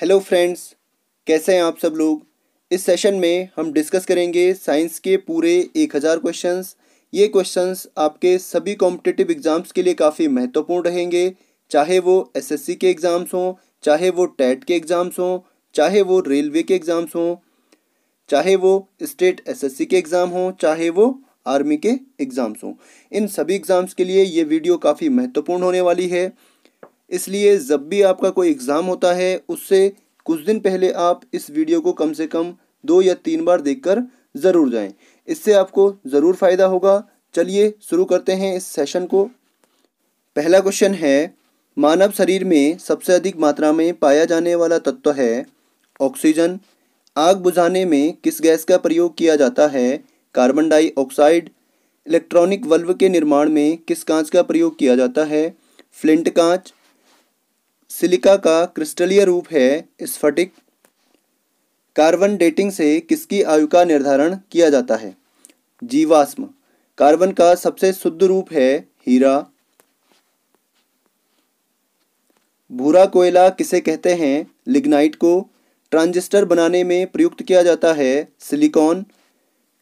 Hello friends कैसे हैं आप सब लोग इस सेशन में हम डिस्कस करेंगे साइंस के पूरे एक हज़ार क्वेश्चन ये क्वेश्चंस आपके सभी कॉम्पिटिटिव एग्ज़ाम्स के लिए काफ़ी महत्वपूर्ण रहेंगे चाहे वो एसएससी के एग्ज़ाम्स हों चाहे वो टेट के एग्ज़ाम्स हों चाहे वो रेलवे के एग्ज़ाम्स हों चाहे वो स्टेट एसएससी के एग्ज़ाम हों चाहे वो आर्मी के एग्ज़ाम्स हों इन सभी एग्ज़ाम्स के लिए ये वीडियो काफ़ी महत्वपूर्ण होने वाली है इसलिए जब भी आपका कोई एग्ज़ाम होता है उससे कुछ दिन पहले आप इस वीडियो को कम से कम दो या तीन बार देखकर ज़रूर जाएं इससे आपको ज़रूर फ़ायदा होगा चलिए शुरू करते हैं इस सेशन को पहला क्वेश्चन है मानव शरीर में सबसे अधिक मात्रा में पाया जाने वाला तत्व है ऑक्सीजन आग बुझाने में किस गैस का प्रयोग किया जाता है कार्बन डाइऑक्साइड इलेक्ट्रॉनिक बल्ब के निर्माण में किस कांच का प्रयोग किया जाता है फ्लिंट कांच सिलिका का क्रिस्टलीय रूप है स्फटिक कार्बन डेटिंग से किसकी आयु का निर्धारण किया जाता है जीवाश्म कार्बन का सबसे शुद्ध रूप है हीरा भूरा कोयला किसे कहते हैं लिग्नाइट को ट्रांजिस्टर बनाने में प्रयुक्त किया जाता है सिलिकॉन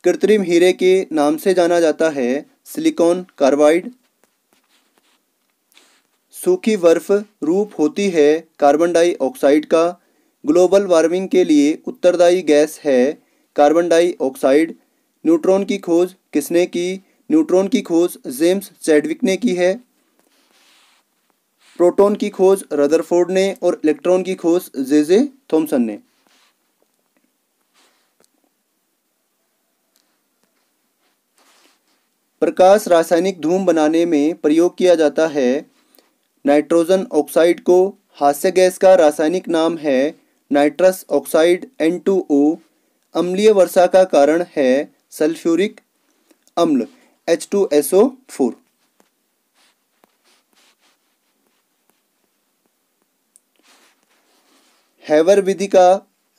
कृत्रिम हीरे के नाम से जाना जाता है सिलिकॉन कार्बाइड सूखी बर्फ रूप होती है कार्बन डाइऑक्साइड का ग्लोबल वार्मिंग के लिए उत्तरदायी गैस है कार्बन डाइऑक्साइड न्यूट्रॉन की खोज किसने की न्यूट्रॉन की खोज जेम्स चैडविक ने की है प्रोटॉन की खोज रदरफोर्ड ने और इलेक्ट्रॉन की खोज जे जे थॉम्सन ने प्रकाश रासायनिक धूम बनाने में प्रयोग किया जाता है नाइट्रोजन ऑक्साइड को हास्य गैस का रासायनिक नाम है nitrous oxide N two O अम्लीय वर्षा का कारण है सल्फ्यूरिक अम्ल H two S O four Haber विधि का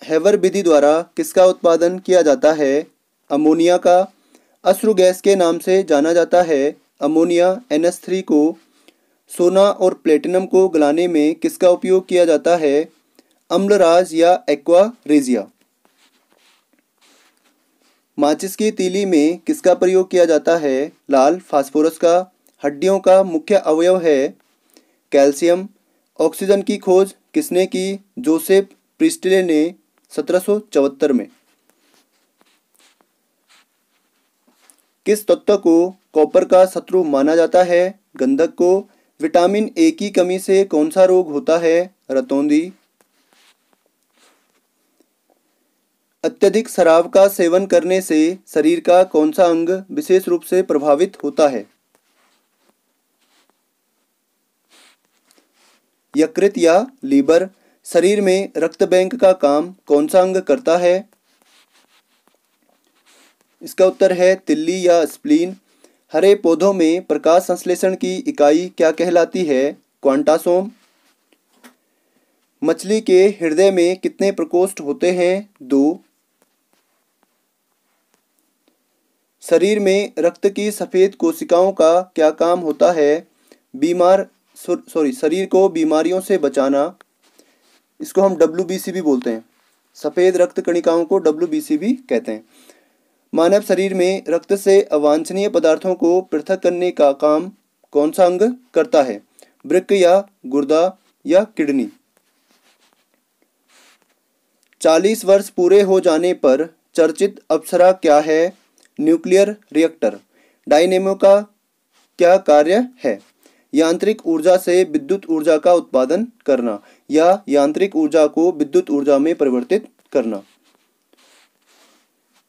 हैवर विधि द्वारा किसका उत्पादन किया जाता है अमोनिया का अश्रु गैस के नाम से जाना जाता है अमोनिया एनएस थ्री को सोना और प्लेटिनम को गलाने में किसका उपयोग किया जाता है अम्लराज या एक्वा रेजिया माचिस की तीली में किसका प्रयोग किया जाता है लाल फास्फोरस का हड्डियों का मुख्य अवयव है कैल्शियम ऑक्सीजन की खोज किसने की जोसेफ प्रिस्टिले ने सत्रह में किस तत्व को कॉपर का शत्रु माना जाता है गंधक को विटामिन ए की कमी से कौन सा रोग होता है रतौंदी अत्यधिक शराब का सेवन करने से शरीर का कौन सा अंग विशेष रूप से प्रभावित होता है यकृत या लीवर शरीर में रक्त बैंक का काम कौन सा अंग करता है इसका उत्तर है तिल्ली या स्प्लीन हरे पौधों में प्रकाश संश्लेषण की इकाई क्या कहलाती है क्वांटासोम मछली के हृदय में कितने प्रकोष्ठ होते हैं दो शरीर में रक्त की सफ़ेद कोशिकाओं का क्या काम होता है बीमार सॉरी शरीर को बीमारियों से बचाना इसको हम डब्ल्यू भी बोलते हैं सफ़ेद रक्त कणिकाओं को डब्ल्यू भी कहते हैं मानव शरीर में रक्त से अवांछनीय पदार्थों को पृथक करने का काम कौन सा अंग करता है ब्रिक या गुर्दा या किडनी चालीस वर्ष पूरे हो जाने पर चर्चित अप्सरा क्या है न्यूक्लियर रिएक्टर डायनेमो का क्या कार्य है यांत्रिक ऊर्जा से विद्युत ऊर्जा का उत्पादन करना या यांत्रिक ऊर्जा को विद्युत ऊर्जा में परिवर्तित करना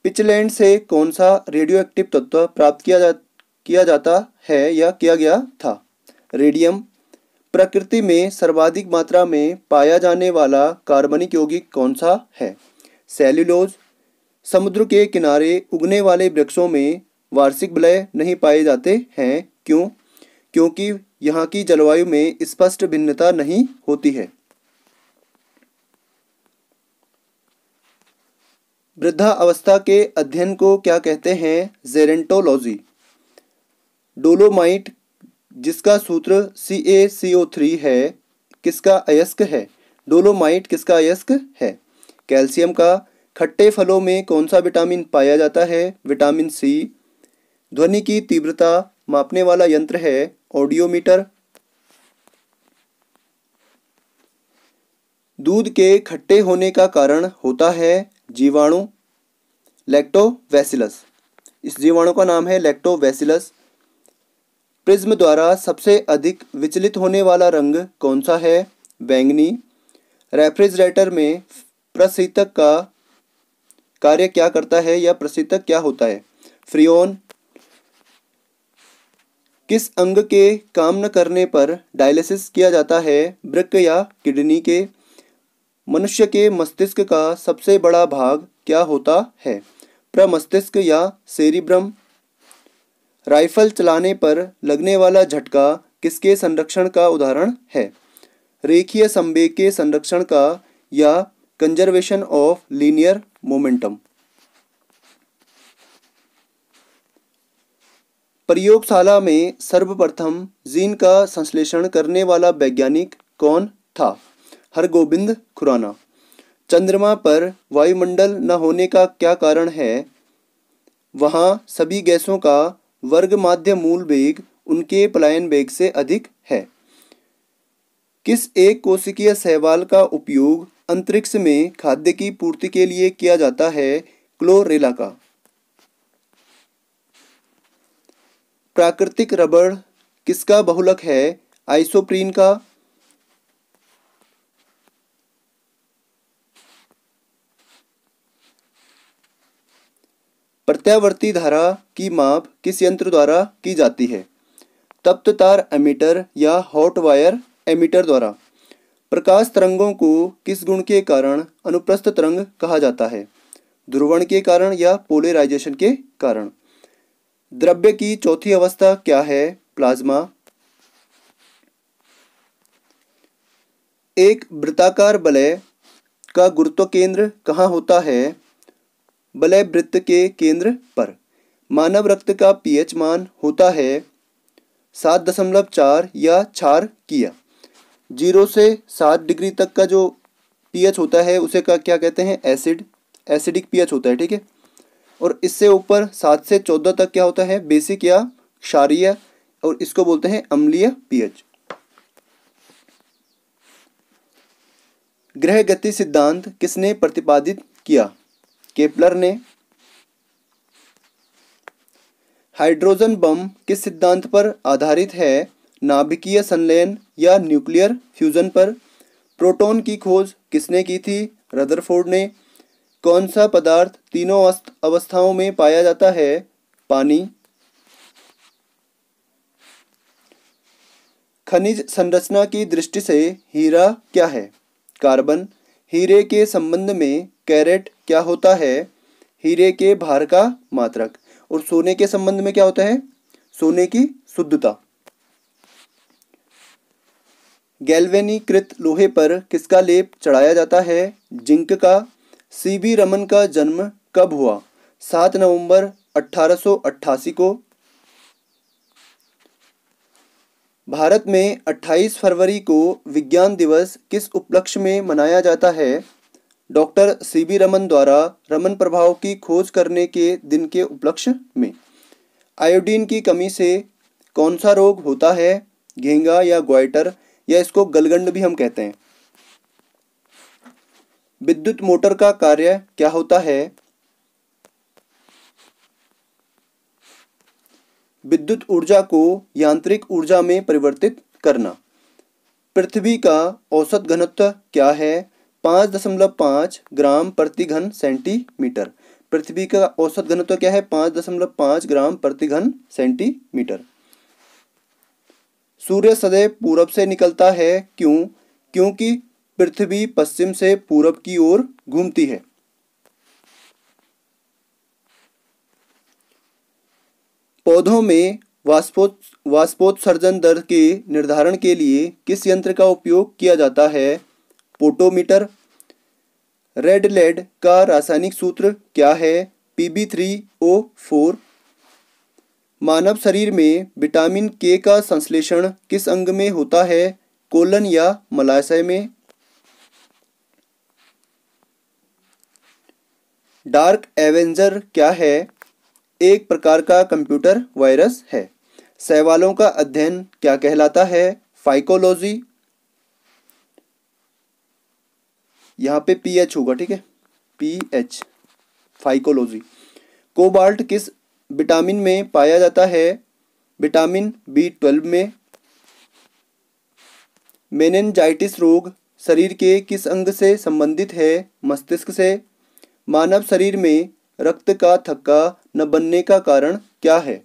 पिचलैंड से कौन सा रेडियो एक्टिव तत्व प्राप्त किया जा किया जाता है या किया गया था रेडियम प्रकृति में सर्वाधिक मात्रा में पाया जाने वाला कार्बनिक यौगिक कौन सा है सेल्यूलोज समुद्र के किनारे उगने वाले वृक्षों में वार्षिक विलय नहीं पाए जाते हैं क्यों क्योंकि यहाँ की जलवायु में स्पष्ट भिन्नता नहीं होती है वृद्धावस्था के अध्ययन को क्या कहते हैं जेरेंटोलॉजी डोलोमाइट जिसका सूत्र सी ए सी ओ थ्री है किसका अयस्क है डोलोमाइट किसका अयस्क है कैल्शियम का खट्टे फलों में कौन सा विटामिन पाया जाता है विटामिन सी ध्वनि की तीव्रता मापने वाला यंत्र है ऑडियोमीटर दूध के खट्टे होने का कारण होता है जीवाणु लैक्टोवैसिलस इस जीवाणु का नाम है लैक्टोवैसिलस प्रिज्म द्वारा सबसे अधिक विचलित होने वाला रंग कौन सा है बैंगनी रेफ्रिजरेटर में प्रसितक का कार्य क्या करता है या प्रसितक क्या होता है फ्रियोन किस अंग के काम न करने पर डायलिसिस किया जाता है ब्रिक या किडनी के मनुष्य के मस्तिष्क का सबसे बड़ा भाग क्या होता है प्रमस्तिष्क या सेरिब्रम राइफल चलाने पर लगने वाला झटका किसके संरक्षण का उदाहरण है रेखीय संवेग के संरक्षण का या कंजर्वेशन ऑफ लीनियर मोमेंटम प्रयोगशाला में सर्वप्रथम जीन का संश्लेषण करने वाला वैज्ञानिक कौन था हरगोबिंद खुराना चंद्रमा पर वायुमंडल न होने का क्या कारण है वहाँ सभी गैसों का वर्ग माध्य मूल वेग उनके पलायन वेग से अधिक है किस एक कोशिकीय सहवाल का उपयोग अंतरिक्ष में खाद्य की पूर्ति के लिए किया जाता है क्लोरेला का प्राकृतिक रबड़ किसका बहुलक है आइसोप्रीन का प्रत्यावर्ती धारा की माप किस यंत्र द्वारा की जाती है तप्त तार एमीटर या हॉट वायर एमीटर द्वारा प्रकाश तरंगों को किस गुण के कारण अनुप्रस्थ तरंग कहा जाता है ध्रुवण के कारण या पोलराइजेशन के कारण द्रव्य की चौथी अवस्था क्या है प्लाज्मा एक वृत्ताकार बलय का गुरुत्व केंद्र कहाँ होता है बलय वृत्त के केंद्र पर मानव रक्त का पीएच मान होता है सात दशमलव चार या चार किया जीरो से सात डिग्री तक का जो पीएच होता है उसे का क्या कहते हैं एसिड एसिडिक पीएच होता है ठीक है और इससे ऊपर सात से चौदह तक क्या होता है बेसिक या क्षारीय और इसको बोलते हैं अम्लीय पीएच ग्रह गति सिद्धांत किसने प्रतिपादित किया केपलर ने हाइड्रोजन बम किस सिद्धांत पर आधारित है नाभिकीय संलयन या न्यूक्लियर फ्यूजन पर प्रोटॉन की खोज किसने की थी रदरफोर्ड ने कौन सा पदार्थ तीनों अवस्थाओं में पाया जाता है पानी खनिज संरचना की दृष्टि से हीरा क्या है कार्बन हीरे के संबंध में कैरेट क्या होता है हीरे के भार का मात्रक और सोने के संबंध में क्या होता है सोने की शुद्धता गैल्वेनीकृत लोहे पर किसका लेप चढ़ाया जाता है जिंक का सी बी रमन का जन्म कब हुआ सात नवंबर 1888 को भारत में 28 फरवरी को विज्ञान दिवस किस उपलक्ष्य में मनाया जाता है डॉक्टर सी बी रमन द्वारा रमन प्रभाव की खोज करने के दिन के उपलक्ष्य में आयोडीन की कमी से कौन सा रोग होता है घेंगा या ग्वाइटर या इसको गलगंड भी हम कहते हैं विद्युत मोटर का कार्य क्या होता है विद्युत ऊर्जा को यांत्रिक ऊर्जा में परिवर्तित करना पृथ्वी का औसत घनत्व क्या है पाँच दशमलव पाँच ग्राम प्रति घन सेंटीमीटर पृथ्वी का औसत घनत्व क्या है पाँच दशमलव पाँच ग्राम प्रति घन सेंटीमीटर सूर्य सदैव पूरब से निकलता है क्यों क्योंकि पृथ्वी पश्चिम से पूरब की ओर घूमती है पौधों में वाष्पोत् वाष्पोत्सर्जन दर के निर्धारण के लिए किस यंत्र का उपयोग किया जाता है पोटोमीटर रेड लेड का रासायनिक सूत्र क्या है P B three O four मानव शरीर में विटामिन के का संश्लेषण किस अंग में होता है कोलन या मलाशय में डार्क एवेंजर क्या है एक प्रकार का कंप्यूटर वायरस है सहवालों का अध्ययन क्या कहलाता है फाइकोलॉजी यहाँ पे पीएच होगा ठीक है पीएच फाइकोलॉजी कोबाल्ट किस विटामिन में पाया जाता है विटामिन बी ट्वेल्व में मेनेंजाइटिस रोग शरीर के किस अंग से संबंधित है मस्तिष्क से मानव शरीर में रक्त का थक्का न बनने का कारण क्या है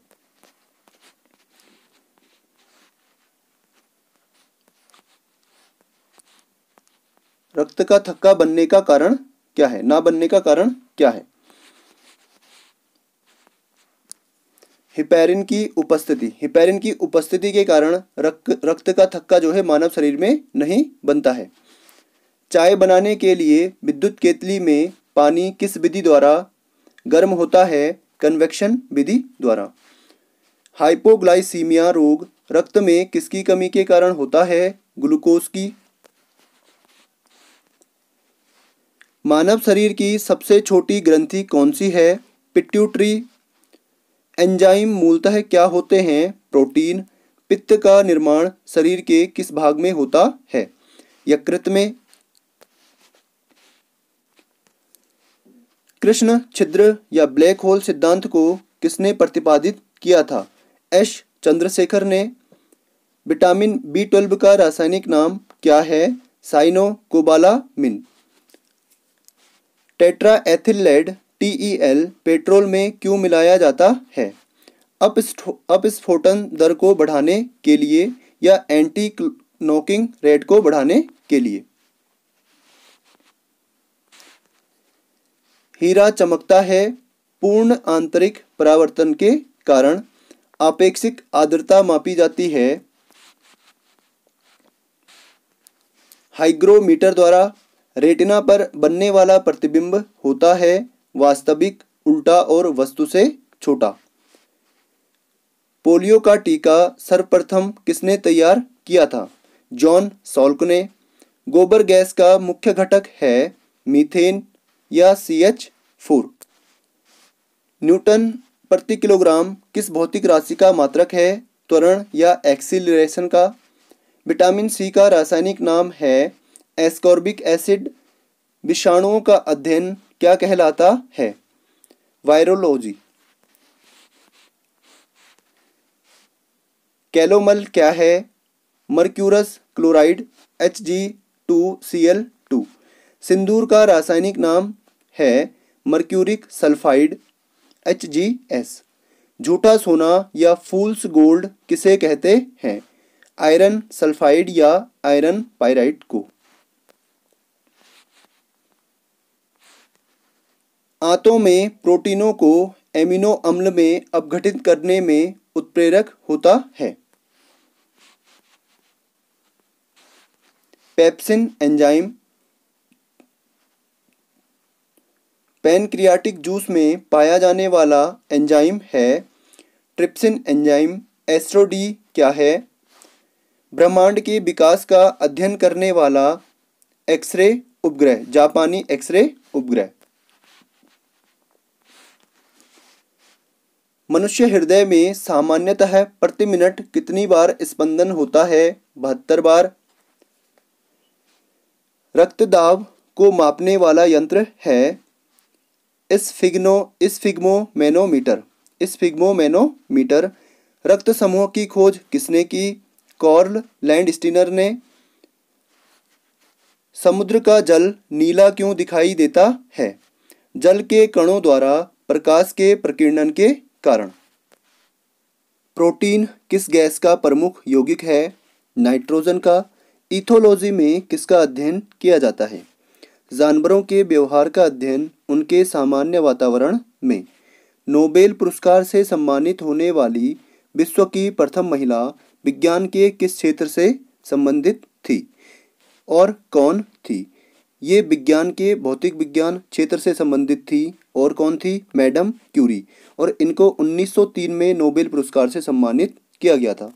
रक्त का थक्का बनने का कारण क्या है ना बनने का कारण क्या है हिपेरिन की उपस्थिति हिपेरिन की उपस्थिति के कारण रक्त रक्त का थक्का जो है मानव शरीर में नहीं बनता है चाय बनाने के लिए विद्युत केतली में पानी किस विधि द्वारा गर्म होता है कन्वेक्शन विधि द्वारा हाइपोग्लाइसीमिया रोग रक्त में किसकी कमी के कारण होता है ग्लूकोज की मानव शरीर की सबसे छोटी ग्रंथि कौन सी है पिट्यूटरी एंजाइम मूलतः क्या होते हैं प्रोटीन पित्त का निर्माण शरीर के किस भाग में होता है यकृत में कृष्ण छिद्र या ब्लैक होल सिद्धांत को किसने प्रतिपादित किया था एश चंद्रशेखर ने विटामिन बी ट्वेल्व का रासायनिक नाम क्या है cyanocobalamin tetra ethyl lead T E L petrol में क्यों मिलाया जाता है अपस्फोटन दर को बढ़ाने के लिए या एंटी नोकिंग रेट को बढ़ाने के लिए हीरा चमकता है पूर्ण आंतरिक परावर्तन के कारण आपेक्षिक आर्द्रता मापी जाती है हाइग्रोमीटर द्वारा रेटिना पर बनने वाला प्रतिबिंब होता है वास्तविक उल्टा और वस्तु से छोटा पोलियो का टीका सर्वप्रथम किसने तैयार किया था जॉन सॉल्क ने गोबर गैस का मुख्य घटक है मीथेन या सी एच फोर न्यूटन प्रति किलोग्राम किस भौतिक राशि का मात्रक है त्वरण या एक्सीलरेशन का विटामिन सी का रासायनिक नाम है एस्कॉर्बिक एसिड विषाणुओं का अध्ययन क्या कहलाता है वायरोलॉजी कैलोमल क्या है mercurous chloride H G two C L two सिंदूर का रासायनिक नाम है mercuric sulphide H G S झूठा सोना या फूल्स गोल्ड किसे कहते हैं आयरन सल्फाइड या आयरन पाइराइट को आंतों में प्रोटीनों को एमिनो अम्ल में अपघटित करने में उत्प्रेरक होता है पेप्सिन एंजाइम पेनक्रियाटिक जूस में पाया जाने वाला एंजाइम है ट्रिप्सिन एंजाइम एस्ट्रोडी क्या है ब्रह्मांड के विकास का अध्ययन करने वाला एक्सरे उपग्रह जापानी एक्सरे उपग्रह मनुष्य हृदय में सामान्यतः प्रति मिनट कितनी बार स्पंदन होता है बहत्तर बार रक्त दाब को मापने वाला यंत्र है इस फिग्नो इस फिग्मोमेनोमीटर इस फिग्मोमेनोमीटर रक्त समूह की खोज किसने की कॉर्ल लैंड स्टीनर ने समुद्र का जल नीला क्यों दिखाई देता है जल के कणों द्वारा प्रकाश के प्रकीर्णन के कारण प्रोटीन किस गैस का प्रमुख यौगिक है नाइट्रोजन का इथोलॉजी में किसका अध्ययन किया जाता है जानवरों के व्यवहार का अध्ययन उनके सामान्य वातावरण में नोबेल पुरस्कार से सम्मानित होने वाली विश्व की प्रथम महिला विज्ञान के किस क्षेत्र से संबंधित थी और कौन थी ये विज्ञान के भौतिक विज्ञान क्षेत्र से संबंधित थी और कौन थी मैडम क्यूरी और इनको 1903 में नोबेल पुरस्कार से सम्मानित किया गया था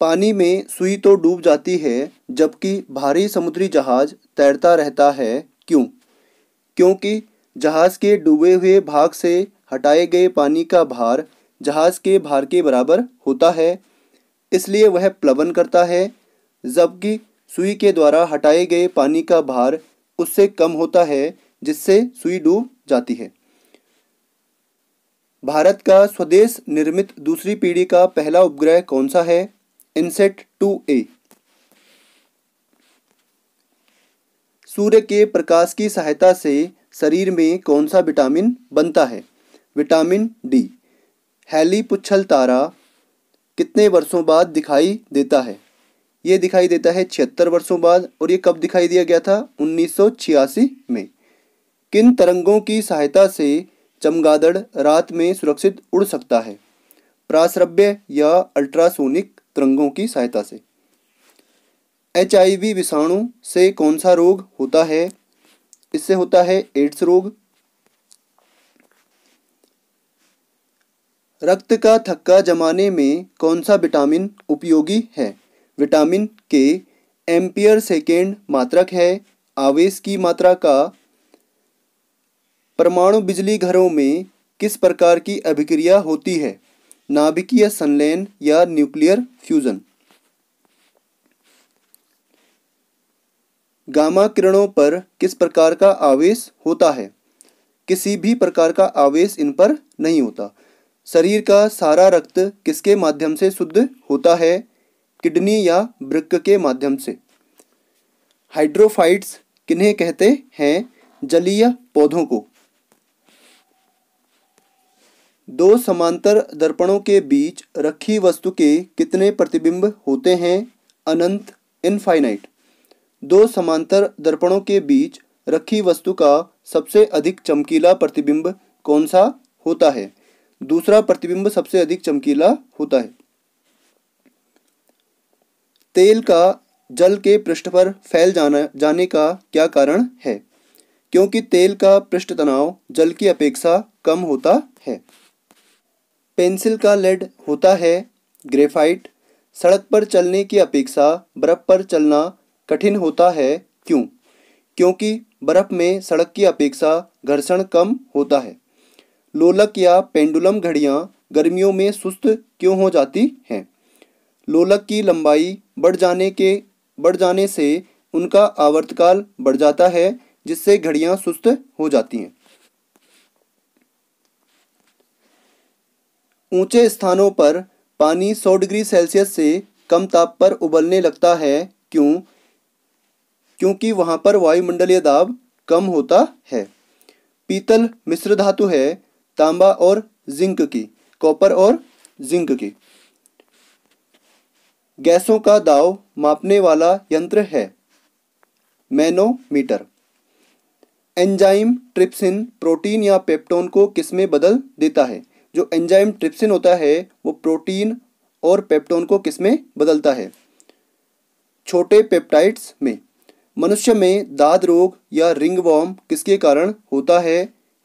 पानी में सुई तो डूब जाती है जबकि भारी समुद्री जहाज तैरता रहता है क्यों क्योंकि जहाज के डूबे हुए भाग से हटाए गए पानी का भार जहाज के भार के बराबर होता है इसलिए वह प्लवन करता है जबकि सुई के द्वारा हटाए गए पानी का भार उससे कम होता है जिससे सुई डूब जाती है भारत का स्वदेश निर्मित दूसरी पीढ़ी का पहला उपग्रह कौन सा है इनसेट टू ए सूर्य के प्रकाश की सहायता से शरीर में कौन सा विटामिन बनता है विटामिन डी हैली पुच्छल तारा कितने वर्षों बाद दिखाई देता है ये दिखाई देता है छिहत्तर वर्षों बाद और ये कब दिखाई दिया गया था 1986 में किन तरंगों की सहायता से चमगादड़ रात में सुरक्षित उड़ सकता है प्राश्रव्य या अल्ट्रासोनिक तरंगों की सहायता से एच विषाणु से कौन सा रोग होता है इससे होता है एड्स रोग रक्त का थक्का जमाने में कौन सा विटामिन उपयोगी है विटामिन के एम्पियर सेकेंड मात्रक है आवेश की मात्रा का परमाणु बिजली घरों में किस प्रकार की अभिक्रिया होती है नाभिकीय संलयन या न्यूक्लियर फ्यूजन गामा किरणों पर किस प्रकार का आवेश होता है किसी भी प्रकार का आवेश इन पर नहीं होता शरीर का सारा रक्त किसके माध्यम से शुद्ध होता है किडनी या वृक्क के माध्यम से हाइड्रोफाइट्स किन्हें कहते हैं जलीय पौधों को दो समांतर दर्पणों के बीच रखी वस्तु के कितने प्रतिबिंब होते हैं अनंत इनफाइनाइट दो समांतर दर्पणों के बीच रखी वस्तु का सबसे अधिक चमकीला प्रतिबिंब कौन सा होता है दूसरा प्रतिबिंब सबसे अधिक चमकीला होता है तेल का जल के पृष्ठ पर फैल जाना जाने का क्या कारण है क्योंकि तेल का पृष्ठ तनाव जल की अपेक्षा कम होता है पेंसिल का लेड होता है ग्रेफाइट सड़क पर चलने की अपेक्षा बर्फ़ पर चलना कठिन होता है क्यों क्योंकि बर्फ़ में सड़क की अपेक्षा घर्षण कम होता है लोलक या पेंडुलम घड़ियाँ गर्मियों में सुस्त क्यों हो जाती हैं लोलक की लंबाई बढ़ जाने के बढ़ जाने से उनका आवर्तकाल बढ़ जाता है जिससे घड़ियाँ सुस्त हो जाती हैं ऊंचे स्थानों पर पानी 100 डिग्री सेल्सियस से कम ताप पर उबलने लगता है क्यों क्योंकि वहां पर वायुमंडलीय दाब कम होता है पीतल मिश्र धातु है तांबा और जिंक की कॉपर और जिंक की गैसों का दाव मापने वाला यंत्र है मैनोमीटर एंजाइम ट्रिप्सिन प्रोटीन या पेप्टोन को किसमें बदल देता है जो एंजाइम ट्रिप्सिन होता है वो प्रोटीन और पेप्टोन को किसमें बदलता है छोटे पेप्टाइड्स में मनुष्य में दाद रोग या वॉम किसके कारण होता है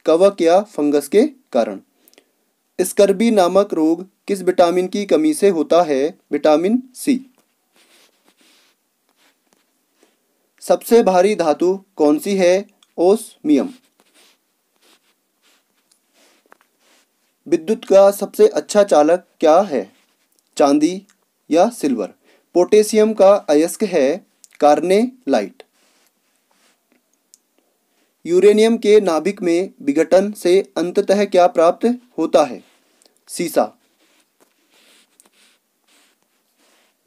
कवक या फंगस के कारण स्कर्बी नामक रोग किस विटामिन की कमी से होता है विटामिन सी सबसे भारी धातु कौन सी है ओसमियम विद्युत का सबसे अच्छा चालक क्या है चांदी या सिल्वर पोटेशियम का अयस्क है कार्ने लाइट यूरेनियम के नाभिक में विघटन से अंततः क्या प्राप्त होता है सीसा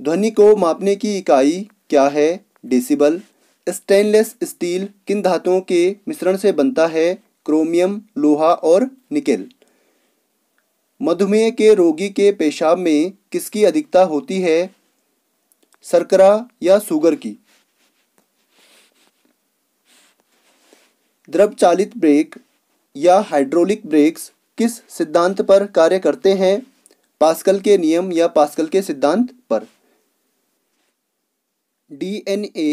ध्वनि को मापने की इकाई क्या है डेसिबल स्टेनलेस स्टील किन धातुओं के मिश्रण से बनता है क्रोमियम लोहा और निकेल मधुमेह के रोगी के पेशाब में किसकी अधिकता होती है सरकरा या शुगर की द्रव चालित ब्रेक या हाइड्रोलिक ब्रेक्स किस सिद्धांत पर कार्य करते हैं पास्कल के नियम या पास्कल के सिद्धांत पर डीएनए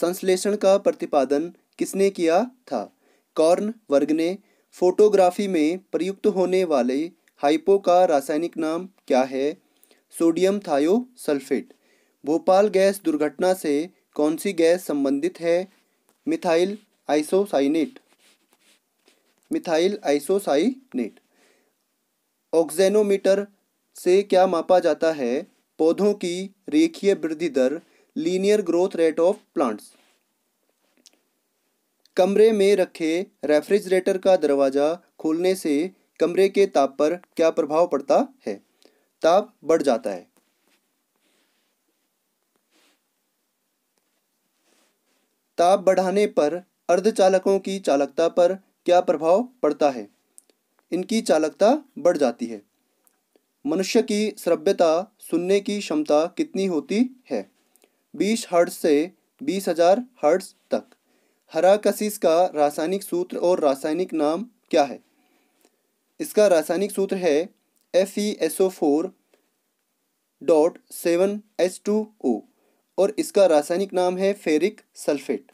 संश्लेषण का प्रतिपादन किसने किया था कॉर्न वर्ग ने फोटोग्राफी में प्रयुक्त होने वाले हाइपो का रासायनिक नाम क्या है सोडियम थायोसल्फेट भोपाल गैस दुर्घटना से कौन सी गैस संबंधित है methyl isocyanate methyl isocyanate auxanometer से क्या मापा जाता है पौधों की रेखीय वृद्धि दर linear growth rate of plants कमरे में रखे रेफ्रिजरेटर का दरवाज़ा खोलने से कमरे के ताप पर क्या प्रभाव पड़ता है ताप बढ़ जाता है ताप बढ़ाने पर अर्धचालकों की चालकता पर क्या प्रभाव पड़ता है इनकी चालकता बढ़ जाती है मनुष्य की श्रव्यता सुनने की क्षमता कितनी होती है 20 हर्ट्स से 20,000 हर्ट्स तक हराकसिस का रासायनिक सूत्र और रासायनिक नाम क्या है इसका रासायनिक सूत्र है F E S O four dot seven H two O और इसका रासायनिक नाम है फेरिक सल्फेट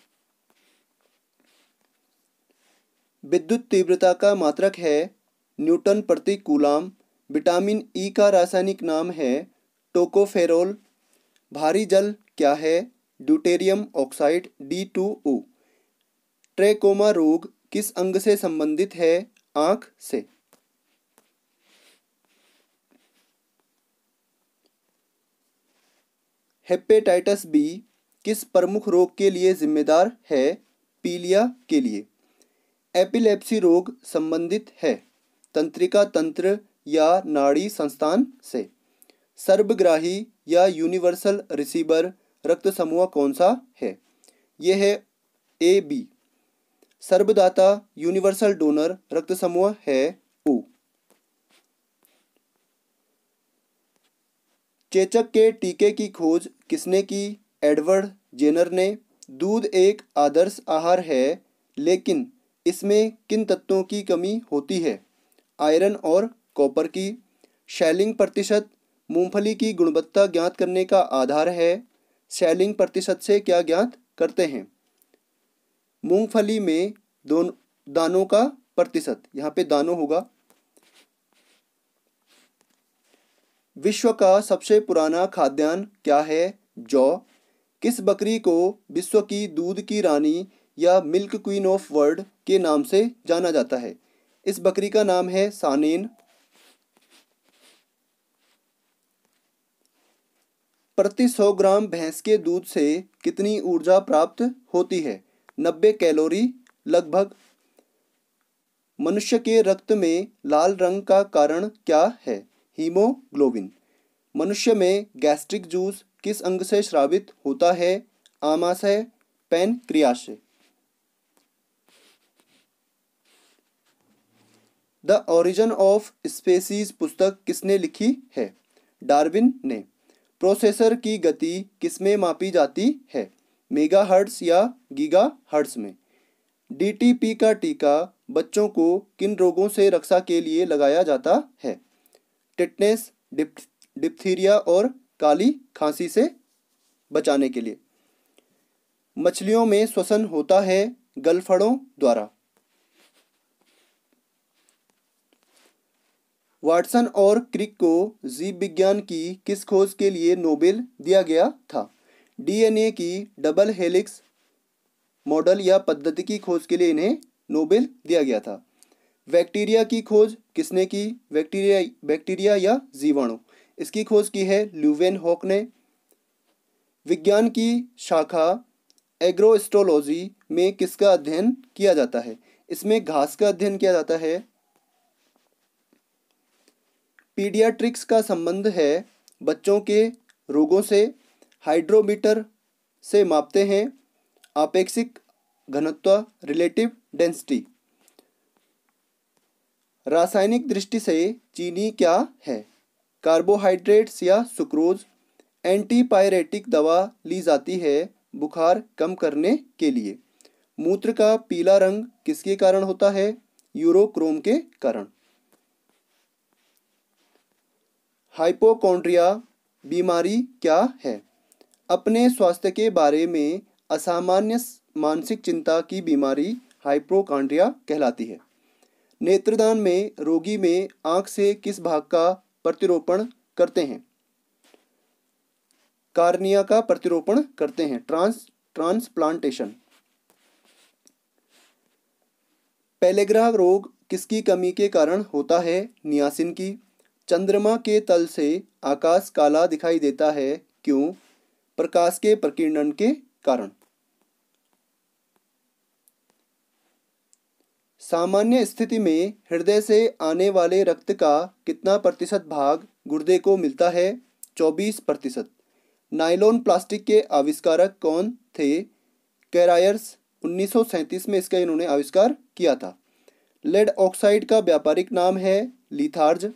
विद्युत तीव्रता का मात्रक है न्यूटन प्रति कूलाम विटामिन ई e का रासायनिक नाम है टोकोफेरोल भारी जल क्या है deuterium oxide D two O trachoma रोग किस अंग से संबंधित है आँख से हेपेटाइटिस बी किस प्रमुख रोग के लिए जिम्मेदार है पीलिया के लिए एपिलेप्सी रोग संबंधित है तंत्रिका तंत्र या नाड़ी संस्थान से सर्वग्राही या यूनिवर्सल रिसीवर रक्त समूह कौन सा है यह है ए बी सर्वदाता यूनिवर्सल डोनर रक्त समूह है चेचक के टीके की खोज किसने की एडवर्ड जेनर ने दूध एक आदर्श आहार है लेकिन इसमें किन तत्वों की कमी होती है आयरन और कॉपर की शैलिंग प्रतिशत मूंगफली की गुणवत्ता ज्ञात करने का आधार है शैलिंग प्रतिशत से क्या ज्ञात करते हैं मूंगफली में दोनों दानों का प्रतिशत यहाँ पे दानों होगा विश्व का सबसे पुराना खाद्यान्न क्या है जौ किस बकरी को विश्व की दूध की रानी या मिल्क क्वीन ऑफ वर्ल्ड के नाम से जाना जाता है इस बकरी का नाम है सानेन प्रति सौ ग्राम भैंस के दूध से कितनी ऊर्जा प्राप्त होती है नब्बे कैलोरी लगभग मनुष्य के रक्त में लाल रंग का कारण क्या है हीमोग्लोबिन मनुष्य में गैस्ट्रिक जूस किस अंग से श्रावित होता है आमाशय पैन पैनक्रियाशय द ओरिजन ऑफ स्पेसीज पुस्तक किसने लिखी है डार्विन ने प्रोसेसर की गति किसमें मापी जाती है मेगा हर्ट्स या गीगा हर्ट्स में डीटीपी का टीका बच्चों को किन रोगों से रक्षा के लिए लगाया जाता है टिटनेस डिप डिप्थीरिया और काली खांसी से बचाने के लिए मछलियों में श्वसन होता है गलफड़ों द्वारा वाटसन और क्रिक को जीव विज्ञान की किस खोज के लिए नोबेल दिया गया था डीएनए की डबल हेलिक्स मॉडल या पद्धति की खोज के लिए इन्हें नोबेल दिया गया था बैक्टीरिया की खोज किसने की बैक्टीरिया बैक्टीरिया या जीवाणु इसकी खोज की है ल्यूवेन हॉक ने विज्ञान की शाखा एग्रोस्टोलॉजी में किसका अध्ययन किया जाता है इसमें घास का अध्ययन किया जाता है पीडियाट्रिक्स का संबंध है बच्चों के रोगों से हाइड्रोमीटर से मापते हैं आपेक्षिक घनत्व रिलेटिव डेंसिटी रासायनिक दृष्टि से चीनी क्या है कार्बोहाइड्रेट्स या सुक्रोज एंटीपायरेटिक दवा ली जाती है बुखार कम करने के लिए मूत्र का पीला रंग किसके कारण होता है यूरोक्रोम के कारण हाइपोकॉन्ड्रिया बीमारी क्या है अपने स्वास्थ्य के बारे में असामान्य मानसिक चिंता की बीमारी हाइपोकॉन्ड्रिया कहलाती है नेत्रदान में रोगी में आंख से किस भाग का प्रतिरोपण करते हैं कार्निया का प्रतिरोपण करते हैं ट्रांस ट्रांसप्लांटेशन पेलेग्रा रोग किसकी कमी के कारण होता है नियासिन की चंद्रमा के तल से आकाश काला दिखाई देता है क्यों प्रकाश के प्रकीर्णन के कारण सामान्य स्थिति में हृदय से आने वाले रक्त का कितना प्रतिशत भाग गुर्दे को मिलता है 24 प्रतिशत नाइलॉन प्लास्टिक के आविष्कारक कौन थे कैरायर्स 1937 में इसका इन्होंने आविष्कार किया था लेड ऑक्साइड का व्यापारिक नाम है लिथार्ज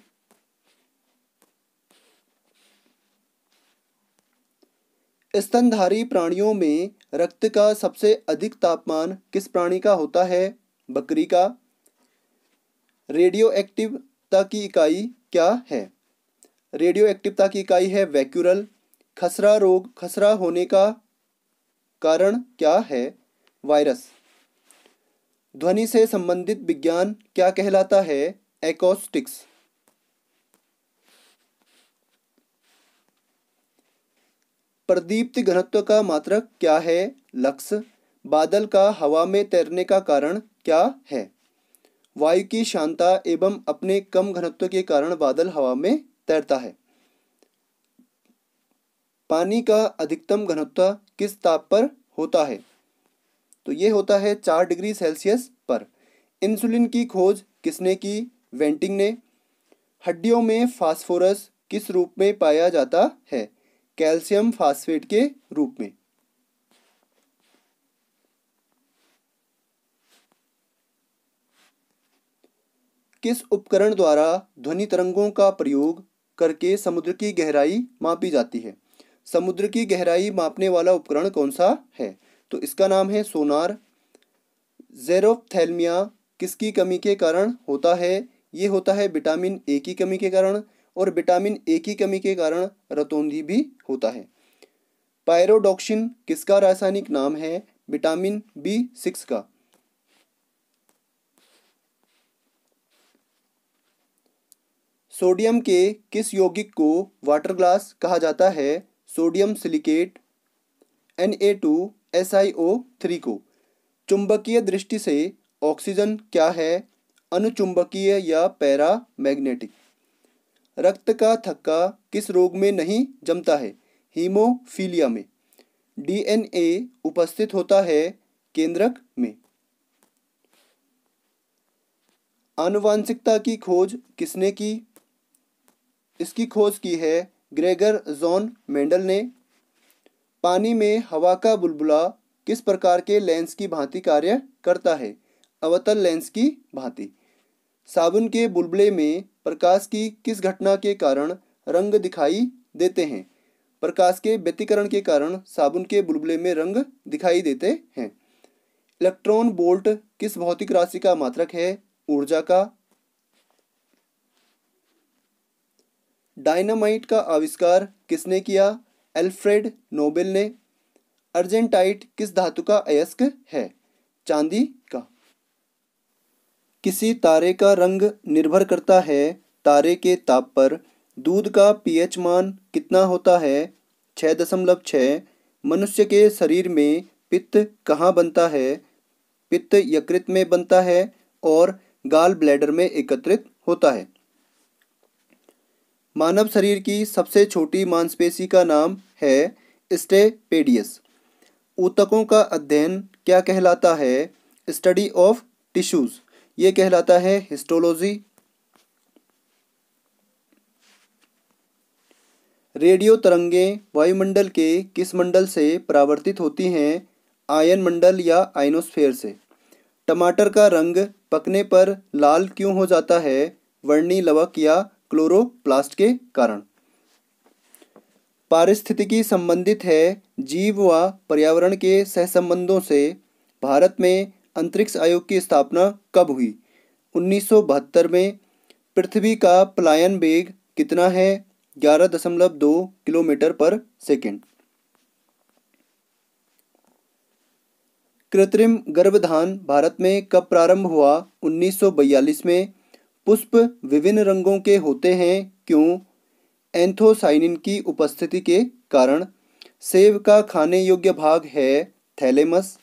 स्तनधारी प्राणियों में रक्त का सबसे अधिक तापमान किस प्राणी का होता है बकरी का रेडियो एक्टिवता की इकाई क्या है रेडियो एक्टिवता की इकाई है वैक्यूरल खसरा रोग खसरा होने का कारण क्या है वायरस ध्वनि से संबंधित विज्ञान क्या कहलाता है एकोस्टिक्स प्रदीप्त घनत्व का मात्रक क्या है लक्स बादल का हवा में तैरने का कारण क्या है वायु की शांता एवं अपने कम घनत्व के कारण बादल हवा में तैरता है पानी का अधिकतम घनत्व किस ताप पर होता है तो ये होता है चार डिग्री सेल्सियस पर इंसुलिन की खोज किसने की वेंटिंग ने हड्डियों में फास्फोरस किस रूप में पाया जाता है कैल्शियम फास्फेट के रूप में किस उपकरण द्वारा ध्वनि तरंगों का प्रयोग करके समुद्र की गहराई मापी जाती है समुद्र की गहराई मापने वाला उपकरण कौन सा है तो इसका नाम है सोनार जेरोथैल्मिया किसकी कमी के कारण होता है ये होता है विटामिन ए की कमी के कारण और विटामिन ए की कमी के कारण रतौंधी भी होता है पायरोडॉक्सिन किसका रासायनिक नाम है विटामिन बी सिक्स का सोडियम के किस यौगिक को वाटर ग्लास कहा जाता है sodium silicate N A two S I O three को चुंबकीय दृष्टि से ऑक्सीजन क्या है अनुचुंबकीय या पैरा मैग्नेटिक रक्त का थक्का किस रोग में नहीं जमता है हीमोफीलिया में डीएनए उपस्थित होता है केंद्रक में आनुवांशिकता की खोज किसने की इसकी खोज की है ग्रेगर जॉन मेंडल ने पानी में हवा का बुलबुला किस प्रकार के लेंस की भांति कार्य करता है अवतल लेंस की भांति साबुन के बुलबुले में प्रकाश की किस घटना के कारण रंग दिखाई देते हैं प्रकाश के व्यतिकरण के कारण साबुन के बुलबुले में रंग दिखाई देते हैं इलेक्ट्रॉन बोल्ट किस भौतिक राशि का मात्रक है ऊर्जा का डायनामाइट का आविष्कार किसने किया एल्फ्रेड नोबेल ने अर्जेंटाइट किस धातु का अयस्क है चांदी का किसी तारे का रंग निर्भर करता है तारे के ताप पर दूध का पीएच मान कितना होता है छः दशमलव छः मनुष्य के शरीर में पित्त कहाँ बनता है पित्त यकृत में बनता है और गाल ब्लैडर में एकत्रित होता है मानव शरीर की सबसे छोटी मांसपेशी का नाम है स्टेपेडियस ऊतकों का अध्ययन क्या कहलाता है स्टडी ऑफ टिश्यूज ये कहलाता है हिस्टोलॉजी रेडियो तरंगे वायुमंडल के किस मंडल से परावर्तित होती हैं आयन मंडल या आयनोस्फेयर से टमाटर का रंग पकने पर लाल क्यों हो जाता है वर्णी लवक या क्लोरोप्लास्ट के कारण पारिस्थितिकी संबंधित है जीव व पर्यावरण के सहसंबंधों से भारत में अंतरिक्ष आयोग की स्थापना कब हुई 1972 में पृथ्वी का पलायन वेग कितना है 11.2 किलोमीटर पर सेकेंड कृत्रिम गर्भधान भारत में कब प्रारंभ हुआ 1942 में पुष्प विभिन्न रंगों के होते हैं क्यों एंथोसाइनिन की उपस्थिति के कारण सेब का खाने योग्य भाग है थैलेमस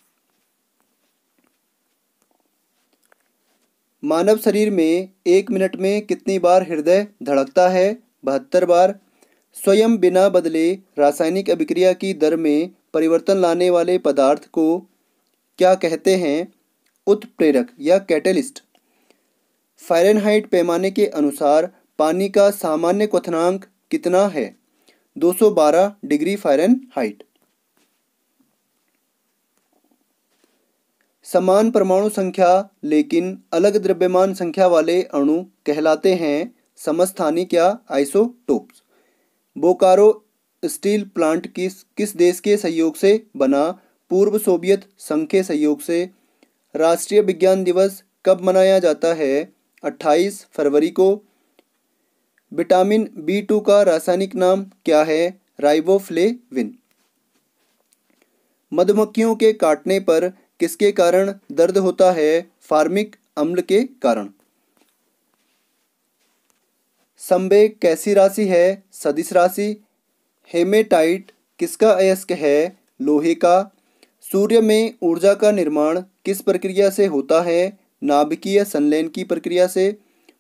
मानव शरीर में एक मिनट में कितनी बार हृदय धड़कता है बहत्तर बार स्वयं बिना बदले रासायनिक अभिक्रिया की दर में परिवर्तन लाने वाले पदार्थ को क्या कहते हैं उत्प्रेरक या कैटलिस्ट फ़ारेनहाइट पैमाने के अनुसार पानी का सामान्य क्वथनांक कितना है 212 डिग्री फ़ारेनहाइट समान परमाणु संख्या लेकिन अलग द्रव्यमान संख्या वाले अणु कहलाते हैं समस्थानिक या आइसोटोप्स बोकारो स्टील प्लांट किस किस देश के सहयोग से बना पूर्व सोवियत संघ के सहयोग से राष्ट्रीय विज्ञान दिवस कब मनाया जाता है अट्ठाईस फरवरी को विटामिन बी टू का रासायनिक नाम क्या है राइबोफ्लेविन मधुमक्खियों के काटने पर किसके कारण दर्द होता है फार्मिक अम्ल के कारण संवेग कैसी राशि है सदिश राशि हेमेटाइट किसका अयस्क है लोहे का सूर्य में ऊर्जा का निर्माण किस प्रक्रिया से होता है नाभिकीय संलयन की प्रक्रिया से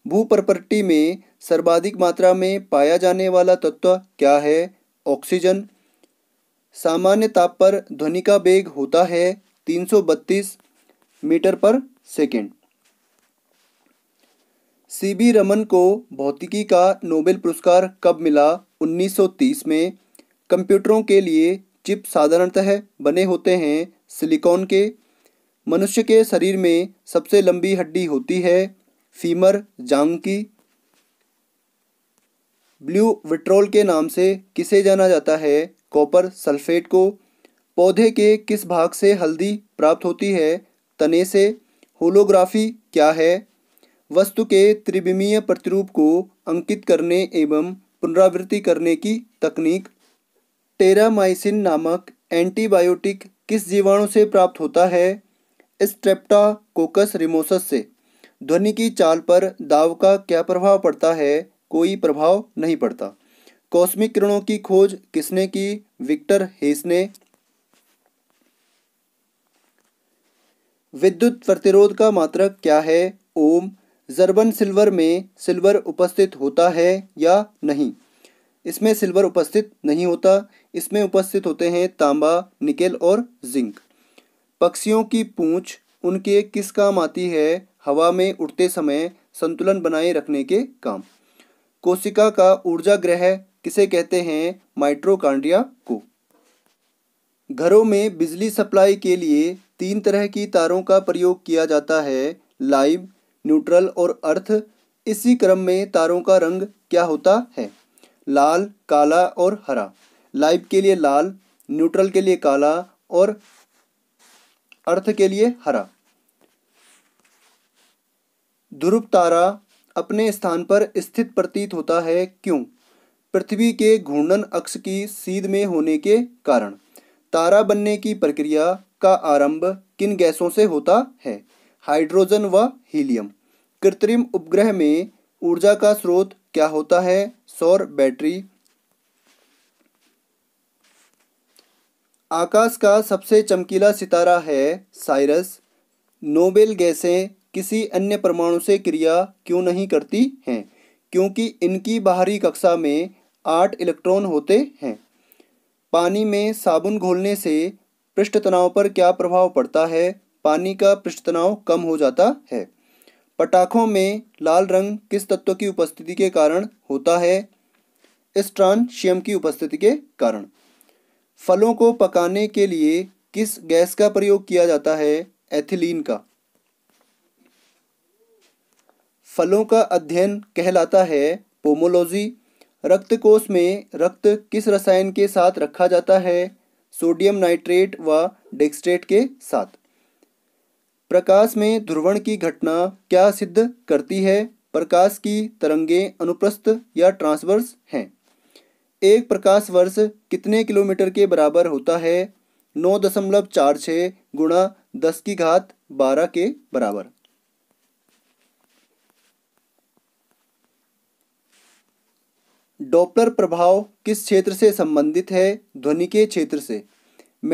भूपर्पट्टी में सर्वाधिक मात्रा में पाया जाने वाला तत्व क्या है ऑक्सीजन सामान्य ताप पर ध्वनि का वेग होता है 332 मीटर पर सेकेंड सी बी रमन को भौतिकी का नोबेल पुरस्कार कब मिला 1930 में कंप्यूटरों के लिए चिप साधारणतः बने होते हैं सिलिकॉन के मनुष्य के शरीर में सबसे लंबी हड्डी होती है फीमर जांग की ब्लू विट्रोल के नाम से किसे जाना जाता है कॉपर सल्फेट को पौधे के किस भाग से हल्दी प्राप्त होती है तने से होलोग्राफी क्या है वस्तु के त्रिविमीय प्रतिरूप को अंकित करने एवं पुनरावृत्ति करने की तकनीक टेरामाइसिन नामक एंटीबायोटिक किस जीवाणु से प्राप्त होता है स्ट्रेप्टाकोकस रिमोसस से ध्वनि की चाल पर दाव का क्या प्रभाव पड़ता है कोई प्रभाव नहीं पड़ता कॉस्मिक किरणों की खोज किसने की विक्टर हेस ने विद्युत प्रतिरोध का मात्रक क्या है ओम जर्बन सिल्वर में सिल्वर उपस्थित होता है या नहीं इसमें सिल्वर उपस्थित नहीं होता इसमें उपस्थित होते हैं तांबा निकेल और जिंक पक्षियों की पूंछ उनके किस काम आती है हवा में उड़ते समय संतुलन बनाए रखने के काम कोशिका का ऊर्जा ग्रह किसे कहते हैं माइट्रोकांड्रिया को घरों में बिजली सप्लाई के लिए तीन तरह की तारों का प्रयोग किया जाता है लाइव न्यूट्रल और अर्थ इसी क्रम में तारों का रंग क्या होता है लाल काला और हरा लाइव के लिए लाल न्यूट्रल के लिए काला और अर्थ के लिए हरा ध्रुव तारा अपने स्थान पर स्थित प्रतीत होता है क्यों पृथ्वी के घूर्णन अक्ष की सीध में होने के कारण तारा बनने की प्रक्रिया का आरंभ किन गैसों से होता है हाइड्रोजन व हीलियम कृत्रिम उपग्रह में ऊर्जा का स्रोत क्या होता है सौर बैटरी आकाश का सबसे चमकीला सितारा है साइरस नोबेल गैसें किसी अन्य परमाणु से क्रिया क्यों नहीं करती हैं क्योंकि इनकी बाहरी कक्षा में आठ इलेक्ट्रॉन होते हैं पानी में साबुन घोलने से पृष्ठ तनाव पर क्या प्रभाव पड़ता है पानी का पृष्ठ तनाव कम हो जाता है पटाखों में लाल रंग किस तत्व की उपस्थिति के कारण होता है स्ट्रांशियम की उपस्थिति के कारण फलों को पकाने के लिए किस गैस का प्रयोग किया जाता है एथिलीन का फलों का अध्ययन कहलाता है पोमोलॉजी रक्त कोष में रक्त किस रसायन के साथ रखा जाता है सोडियम नाइट्रेट व डेक्सट्रेट के साथ प्रकाश में ध्रुवण की घटना क्या सिद्ध करती है प्रकाश की तरंगें अनुप्रस्थ या ट्रांसवर्स हैं एक प्रकाश वर्ष कितने किलोमीटर के बराबर होता है नौ दशमलव चार छः गुणा दस की घात बारह के बराबर डॉपलर प्रभाव किस क्षेत्र से संबंधित है ध्वनि के क्षेत्र से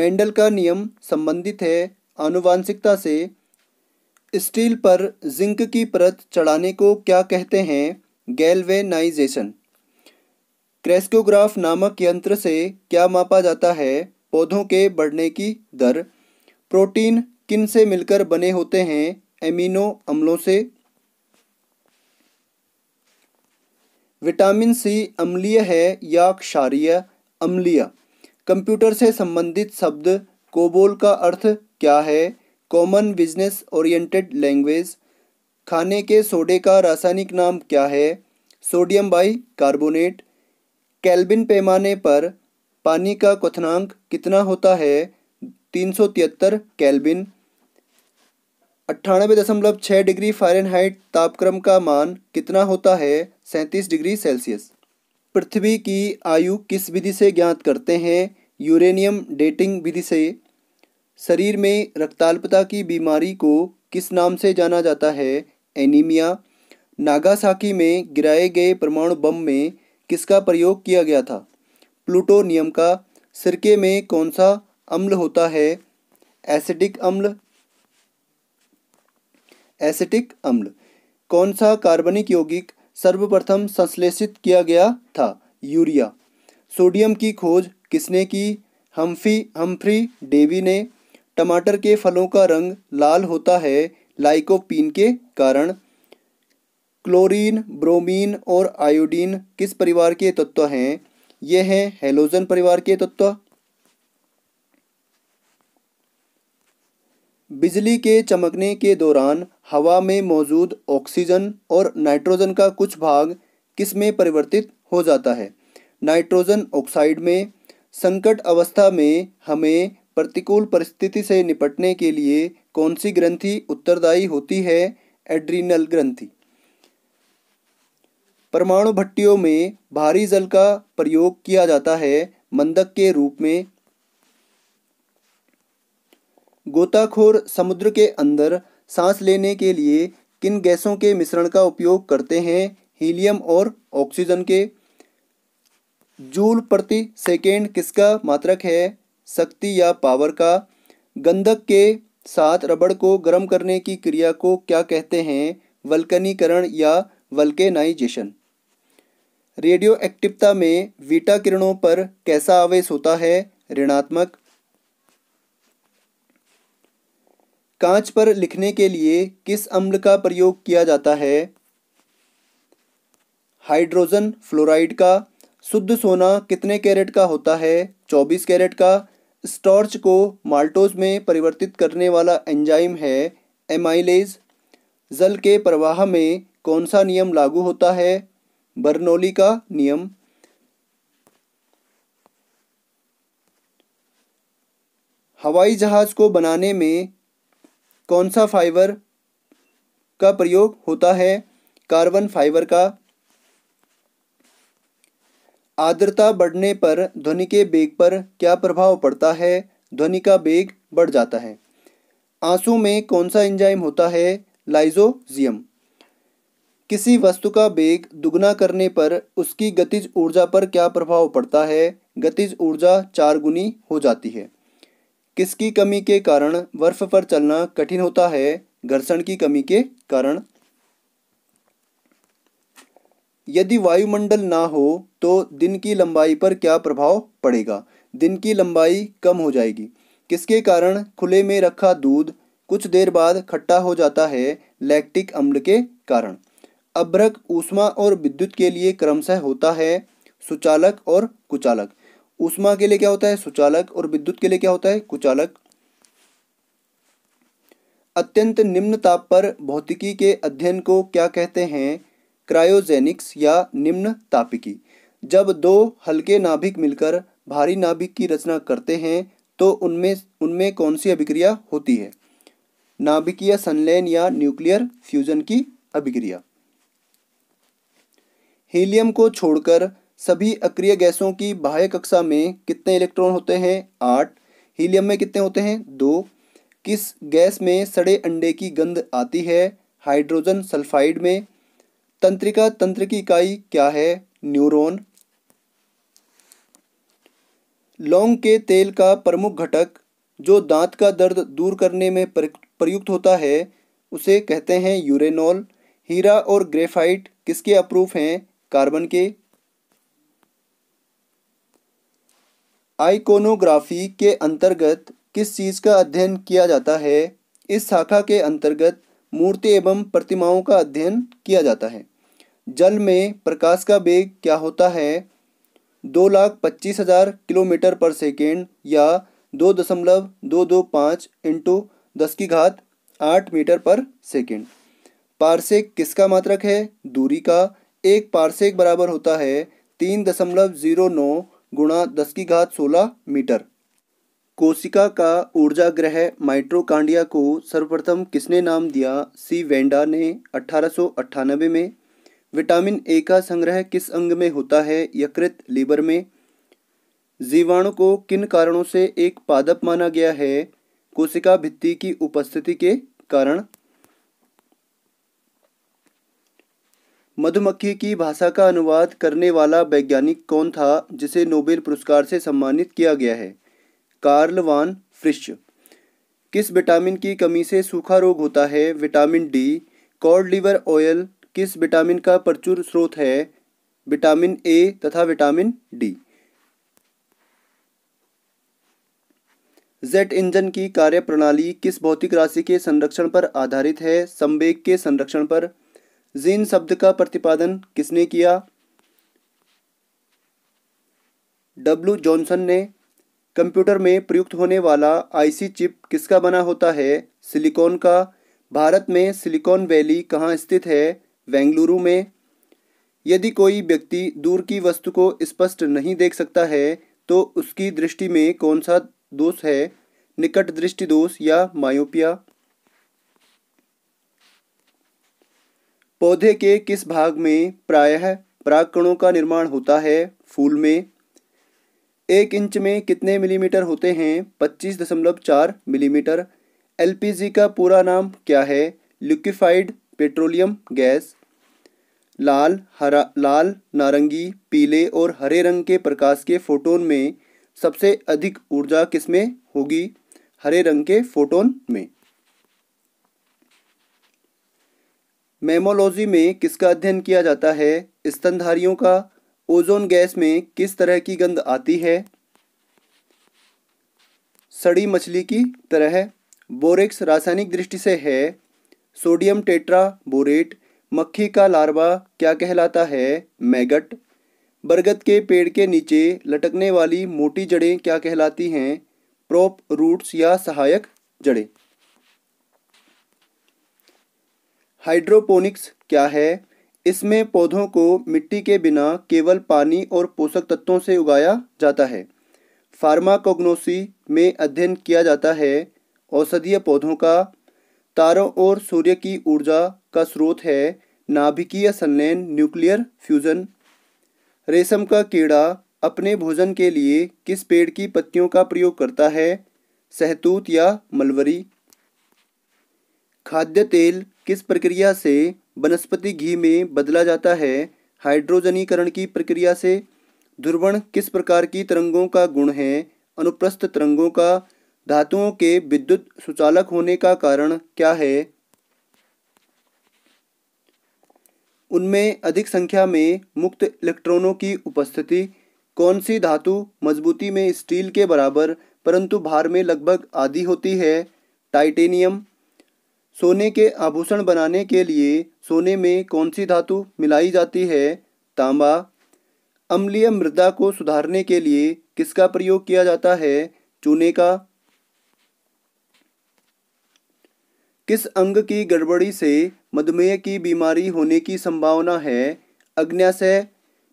मेंडल का नियम संबंधित है आनुवांशिकता से स्टील पर जिंक की परत चढ़ाने को क्या कहते हैं गैल्वेनाइजेशन क्रेस्क्योग्राफ नामक यंत्र से क्या मापा जाता है पौधों के बढ़ने की दर प्रोटीन किन से मिलकर बने होते हैं एमिनो अम्लों से विटामिन सी अम्लीय है या क्षारीय अम्लीय कंप्यूटर से संबंधित शब्द कोबोल का अर्थ क्या है कॉमन बिजनेस ओरिएंटेड लैंग्वेज खाने के सोडे का रासायनिक नाम क्या है सोडियम बाई कार्बोनेट केल्विन पैमाने पर पानी का क्वथनांक कितना होता है तीन सौ तिहत्तर कैलबिन अट्ठानबे दशमलव छः डिग्री फ़ारेनहाइट तापक्रम का मान कितना होता है सैंतीस डिग्री सेल्सियस पृथ्वी की आयु किस विधि से ज्ञात करते हैं यूरेनियम डेटिंग विधि से शरीर में रक्ताल्पता की बीमारी को किस नाम से जाना जाता है एनीमिया नागासाकी में गिराए गए परमाणु बम में किसका प्रयोग किया गया था प्लूटोनियम का सिरके में कौन सा अम्ल होता है एसिडिक अम्ल एसिटिक अम्ल कौन सा कार्बनिक यौगिक सर्वप्रथम संश्लेषित किया गया था यूरिया सोडियम की खोज किसने की हम्फी हम्फ्री डेवी ने टमाटर के फलों का रंग लाल होता है लाइकोपीन के कारण क्लोरीन ब्रोमीन और आयोडीन किस परिवार के तत्व हैं यह हैं हेलोजन परिवार के तत्व बिजली के चमकने के दौरान हवा में मौजूद ऑक्सीजन और नाइट्रोजन का कुछ भाग किस में परिवर्तित हो जाता है नाइट्रोजन ऑक्साइड में संकट अवस्था में हमें प्रतिकूल परिस्थिति से निपटने के लिए कौन सी ग्रंथि उत्तरदायी होती है एड्रीनल ग्रंथि परमाणु भट्टियों में भारी जल का प्रयोग किया जाता है मंदक के रूप में गोताखोर समुद्र के अंदर सांस लेने के लिए किन गैसों के मिश्रण का उपयोग करते हैं हीलियम और ऑक्सीजन के जूल प्रति सेकेंड किसका मात्रक है शक्ति या पावर का गंधक के साथ रबड़ को गर्म करने की क्रिया को क्या कहते हैं वल्कनीकरण या वल्केनाइजेशन रेडियो एक्टिवता में वीटा किरणों पर कैसा आवेश होता है ऋणात्मक कांच पर लिखने के लिए किस अम्ल का प्रयोग किया जाता है हाइड्रोजन फ्लोराइड का शुद्ध सोना कितने कैरेट का होता है 24 कैरेट का स्टॉर्च को माल्टोज में परिवर्तित करने वाला एंजाइम है एमाइलेज जल के प्रवाह में कौन सा नियम लागू होता है बर्नौली का नियम हवाई जहाज को बनाने में कौन सा फाइबर का प्रयोग होता है कार्बन फाइबर का आर्द्रता बढ़ने पर ध्वनि के बेग पर क्या प्रभाव पड़ता है ध्वनि का बेग बढ़ जाता है आंसू में कौन सा एंजाइम होता है लाइजोजियम किसी वस्तु का वेग दुगना करने पर उसकी गतिज ऊर्जा पर क्या प्रभाव पड़ता है गतिज ऊर्जा चार गुनी हो जाती है किसकी कमी के कारण बर्फ पर चलना कठिन होता है घर्षण की कमी के कारण यदि वायुमंडल ना हो तो दिन की लंबाई पर क्या प्रभाव पड़ेगा दिन की लंबाई कम हो जाएगी किसके कारण खुले में रखा दूध कुछ देर बाद खट्टा हो जाता है लैक्टिक अम्ल के कारण अभ्रक ऊष्मा और विद्युत के लिए क्रमशः होता है सुचालक और कुचालक ऊष्मा के लिए क्या होता है सुचालक और विद्युत के लिए क्या होता है कुचालक अत्यंत निम्न ताप पर भौतिकी के अध्ययन को क्या कहते हैं क्रायोजेनिक्स या निम्न तापिकी जब दो हल्के नाभिक मिलकर भारी नाभिक की रचना करते हैं तो उनमें उनमें कौन सी अभिक्रिया होती है नाभिकीय संलयन या न्यूक्लियर फ्यूजन की अभिक्रिया हीलियम को छोड़कर सभी अक्रिय गैसों की बाह्य कक्षा में कितने इलेक्ट्रॉन होते हैं आठ हीलियम में कितने होते हैं दो किस गैस में सड़े अंडे की गंध आती है हाइड्रोजन सल्फाइड में तंत्रिका तंत्र की इकाई क्या है न्यूरॉन लौंग के तेल का प्रमुख घटक जो दांत का दर्द दूर करने में प्रयुक्त होता है उसे कहते हैं यूरेनॉल हीरा और ग्रेफाइट किसके अप्रूफ हैं कार्बन के आइकोनोग्राफी के अंतर्गत किस चीज़ का अध्ययन किया जाता है इस शाखा के अंतर्गत मूर्ति एवं प्रतिमाओं का अध्ययन किया जाता है जल में प्रकाश का वेग क्या होता है दो लाख पच्चीस हज़ार किलोमीटर पर सेकेंड या दो दशमलव दो दो पाँच इंटू दस की घात आठ मीटर पर सेकेंड पार्सेक किसका मात्रक है दूरी का एक पारसेक बराबर होता है तीन दशमलव जीरो नौ गुणा दस की घात सोलह मीटर कोशिका का ऊर्जा ग्रह माइट्रोकांडिया को सर्वप्रथम किसने नाम दिया सी वेंडा ने अठारह में विटामिन ए का संग्रह किस अंग में होता है यकृत लीवर में जीवाणु को किन कारणों से एक पादप माना गया है कोशिका भित्ति की उपस्थिति के कारण मधुमक्खी की भाषा का अनुवाद करने वाला वैज्ञानिक कौन था जिसे नोबेल पुरस्कार से सम्मानित किया गया है कार्ल वान फ्रिश किस विटामिन की कमी से सूखा रोग होता है vitamin D cod liver oil किस विटामिन का प्रचुर स्रोत है विटामिन ए तथा विटामिन डी जेट इंजन की कार्यप्रणाली किस भौतिक राशि के संरक्षण पर आधारित है संवेग के संरक्षण पर जीन शब्द का प्रतिपादन किसने किया डब्ल्यू जॉनसन ने कंप्यूटर में प्रयुक्त होने वाला आईसी चिप किसका बना होता है सिलिकॉन का भारत में सिलिकॉन वैली कहाँ स्थित है बेंगलुरु में यदि कोई व्यक्ति दूर की वस्तु को स्पष्ट नहीं देख सकता है तो उसकी दृष्टि में कौन सा दोष है निकट दृष्टि दोष या मायोपिया पौधे के किस भाग में प्रायः परागकणों का निर्माण होता है फूल में एक इंच में कितने मिलीमीटर होते हैं पच्चीस दशमलव चार मिलीमीटर एल का पूरा नाम क्या है लिक्विफाइड पेट्रोलियम गैस लाल हरा लाल नारंगी पीले और हरे रंग के प्रकाश के फोटोन में सबसे अधिक ऊर्जा किसमें होगी हरे रंग के फोटोन में मेमोलॉजी में किसका अध्ययन किया जाता है स्तनधारियों का ओजोन गैस में किस तरह की गंध आती है सड़ी मछली की तरह बोरेक्स रासायनिक दृष्टि से है सोडियम टेट्रा बोरेट मक्खी का लार्वा क्या कहलाता है मैगट बरगद के पेड़ के नीचे लटकने वाली मोटी जड़ें क्या कहलाती हैं प्रोप रूट्स या सहायक जड़ें हाइड्रोपोनिक्स क्या है इसमें पौधों को मिट्टी के बिना केवल पानी और पोषक तत्वों से उगाया जाता है फार्माकोग्नोसी में अध्ययन किया जाता है औषधीय पौधों का तारों और सूर्य की ऊर्जा का स्रोत है नाभिकीय संलयन न्यूक्लियर फ्यूज़न रेशम का कीड़ा अपने भोजन के लिए किस पेड़ की पत्तियों का प्रयोग करता है सहतूत या मलवरी खाद्य तेल किस प्रक्रिया से वनस्पति घी में बदला जाता है हाइड्रोजनीकरण की प्रक्रिया से ध्रुवण किस प्रकार की तरंगों का गुण है अनुप्रस्थ तरंगों का धातुओं के विद्युत सुचालक होने का कारण क्या है उनमें अधिक संख्या में मुक्त इलेक्ट्रॉनों की उपस्थिति कौन सी धातु मजबूती में स्टील के बराबर परंतु भार में लगभग आधी होती है टाइटेनियम सोने के आभूषण बनाने के लिए सोने में कौन सी धातु मिलाई जाती है तांबा अम्लीय मृदा को सुधारने के लिए किसका प्रयोग किया जाता है चूने का किस अंग की गड़बड़ी से मधुमेह की बीमारी होने की संभावना है अग्न्याशय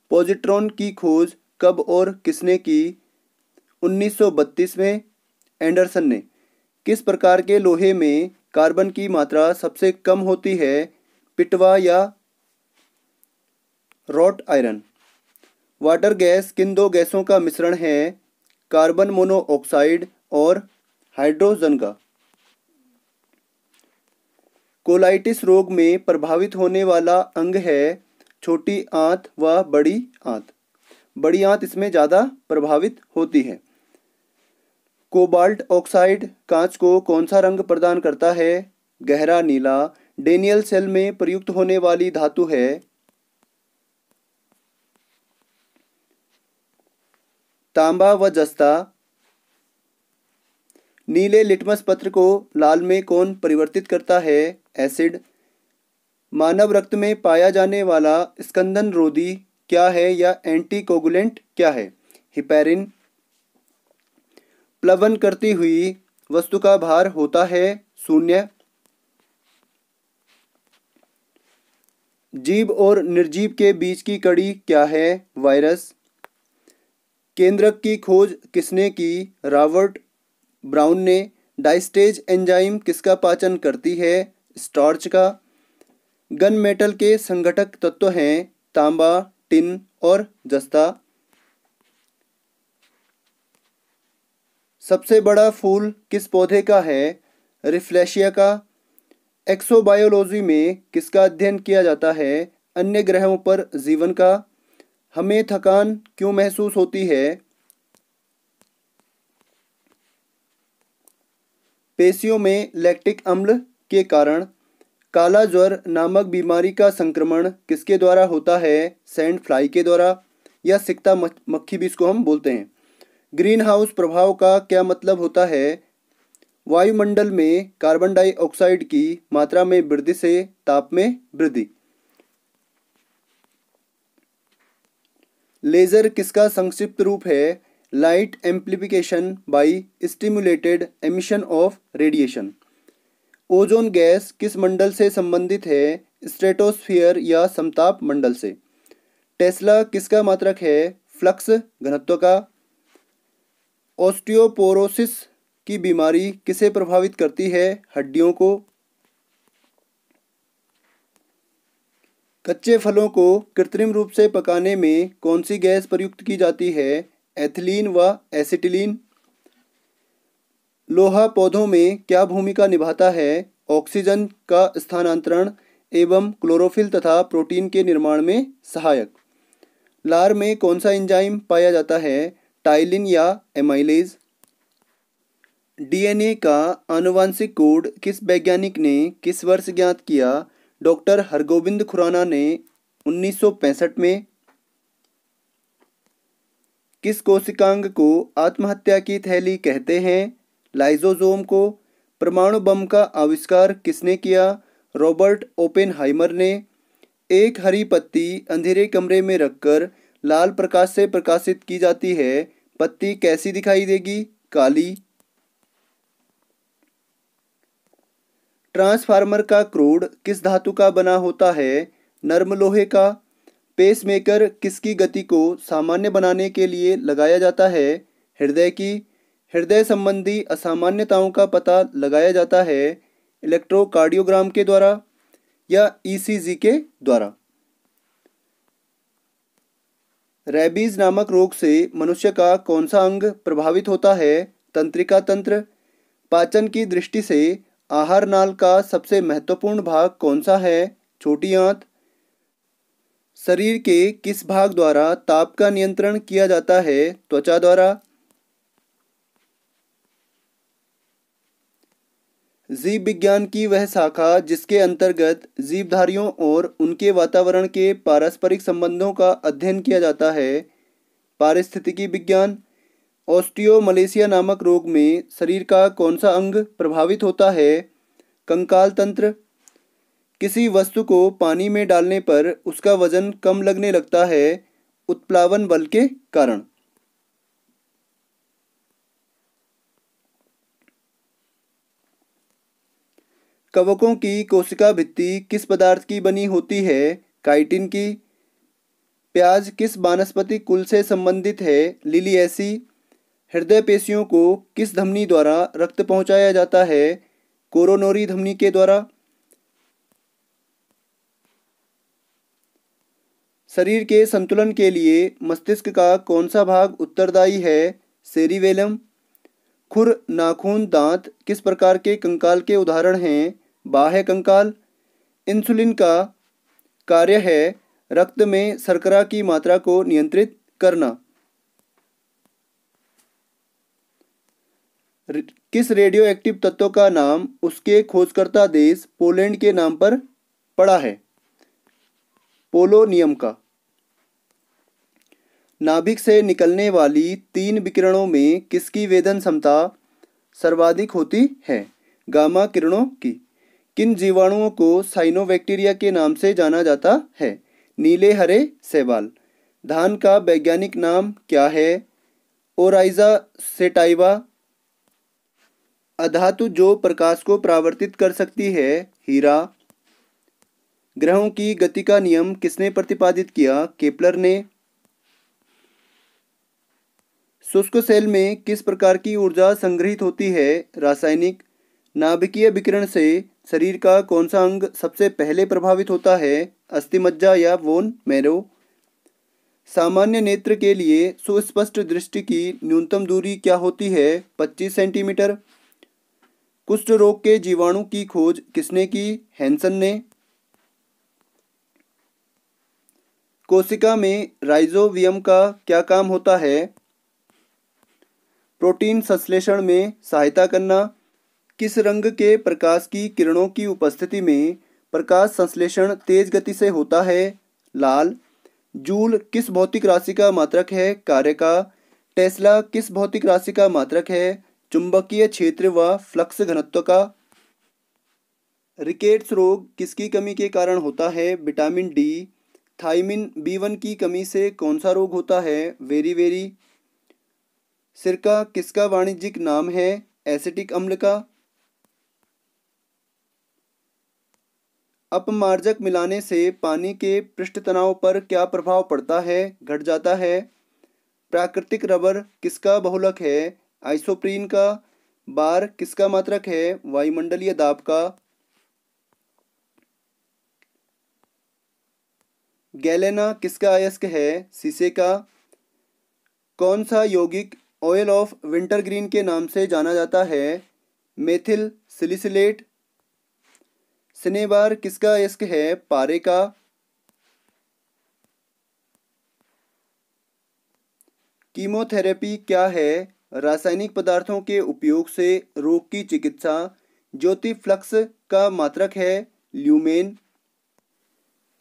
पॉजिट्रॉन की खोज कब और किसने की 1932 में एंडरसन ने किस प्रकार के लोहे में कार्बन की मात्रा सबसे कम होती है पिटवा या रॉट आयरन वाटर गैस किन दो गैसों का मिश्रण है कार्बन मोनोऑक्साइड और हाइड्रोजन का कोलाइटिस रोग में प्रभावित होने वाला अंग है छोटी आंत व बड़ी आंत बड़ी आंत इसमें ज़्यादा प्रभावित होती है कोबाल्ट ऑक्साइड कांच को कौन सा रंग प्रदान करता है गहरा नीला डेनियल सेल में प्रयुक्त होने वाली धातु है तांबा व जस्ता नीले लिटमस पत्र को लाल में कौन परिवर्तित करता है एसिड मानव रक्त में पाया जाने वाला स्कंदन रोधी क्या है या एंटीकोगुलेंट क्या है हिपेरिन प्लवन करती हुई वस्तु का भार होता है शून्य जीव और निर्जीव के बीच की कड़ी क्या है वायरस केंद्रक की खोज किसने की रॉबर्ट ब्राउन ने डाइस्टेज एंजाइम किसका पाचन करती है स्टार्च का गन मेटल के संगठक तत्व हैं तांबा टिन और जस्ता सबसे बड़ा फूल किस पौधे का है रिफ्लेशिया का एक्सोबायोलॉजी में किसका अध्ययन किया जाता है अन्य ग्रहों पर जीवन का हमें थकान क्यों महसूस होती है पेशियों में लैक्टिक अम्ल के कारण काला ज्वर नामक बीमारी का संक्रमण किसके द्वारा होता है सैंड फ्लाई के द्वारा या सिकता मक्खी भी इसको हम बोलते हैं ग्रीन हाउस प्रभाव का क्या मतलब होता है वायुमंडल में कार्बन डाइऑक्साइड की मात्रा में वृद्धि से ताप में वृद्धि लेज़र किसका संक्षिप्त रूप है light amplification by stimulated emission of radiation ozone gas किस मंडल से संबंधित है स्ट्रेटोस्फीयर या समताप मंडल से टेस्ला किसका मात्रक है फ्लक्स घनत्व का ऑस्टियोपोरोसिस की बीमारी किसे प्रभावित करती है हड्डियों को कच्चे फलों को कृत्रिम रूप से पकाने में कौन सी गैस प्रयुक्त की जाती है एथिलीन व एसिटिलीन लोहा पौधों में क्या भूमिका निभाता है ऑक्सीजन का स्थानांतरण एवं क्लोरोफिल तथा प्रोटीन के निर्माण में सहायक लार में कौन सा एंजाइम पाया जाता है टाइलिन या एमाइलेज डीएनए का आनुवंशिक कोड किस वैज्ञानिक ने किस वर्ष ज्ञात किया डॉक्टर हरगोविंद खुराना ने 1965 में किस कोशिकांग को आत्महत्या की थैली कहते हैं लाइजोजोम को परमाणु बम का आविष्कार किसने किया रॉबर्ट ओपेनहाइमर ने एक हरी पत्ती अंधेरे कमरे में रखकर लाल प्रकाश से प्रकाशित की जाती है पत्ती कैसी दिखाई देगी काली ट्रांसफार्मर का क्रोड किस धातु का बना होता है नर्म लोहे का पेसमेकर किसकी गति को सामान्य बनाने के लिए लगाया जाता है हृदय की हृदय संबंधी असामान्यताओं का पता लगाया जाता है इलेक्ट्रोकार्डियोग्राम के द्वारा या ईसीजी e के द्वारा रेबीज नामक रोग से मनुष्य का कौन सा अंग प्रभावित होता है तंत्रिका तंत्र पाचन की दृष्टि से आहार नाल का सबसे महत्वपूर्ण भाग कौन सा है छोटी आंत शरीर के किस भाग द्वारा ताप का नियंत्रण किया जाता है त्वचा द्वारा जीव विज्ञान की वह शाखा जिसके अंतर्गत जीवधारियों और उनके वातावरण के पारस्परिक संबंधों का अध्ययन किया जाता है पारिस्थितिकी विज्ञान ऑस्टियो मलेशिया नामक रोग में शरीर का कौन सा अंग प्रभावित होता है कंकाल तंत्र किसी वस्तु को पानी में डालने पर उसका वजन कम लगने लगता है उत्प्लावन बल के कारण कवकों की कोशिका भित्ति किस पदार्थ की बनी होती है काइटिन की प्याज किस वनस्पति कुल से संबंधित है लिलियसी हृदय पेशियों को किस धमनी द्वारा रक्त पहुंचाया जाता है कोरोनोरी धमनी के द्वारा शरीर के संतुलन के लिए मस्तिष्क का कौन सा भाग उत्तरदायी है सेरिवेलम खुर नाखून दांत किस प्रकार के कंकाल के उदाहरण हैं बाह्य कंकाल इंसुलिन का कार्य है रक्त में शर्करा की मात्रा को नियंत्रित करना किस रेडियो एक्टिव तत्व का नाम उसके खोजकर्ता देश पोलैंड के नाम पर पड़ा है पोलोनियम का नाभिक से निकलने वाली तीन विकिरणों में किसकी वेदन क्षमता सर्वाधिक होती है गामा किरणों की किन जीवाणुओं को साइनोबैक्टीरिया के नाम से जाना जाता है नीले हरे सेवाल धान का वैज्ञानिक नाम क्या है ओराइजा सेटाइवा अधातु जो प्रकाश को परावर्तित कर सकती है हीरा ग्रहों की गति का नियम किसने प्रतिपादित किया केपलर ने शुष्क सेल में किस प्रकार की ऊर्जा संग्रहित होती है रासायनिक नाभिकीय विकिरण से शरीर का कौन सा अंग सबसे पहले प्रभावित होता है अस्थिमज्जा या वोन मैरो सामान्य नेत्र के लिए सुस्पष्ट दृष्टि की न्यूनतम दूरी क्या होती है 25 सेंटीमीटर कुष्ठ रोग के जीवाणु की खोज किसने की हैंसन ने कोशिका में राइजोवियम का क्या काम होता है प्रोटीन संश्लेषण में सहायता करना किस रंग के प्रकाश की किरणों की उपस्थिति में प्रकाश संश्लेषण तेज गति से होता है लाल जूल किस भौतिक राशि का मात्रक है कार्य का टेस्ला किस भौतिक राशि का मात्रक है चुंबकीय क्षेत्र व फ्लक्स घनत्व का रिकेट्स रोग किसकी कमी के कारण होता है vitamin D thiamine B one की कमी से कौन सा रोग होता है वेरी वेरी सिरका किसका वाणिज्यिक नाम है एसिटिक अम्ल का अपमार्जक मिलाने से पानी के पृष्ठ तनाव पर क्या प्रभाव पड़ता है घट जाता है प्राकृतिक रबर किसका बहुलक है आइसोप्रीन का बार किसका मात्रक है वायुमंडलीय दाब का गैलेना किसका अयस्क है शीशे का कौन सा यौगिक ऑयल ऑफ विंटरग्रीन के नाम से जाना जाता है मेथिल सिलिसिलेट सिनेबार किसका यस्क है पारे का कीमोथेरेपी क्या है रासायनिक पदार्थों के उपयोग से रोग की चिकित्सा ज्योति फ्लक्स का मात्रक है ल्यूमेन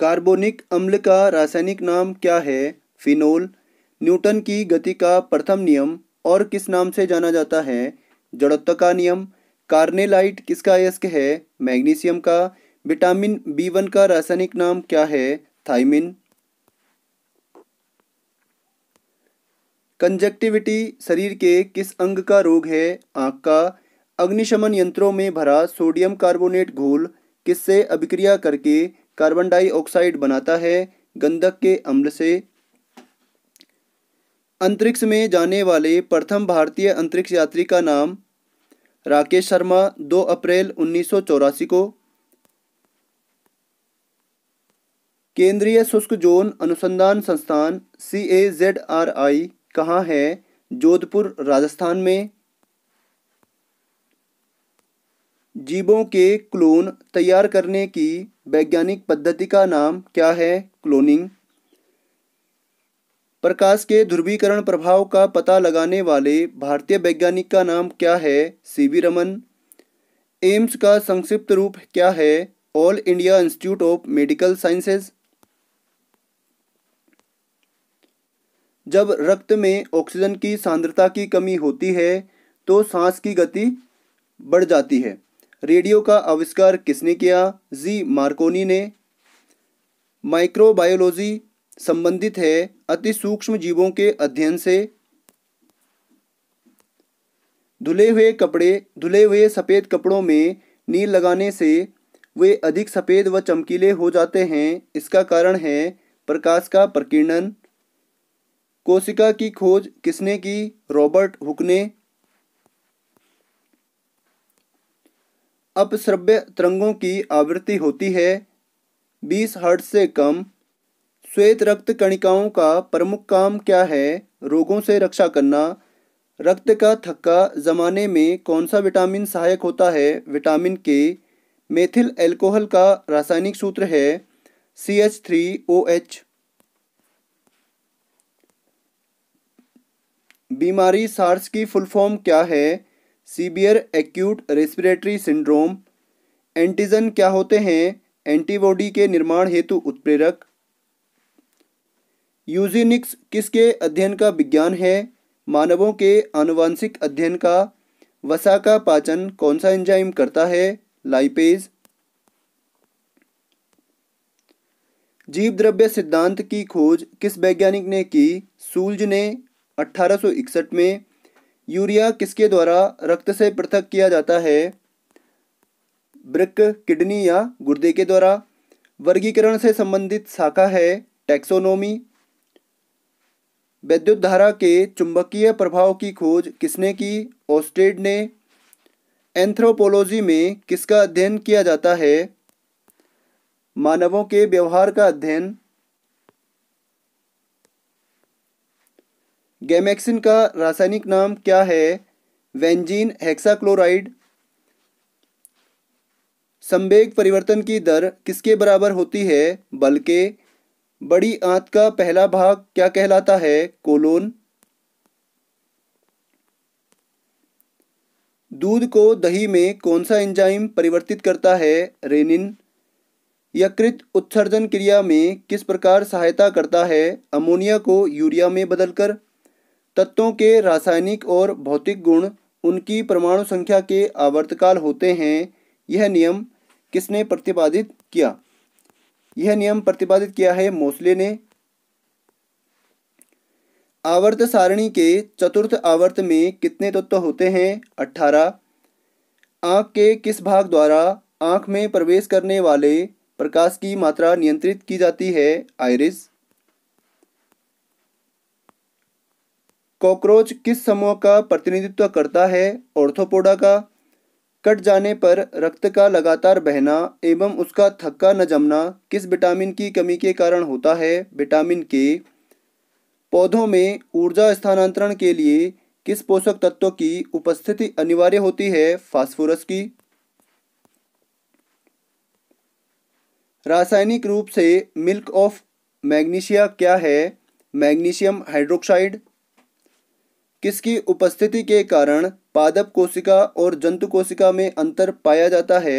कार्बोनिक अम्ल का रासायनिक नाम क्या है फिनोल न्यूटन की गति का प्रथम नियम और किस नाम से जाना जाता है जड़त्व का नियम कार्नेलाइट किसका अयस्क है मैग्नीशियम का विटामिन बी वन का रासायनिक नाम क्या है थाइमिन कंजक्टिविटी शरीर के किस अंग का रोग है आँख का अग्निशमन यंत्रों में भरा सोडियम कार्बोनेट घोल किससे अभिक्रिया करके कार्बन डाइऑक्साइड बनाता है गंधक के अम्ल से अंतरिक्ष में जाने वाले प्रथम भारतीय अंतरिक्ष यात्री का नाम राकेश शर्मा 2 अप्रैल उन्नीस को केंद्रीय शुष्क जोन अनुसंधान संस्थान सी ए जेड आर आई कहाँ है जोधपुर राजस्थान में जीवों के क्लोन तैयार करने की वैज्ञानिक पद्धति का नाम क्या है क्लोनिंग प्रकाश के ध्रुवीकरण प्रभाव का पता लगाने वाले भारतीय वैज्ञानिक का नाम क्या है सी वी रमन एम्स का संक्षिप्त रूप क्या है all India institute of medical sciences जब रक्त में ऑक्सीजन की सांद्रता की कमी होती है तो सांस की गति बढ़ जाती है रेडियो का आविष्कार किसने किया जी मार्कोनी ने माइक्रोबायोलॉजी संबंधित है अति सूक्ष्म जीवों के अध्ययन से धुले हुए कपड़े धुले हुए सफ़ेद कपड़ों में नील लगाने से वे अधिक सफ़ेद व चमकीले हो जाते हैं इसका कारण है प्रकाश का प्रकीर्णन कोशिका की खोज किसने की रॉबर्ट हुक ने अपश्रव्य तरंगों की आवृत्ति होती है 20 हर्ट से कम श्वेत रक्त कणिकाओं का प्रमुख काम क्या है रोगों से रक्षा करना रक्त का थक्का जमाने में कौन सा विटामिन सहायक होता है विटामिन के मेथिल एल्कोहल का रासायनिक सूत्र है C H three O H बीमारी सार्स की फुल फॉर्म क्या है severe acute respiratory syndrome antigen क्या होते हैं एंटीबॉडी के निर्माण हेतु उत्प्रेरक यूजिनिक्स किसके अध्ययन का विज्ञान है मानवों के आनुवांशिक अध्ययन का वसा का पाचन कौन सा एंजाइम करता है लाइपेज जीव द्रव्य सिद्धांत की खोज किस वैज्ञानिक ने की सूलज ने 1861 में यूरिया किसके द्वारा रक्त से पृथक किया जाता है ब्रिक किडनी या गुर्दे के द्वारा वर्गीकरण से संबंधित शाखा है टैक्सोनोमी विद्युत धारा के चुंबकीय प्रभाव की खोज किसने की ऑस्टेड ने एंथ्रोपोलॉजी में किसका अध्ययन किया जाता है मानवों के व्यवहार का अध्ययन गैमेक्सिन का रासायनिक नाम क्या है वेंजीन हेक्साक्लोराइड संवेग परिवर्तन की दर किसके बराबर होती है बल्कि बड़ी आंत का पहला भाग क्या कहलाता है कोलोन दूध को दही में कौन सा एंजाइम परिवर्तित करता है रेनिन यकृत उत्सर्जन क्रिया में किस प्रकार सहायता करता है अमोनिया को यूरिया में बदलकर तत्वों के रासायनिक और भौतिक गुण उनकी परमाणु संख्या के आवर्तकाल होते हैं यह नियम किसने प्रतिपादित किया यह नियम प्रतिपादित किया है मोसले ने आवर्त सारणी के चतुर्थ आवर्त में कितने तत्व होते हैं अठारह आंख के किस भाग द्वारा आंख में प्रवेश करने वाले प्रकाश की मात्रा नियंत्रित की जाती है आयरिस कॉकरोच किस समूह का प्रतिनिधित्व करता है ऑर्थोपोडा का कट जाने पर रक्त का लगातार बहना एवं उसका थक्का न जमना किस विटामिन की कमी के कारण होता है विटामिन के पौधों में ऊर्जा स्थानांतरण के लिए किस पोषक तत्व की उपस्थिति अनिवार्य होती है फास्फोरस की रासायनिक रूप से मिल्क ऑफ मैग्नीशिया क्या है मैग्नीशियम हाइड्रोक्साइड किसकी उपस्थिति के कारण पादप कोशिका और जंतु कोशिका में अंतर पाया जाता है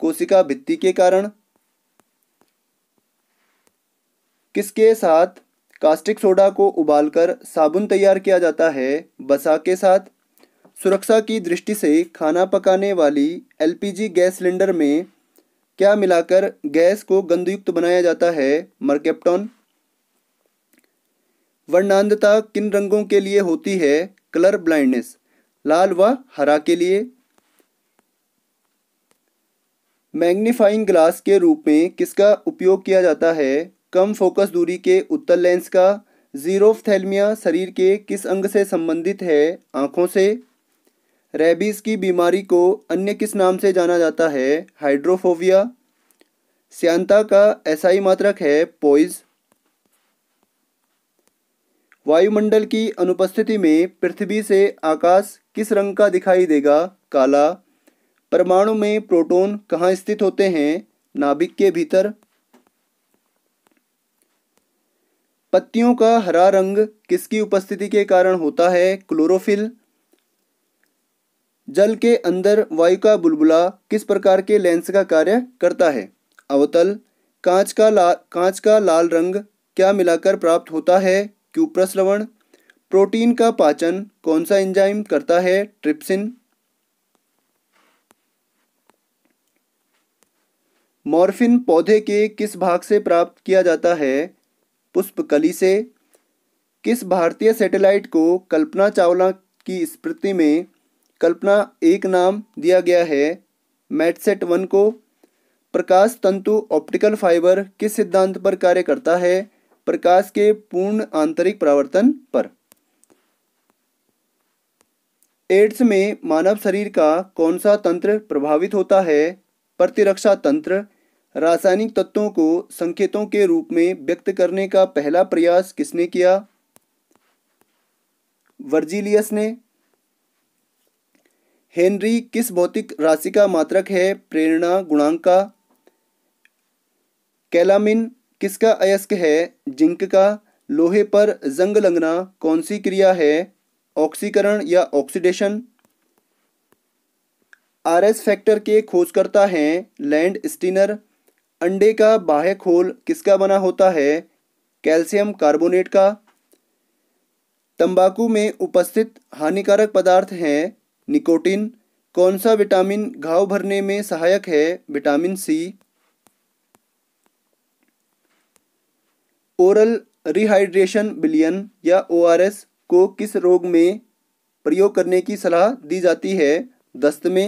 कोशिका भित्ति के कारण किसके साथ कास्टिक सोडा को उबालकर साबुन तैयार किया जाता है बसा के साथ सुरक्षा की दृष्टि से खाना पकाने वाली एलपीजी गैस सिलेंडर में क्या मिलाकर गैस को गंधयुक्त बनाया जाता है मर्केप्टॉन वर्णांधता किन रंगों के लिए होती है कलर ब्लाइंडनेस लाल व हरा के लिए मैग्नीफाइंग ग्लास के रूप में किसका उपयोग किया जाता है कम फोकस दूरी के उत्तर लेंस का जीरोफ्थेलमिया शरीर के किस अंग से संबंधित है आँखों से रेबीज़ की बीमारी को अन्य किस नाम से जाना जाता है हाइड्रोफोविया श्यांता का ही मात्रक है पोइज वायुमंडल की अनुपस्थिति में पृथ्वी से आकाश किस रंग का दिखाई देगा काला परमाणु में प्रोटॉन कहाँ स्थित होते हैं नाभिक के भीतर पत्तियों का हरा रंग किसकी उपस्थिति के कारण होता है क्लोरोफिल जल के अंदर वायु का बुलबुला किस प्रकार के लेंस का कार्य करता है अवतल कांच का लाल कांच का लाल रंग क्या मिलाकर प्राप्त होता है क्यूप्रश्रवण प्रोटीन का पाचन कौन सा एंजाइम करता है ट्रिप्सिन मॉर्फिन पौधे के किस भाग से प्राप्त किया जाता है पुष्पकली से किस भारतीय सैटेलाइट को कल्पना चावला की स्मृति में कल्पना एक नाम दिया गया है मैटसेट वन को प्रकाश तंतु ऑप्टिकल फाइबर किस सिद्धांत पर कार्य करता है प्रकाश के पूर्ण आंतरिक प्रावर्तन पर एड्स में मानव शरीर का कौन सा तंत्र प्रभावित होता है प्रतिरक्षा तंत्र रासायनिक तत्वों को संकेतों के रूप में व्यक्त करने का पहला प्रयास किसने किया वर्जीलियस ने हेनरी किस भौतिक राशि का मात्रक है प्रेरणा गुणांक का कैलामिन किसका अयस्क है जिंक का लोहे पर जंग लगना कौन सी क्रिया है ऑक्सीकरण या ऑक्सीडेशन आर एस फैक्टर के खोजकर्ता हैं लैंड स्टीनर अंडे का बाह्य खोल किसका बना होता है कैल्शियम कार्बोनेट का तंबाकू में उपस्थित हानिकारक पदार्थ हैं निकोटिन कौन सा विटामिन घाव भरने में सहायक है विटामिन सी ओरल रिहाइड्रेशन बिलियन या ओ आर एस को किस रोग में प्रयोग करने की सलाह दी जाती है दस्त में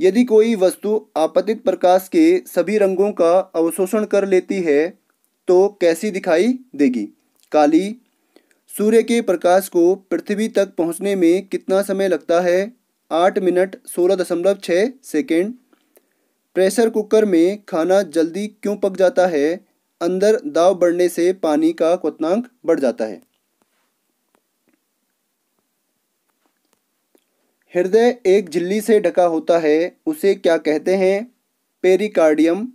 यदि कोई वस्तु आपतित प्रकाश के सभी रंगों का अवशोषण कर लेती है तो कैसी दिखाई देगी काली सूर्य के प्रकाश को पृथ्वी तक पहुंचने में कितना समय लगता है आठ मिनट सोलह दशमलव छः सेकेंड प्रेशर कुकर में खाना जल्दी क्यों पक जाता है अंदर दाव बढ़ने से पानी का क्वनांक बढ़ जाता है हृदय एक झिल्ली से ढका होता है उसे क्या कहते हैं पेरिकार्डियम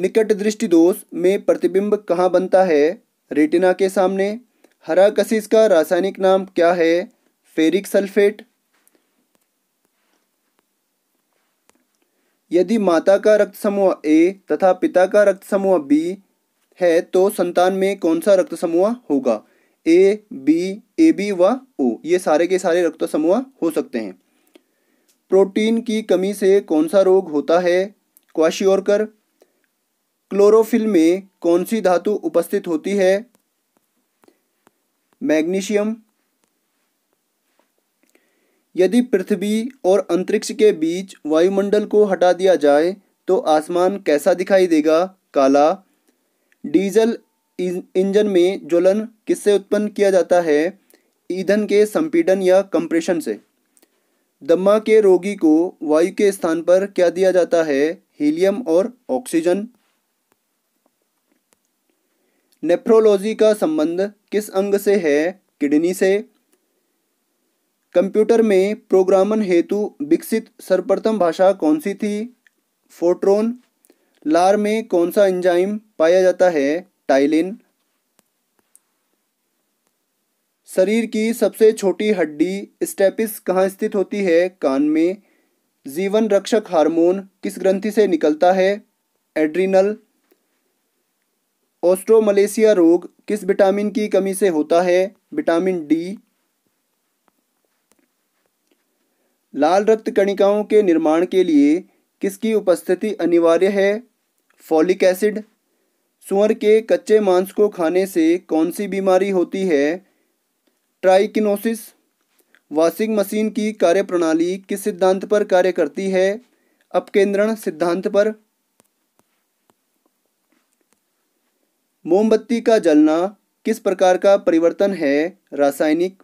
निकट दृष्टि दोष में प्रतिबिंब कहाँ बनता है रेटिना के सामने हरा कशिश का रासायनिक नाम क्या है फेरिक सल्फेट यदि माता का रक्त समूह ए तथा पिता का रक्त समूह बी है तो संतान में कौन सा रक्त समूह होगा ए बी ए बी व ओ ये सारे के सारे रक्त समूह हो सकते हैं प्रोटीन की कमी से कौन सा रोग होता है क्वाशियोरकर क्लोरोफिल में कौन सी धातु उपस्थित होती है मैग्नीशियम यदि पृथ्वी और अंतरिक्ष के बीच वायुमंडल को हटा दिया जाए तो आसमान कैसा दिखाई देगा काला डीजल इंजन में ज्वलन किससे उत्पन्न किया जाता है ईंधन के संपीडन या कंप्रेशन से दमा के रोगी को वायु के स्थान पर क्या दिया जाता है हीलियम और ऑक्सीजन नेफ्रोलॉजी का संबंध किस अंग से है किडनी से कंप्यूटर में प्रोग्रामन हेतु विकसित सर्वप्रथम भाषा कौन सी थी फोट्रोन लार में कौन सा एंजाइम पाया जाता है टाइलिन शरीर की सबसे छोटी हड्डी स्टेपिस कहाँ स्थित होती है कान में जीवन रक्षक हार्मोन किस ग्रंथि से निकलता है एड्रीनल ऑस्ट्रोमलेशिया रोग किस विटामिन की कमी से होता है विटामिन डी लाल रक्त कणिकाओं के निर्माण के लिए किसकी उपस्थिति अनिवार्य है फॉलिक एसिड सुअर के कच्चे मांस को खाने से कौन सी बीमारी होती है ट्राइकिनोसिस वाशिंग मशीन की कार्यप्रणाली किस सिद्धांत पर कार्य करती है अपकेंद्रण सिद्धांत पर मोमबत्ती का जलना किस प्रकार का परिवर्तन है रासायनिक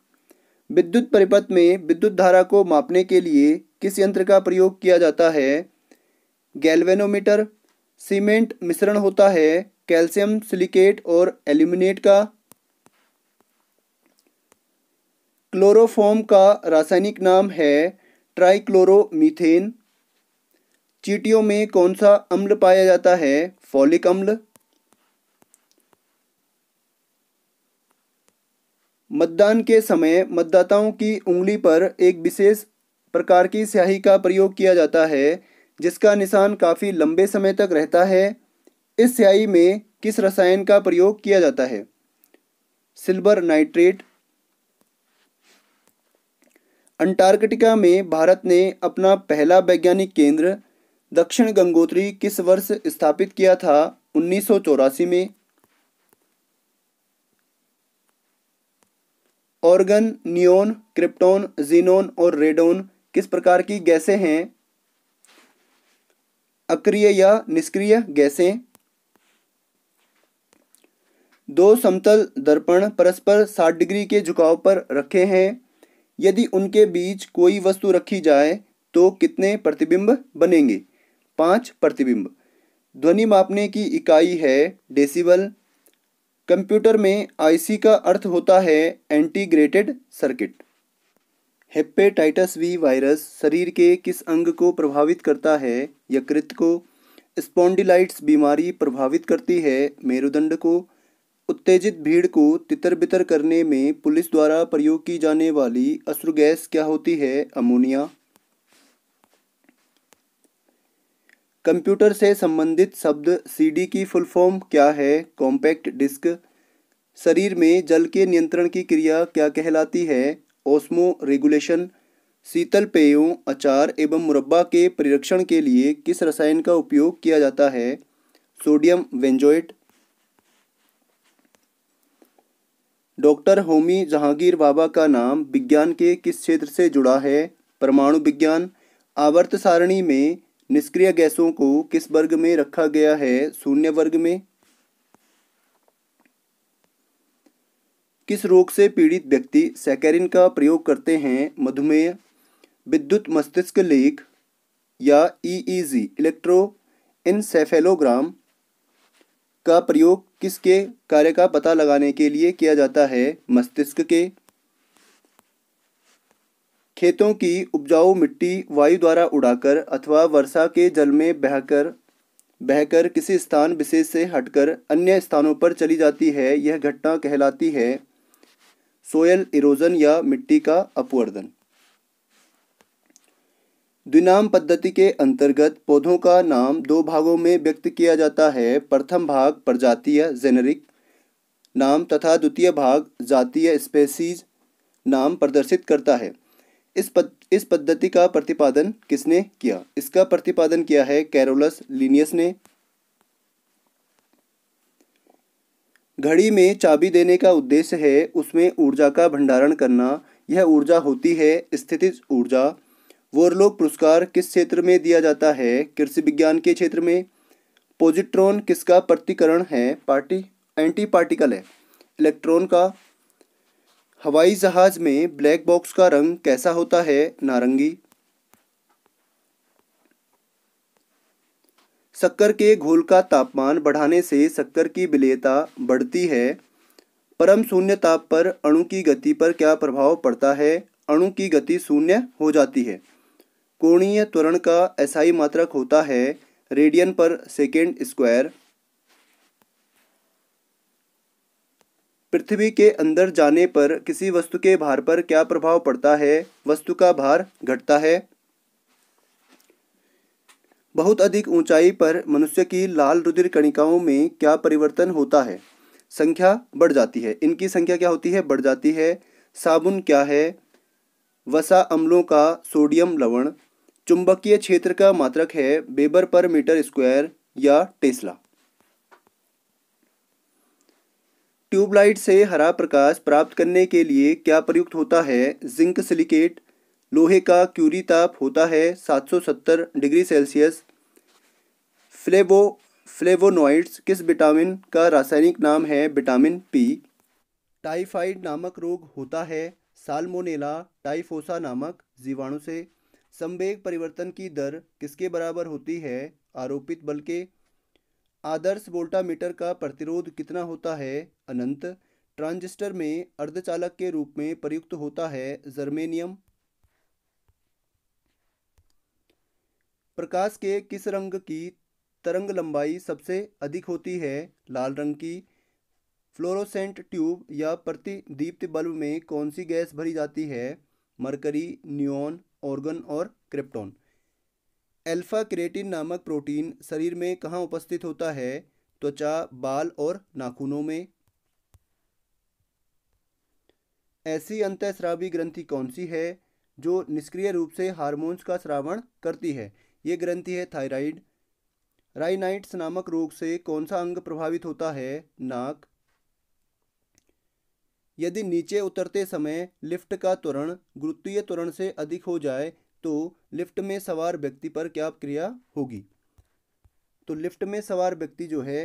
विद्युत परिपथ में विद्युत धारा को मापने के लिए किस यंत्र का प्रयोग किया जाता है गैल्वेनोमीटर सीमेंट मिश्रण होता है कैल्शियम सिलिकेट और एल्यूमिनेट का क्लोरोफॉर्म का रासायनिक नाम है ट्राइक्लोरोमीथेन चीटियों में कौन सा अम्ल पाया जाता है फॉलिक अम्ल मतदान के समय मतदाताओं की उंगली पर एक विशेष प्रकार की स्याही का प्रयोग किया जाता है जिसका निशान काफ़ी लंबे समय तक रहता है इस स्याही में किस रसायन का प्रयोग किया जाता है सिल्वर नाइट्रेट अंटार्कटिका में भारत ने अपना पहला वैज्ञानिक केंद्र दक्षिण गंगोत्री किस वर्ष स्थापित किया था उन्नीस में ऑर्गन नियोन क्रिप्टोन जीनोन और रेडोन किस प्रकार की गैसें हैं अक्रिय या निष्क्रिय गैसें दो समतल दर्पण परस्पर 60 डिग्री के झुकाव पर रखे हैं यदि उनके बीच कोई वस्तु रखी जाए तो कितने प्रतिबिंब बनेंगे पांच प्रतिबिंब ध्वनि मापने की इकाई है डेसिबल कंप्यूटर में आईसी का अर्थ होता है integrated circuit hepatitis B virus शरीर के किस अंग को प्रभावित करता है यकृत को स्पॉन्डिलाइट्स बीमारी प्रभावित करती है मेरुदंड को उत्तेजित भीड़ को तितर बितर करने में पुलिस द्वारा प्रयोग की जाने वाली अश्रु गैस क्या होती है अमोनिया कंप्यूटर से संबंधित शब्द सीडी की फुल फॉर्म क्या है कॉम्पैक्ट डिस्क शरीर में जल के नियंत्रण की क्रिया क्या कहलाती है ओस्मो रेगुलेशन शीतल पेयों अचार एवं मुरब्बा के परिरक्षण के लिए किस रसायन का उपयोग किया जाता है sodium benzoate doctor Homi Jehangir Bhabha का नाम विज्ञान के किस क्षेत्र से जुड़ा है परमाणु विज्ञान आवर्त सारणी में निष्क्रिय गैसों को किस वर्ग में रखा गया है शून्य वर्ग में किस रोग से पीड़ित व्यक्ति सैकेरिन का प्रयोग करते हैं मधुमेह विद्युत मस्तिष्क लेख या ईईजी इलेक्ट्रो इनसेफेलोग्राम का प्रयोग किसके कार्य का पता लगाने के लिए किया जाता है मस्तिष्क के खेतों की उपजाऊ मिट्टी वायु द्वारा उड़ाकर अथवा वर्षा के जल में बहकर बहकर किसी स्थान विशेष से हटकर अन्य स्थानों पर चली जाती है यह घटना कहलाती है सोयल इरोजन या मिट्टी का अपवर्धन द्विनाम पद्धति के अंतर्गत पौधों का नाम दो भागों में व्यक्त किया जाता है प्रथम भाग प्रजातीय जेनेरिक नाम तथा द्वितीय भाग जातीय स्पेसीज नाम प्रदर्शित करता है इस पद इस पद्धति का प्रतिपादन किसने किया इसका प्रतिपादन किया है कैरोलस लिनियस ने घड़ी में चाबी देने का उद्देश्य है उसमें ऊर्जा का भंडारण करना यह ऊर्जा होती है स्थितिज ऊर्जा वोरलोक पुरस्कार किस क्षेत्र में दिया जाता है कृषि विज्ञान के क्षेत्र में पॉजिट्रॉन किसका प्रतिकरण है पार्टी एंटी पार्टिकल है इलेक्ट्रॉन का हवाई जहाज में ब्लैक बॉक्स का रंग कैसा होता है नारंगी शक्कर के घोल का तापमान बढ़ाने से शक्कर की विलेयता बढ़ती है परम शून्य ताप पर अणु की गति पर क्या प्रभाव पड़ता है अणु की गति शून्य हो जाती है कोणीय त्वरण का ऐसा ही मात्रक होता है रेडियन पर सेकेंड स्क्वायर पृथ्वी के अंदर जाने पर किसी वस्तु के भार पर क्या प्रभाव पड़ता है वस्तु का भार घटता है बहुत अधिक ऊंचाई पर मनुष्य की लाल रुधिर कणिकाओं में क्या परिवर्तन होता है संख्या बढ़ जाती है इनकी संख्या क्या होती है बढ़ जाती है साबुन क्या है वसा अम्लों का सोडियम लवण चुंबकीय क्षेत्र का मात्रक है बेबर पर मीटर स्क्वायर या टेस्ला ट्यूबलाइट से हरा प्रकाश प्राप्त करने के लिए क्या प्रयुक्त होता है जिंक सिलिकेट लोहे का क्यूरी ताप होता है 770 डिग्री सेल्सियस फ्लेवो फ्लेवोनॉइड्स किस विटामिन का रासायनिक नाम है विटामिन पी टाइफाइड नामक रोग होता है साल्मोनेला टाइफोसा नामक जीवाणु से संवेग परिवर्तन की दर किसके बराबर होती है आरोपित बल के आदर्श वोल्टामीटर का प्रतिरोध कितना होता है अनंत ट्रांजिस्टर में अर्धचालक के रूप में प्रयुक्त होता है जर्मेनियम प्रकाश के किस रंग की तरंग लंबाई सबसे अधिक होती है लाल रंग की फ्लोरोसेंट ट्यूब या प्रतिदीप्त बल्ब में कौन सी गैस भरी जाती है मरकरी न्यून ऑर्गन और क्रिप्टॉन अल्फा क्रेटिन नामक प्रोटीन शरीर में कहाँ उपस्थित होता है त्वचा बाल और नाखूनों में ऐसी अंतःस्रावी ग्रंथि कौन सी है जो निष्क्रिय रूप से हार्मोन्स का श्रावण करती है ये ग्रंथि है थायराइड राइनाइट्स नामक रोग से कौन सा अंग प्रभावित होता है नाक यदि नीचे उतरते समय लिफ्ट का त्वरण गुरुत्वीय त्वरण से अधिक हो जाए तो लिफ्ट में सवार व्यक्ति पर क्या क्रिया होगी तो लिफ्ट में सवार व्यक्ति जो है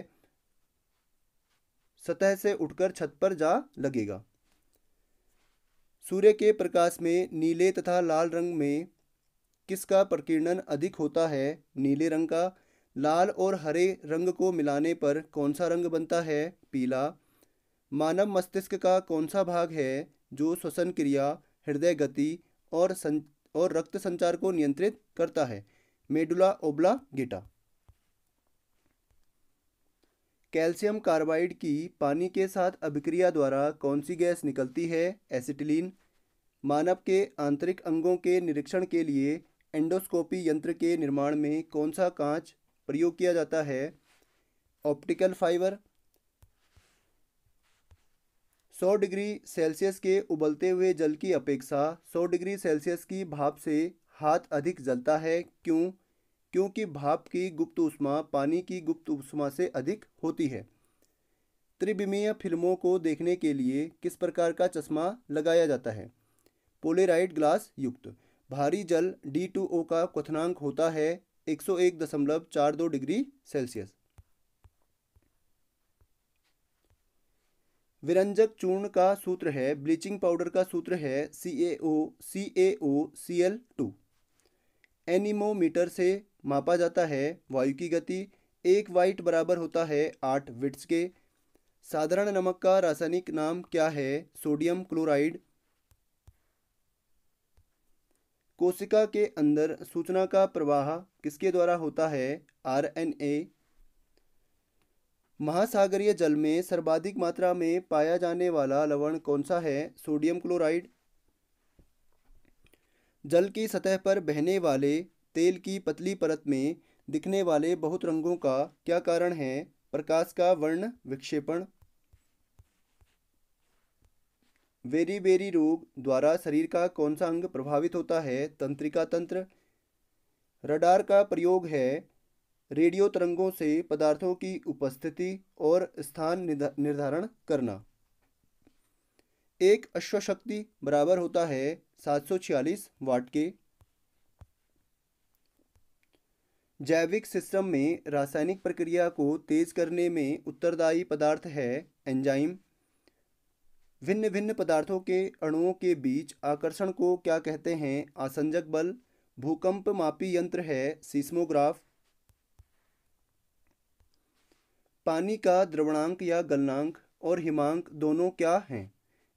सतह से उठकर छत पर जा लगेगा सूर्य के प्रकाश में नीले तथा लाल रंग में किसका प्रकीर्णन अधिक होता है नीले रंग का लाल और हरे रंग को मिलाने पर कौन सा रंग बनता है पीला मानव मस्तिष्क का कौन सा भाग है जो श्वसन क्रिया हृदय गति और और रक्त संचार को नियंत्रित करता है medulla oblongata calcium carbide की पानी के साथ अभिक्रिया द्वारा कौन सी गैस निकलती है एसिटिलीन मानव के आंतरिक अंगों के निरीक्षण के लिए एंडोस्कोपी यंत्र के निर्माण में कौन सा कांच प्रयोग किया जाता है ऑप्टिकल फाइबर 100 डिग्री सेल्सियस के उबलते हुए जल की अपेक्षा 100 डिग्री सेल्सियस की भाप से हाथ अधिक जलता है क्यों क्योंकि भाप की गुप्त उष्मा पानी की गुप्त उष्मा से अधिक होती है त्रिविमीय फिल्मों को देखने के लिए किस प्रकार का चश्मा लगाया जाता है पोलेराइड ग्लास युक्त भारी जल डी टू ओ का क्वथनांक होता है एक सौ एक दशमलव चार दो डिग्री सेल्सियस विरंजक चूर्ण का सूत्र है ब्लीचिंग पाउडर का सूत्र है C A O C A O C L two anemometer से मापा जाता है वायु की गति एक वाइट बराबर होता है आठ विट्स के साधारण नमक का रासायनिक नाम क्या है सोडियम क्लोराइड कोशिका के अंदर सूचना का प्रवाह किसके द्वारा होता है आरएनए महासागरीय जल में सर्वाधिक मात्रा में पाया जाने वाला लवण कौन सा है सोडियम क्लोराइड जल की सतह पर बहने वाले तेल की पतली परत में दिखने वाले बहुत रंगों का क्या कारण है प्रकाश का वर्ण विक्षेपण वेरी बेरी रोग द्वारा शरीर का कौन सा अंग प्रभावित होता है तंत्रिका तंत्र रडार का प्रयोग है रेडियो तरंगों से पदार्थों की उपस्थिति और स्थान निर्धारण करना एक अश्वशक्ति बराबर होता है 746 वाट के जैविक सिस्टम में रासायनिक प्रक्रिया को तेज करने में उत्तरदायी पदार्थ है एंजाइम भिन्न भिन्न पदार्थों के अणुओं के बीच आकर्षण को क्या कहते हैं आसंजक बल भूकंप मापी यंत्र है सीस्मोग्राफ पानी का द्रवणांक या गलनांक और हिमांक दोनों क्या हैं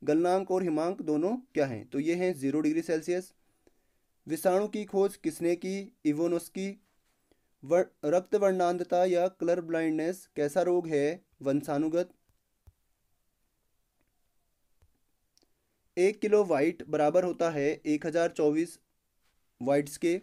गलनांक और हिमांक दोनों क्या हैं तो ये हैं ज़ीरो डिग्री सेल्सियस विषाणु की खोज किसने की इवोनोस्की रक्त वर्णांधता या कलर ब्लाइंडनेस कैसा रोग है वंशानुगत एक किलो वाइट बराबर होता है एक हज़ार चौबीस वाइट्स के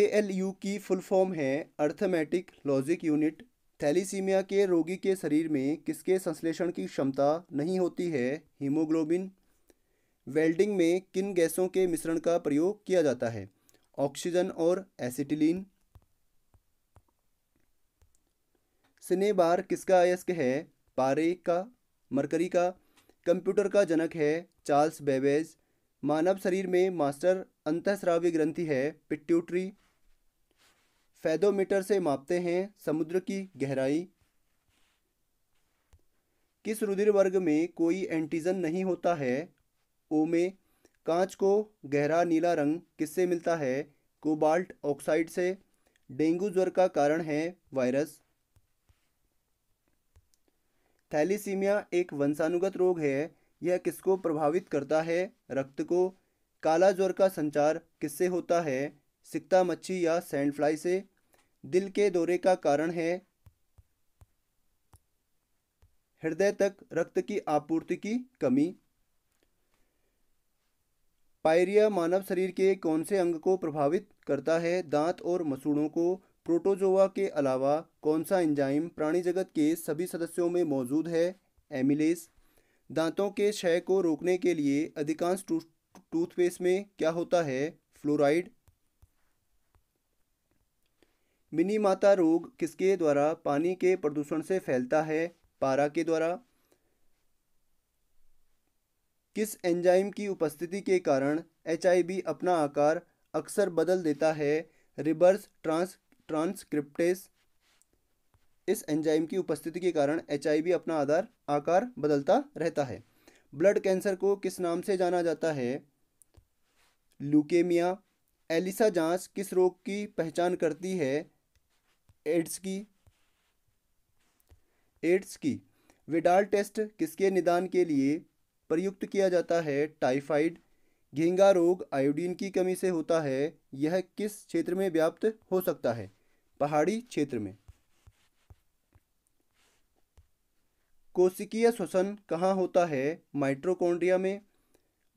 ए एल यू की फुल फॉर्म है अर्थमेटिक लॉजिक यूनिट थैलीसीमिया के रोगी के शरीर में किसके संश्लेषण की क्षमता नहीं होती है हीमोग्लोबिन वेल्डिंग में किन गैसों के मिश्रण का प्रयोग किया जाता है ऑक्सीजन और एसिटिलीन स्नेबार किसका अयस्क है पारे का मरकरी का कंप्यूटर का जनक है चार्ल्स बेबेज मानव शरीर में मास्टर अंतःस्रावी ग्रंथि है पिट्यूटरी फैदोमीटर से मापते हैं समुद्र की गहराई किस रुधिर वर्ग में कोई एंटीजन नहीं होता है ओ में कांच को गहरा नीला रंग किससे मिलता है कोबाल्ट ऑक्साइड से डेंगू ज्वर का कारण है वायरस थैलीसीमिया एक वंशानुगत रोग है यह किसको प्रभावित करता है रक्त को काला ज्वर का संचार किससे होता है सिकता मच्छी या फ्लाई से दिल के दौरे का कारण है हृदय तक रक्त की आपूर्ति की कमी पायरिया मानव शरीर के कौन से अंग को प्रभावित करता है दांत और मसूड़ों को प्रोटोजोवा के अलावा कौन सा एंजाइम प्राणी जगत के सभी सदस्यों में मौजूद है एमिलेस दांतों के क्षय को रोकने के लिए अधिकांश टूथपेस्ट में क्या होता है फ्लोराइड मिनी माता रोग किसके द्वारा पानी के प्रदूषण से फैलता है पारा के द्वारा किस एंजाइम की उपस्थिति के कारण एच अपना आकार अक्सर बदल देता है रिवर्स ट्रांस ट्रांसक्रिप्टेस इस एंजाइम की उपस्थिति के कारण एच अपना आधार आकार बदलता रहता है ब्लड कैंसर को किस नाम से जाना जाता है लुकेमिया एलिसा जांच किस रोग की पहचान करती है एड्स की एड्स की विडाल टेस्ट किसके निदान के लिए प्रयुक्त किया जाता है टाइफाइड घेंगा रोग आयोडीन की कमी से होता है यह किस क्षेत्र में व्याप्त हो सकता है पहाड़ी क्षेत्र में कोशिकीय श्वसन कहाँ होता है माइट्रोकोन्ड्रिया में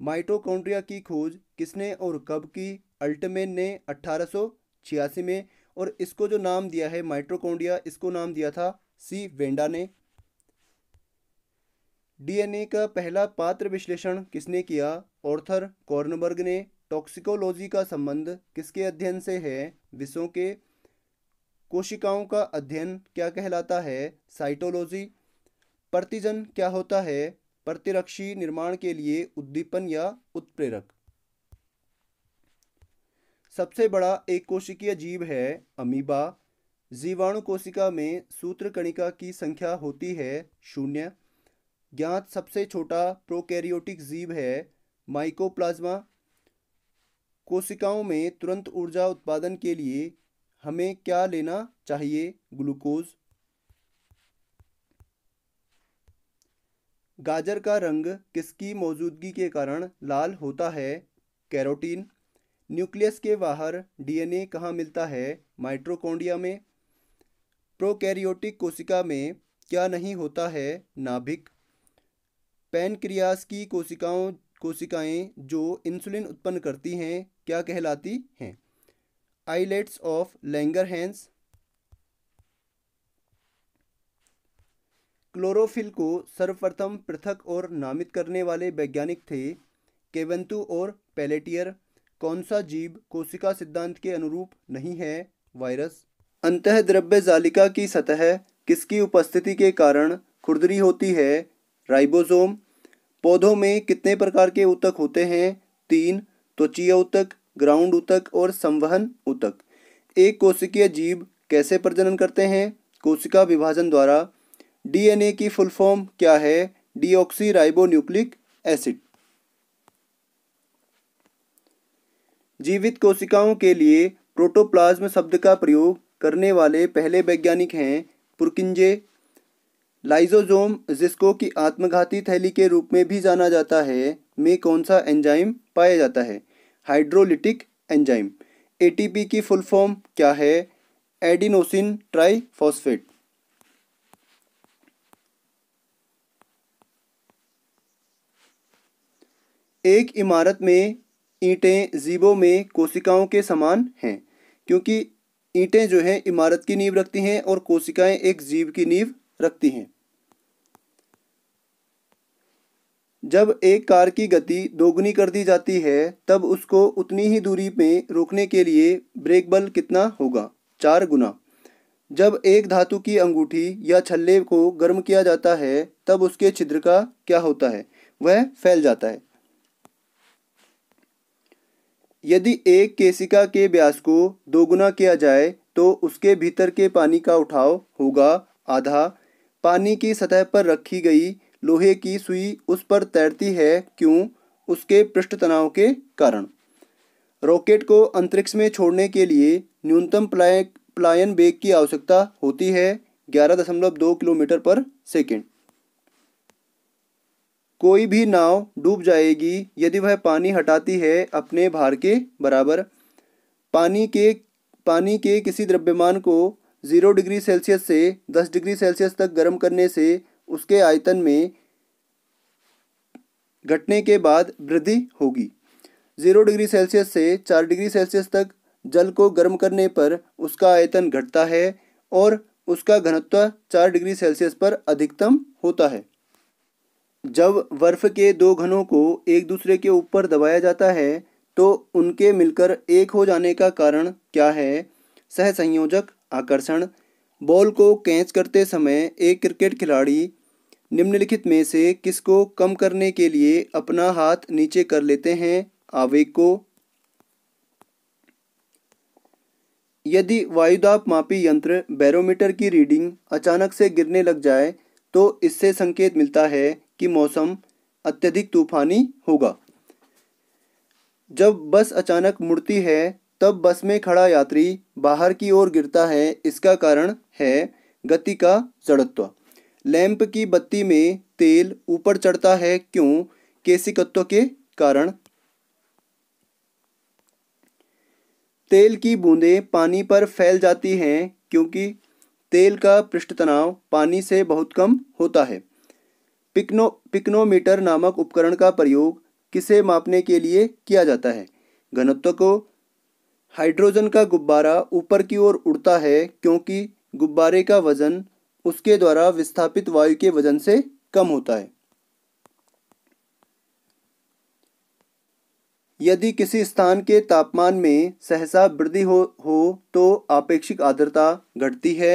माइट्रोकोन्ड्रिया की खोज किसने और कब की अल्टमेन ने अठारह में और इसको जो नाम दिया है माइट्रोकोंडिया इसको नाम दिया था सी वेंडा ने डीएनए का पहला पात्र विश्लेषण किसने किया ऑर्थर कॉर्नबर्ग ने टॉक्सिकोलॉजी का संबंध किसके अध्ययन से है विषों के कोशिकाओं का अध्ययन क्या कहलाता है साइटोलॉजी प्रतिजन क्या होता है प्रतिरक्षी निर्माण के लिए उद्दीपन या उत्प्रेरक सबसे बड़ा एक कोशिकीय जीव है अमीबा जीवाणु कोशिका में सूत्र कणिका की संख्या होती है शून्य ज्ञात सबसे छोटा प्रोकैरियोटिक जीव है माइकोप्लाज्मा कोशिकाओं में तुरंत ऊर्जा उत्पादन के लिए हमें क्या लेना चाहिए ग्लूकोज गाजर का रंग किसकी मौजूदगी के कारण लाल होता है कैरोटीन न्यूक्लियस के बाहर डीएनए कहाँ मिलता है माइट्रोकोंडिया में प्रोकैरियोटिक कोशिका में क्या नहीं होता है नाभिक पैनक्रियास की कोशिकाओं कोशिकाएं जो इंसुलिन उत्पन्न करती हैं क्या कहलाती हैं islets of Langerhans chlorophyll को सर्वप्रथम पृथक और नामित करने वाले वैज्ञानिक थे केवंतु और पैलेटियर कौन सा जीव कोशिका सिद्धांत के अनुरूप नहीं है वायरस अंत द्रव्य जालिका की सतह किसकी उपस्थिति के कारण खुरदरी होती है राइबोसोम पौधों में कितने प्रकार के ऊतक होते हैं तीन त्वचीय ऊतक ग्राउंड ऊतक और संवहन ऊतक एक कोशिकीय जीव कैसे प्रजनन करते हैं कोशिका विभाजन द्वारा डीएनए की फुल फॉर्म क्या है डीऑक्सी राइबो न्यूक्लिक एसिड जीवित कोशिकाओं के लिए प्रोटोप्लाज्म शब्द का प्रयोग करने वाले पहले वैज्ञानिक हैं पुरकिंजे लाइजोजोम जिसको कि आत्मघाती थैली के रूप में भी जाना जाता है में कौन सा एंजाइम पाया जाता है हाइड्रोलिटिक एंजाइम एटीपी की फुल फॉर्म क्या है एडिनोसिन ट्राइफॉस्फेट एक इमारत में ईंटें जीवों में कोशिकाओं के समान हैं क्योंकि ईंटें जो हैं इमारत की नींव रखती हैं और कोशिकाएं एक जीव की नींव रखती हैं जब एक कार की गति दोगुनी कर दी जाती है तब उसको उतनी ही दूरी में रोकने के लिए ब्रेक बल कितना होगा चार गुना जब एक धातु की अंगूठी या छल्ले को गर्म किया जाता है तब उसके छिद्र का क्या होता है वह फैल जाता है यदि एक केसिका के व्यास को दोगुना किया जाए तो उसके भीतर के पानी का उठाव होगा आधा पानी की सतह पर रखी गई लोहे की सुई उस पर तैरती है क्यों उसके पृष्ठ तनाव के कारण रॉकेट को अंतरिक्ष में छोड़ने के लिए न्यूनतम प्लाय प्लायन वेग की आवश्यकता होती है ग्यारह दशमलव दो किलोमीटर पर सेकेंड कोई भी नाव डूब जाएगी यदि वह पानी हटाती है अपने भार के बराबर पानी के पानी के किसी द्रव्यमान को ज़ीरो डिग्री सेल्सियस से दस डिग्री सेल्सियस तक गर्म करने से उसके आयतन में घटने के बाद वृद्धि होगी ज़ीरो डिग्री सेल्सियस से चार डिग्री सेल्सियस तक जल को गर्म करने पर उसका आयतन घटता है और उसका घनत्व चार डिग्री सेल्सियस पर अधिकतम होता है जब बर्फ के दो घनों को एक दूसरे के ऊपर दबाया जाता है तो उनके मिलकर एक हो जाने का कारण क्या है सहसंयोजक आकर्षण बॉल को कैच करते समय एक क्रिकेट खिलाड़ी निम्नलिखित में से किसको कम करने के लिए अपना हाथ नीचे कर लेते हैं आवेग को यदि वायुदाप मापी यंत्र बैरोमीटर की रीडिंग अचानक से गिरने लग जाए तो इससे संकेत मिलता है कि मौसम अत्यधिक तूफानी होगा जब बस अचानक मुड़ती है तब बस में खड़ा यात्री बाहर की ओर गिरता है इसका कारण है गति का जड़त्व लैंप की बत्ती में तेल ऊपर चढ़ता है क्यों केसिकत्व के कारण तेल की बूंदें पानी पर फैल जाती हैं क्योंकि तेल का पृष्ठ तनाव पानी से बहुत कम होता है पिकनो पिकनोमीटर नामक उपकरण का प्रयोग किसे मापने के लिए किया जाता है घनत्व को हाइड्रोजन का गुब्बारा ऊपर की ओर उड़ता है क्योंकि गुब्बारे का वजन उसके द्वारा विस्थापित वायु के वजन से कम होता है यदि किसी स्थान के तापमान में सहसा वृद्धि हो हो तो आपेक्षिक आर्द्रता घटती है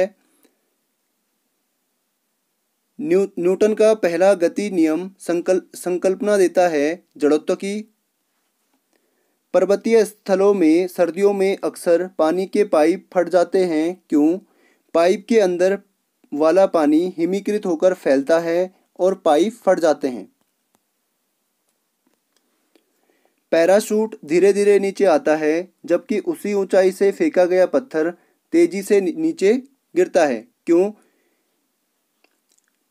न्यू न्यूटन का पहला गति नियम संकल संकल्पना देता है जड़त्व की पर्वतीय स्थलों में सर्दियों में अक्सर पानी के पाइप फट जाते हैं क्यों पाइप के अंदर वाला पानी हिमीकृत होकर फैलता है और पाइप फट जाते हैं पैराशूट धीरे धीरे नीचे आता है जबकि उसी ऊंचाई से फेंका गया पत्थर तेजी से नीचे गिरता है क्यों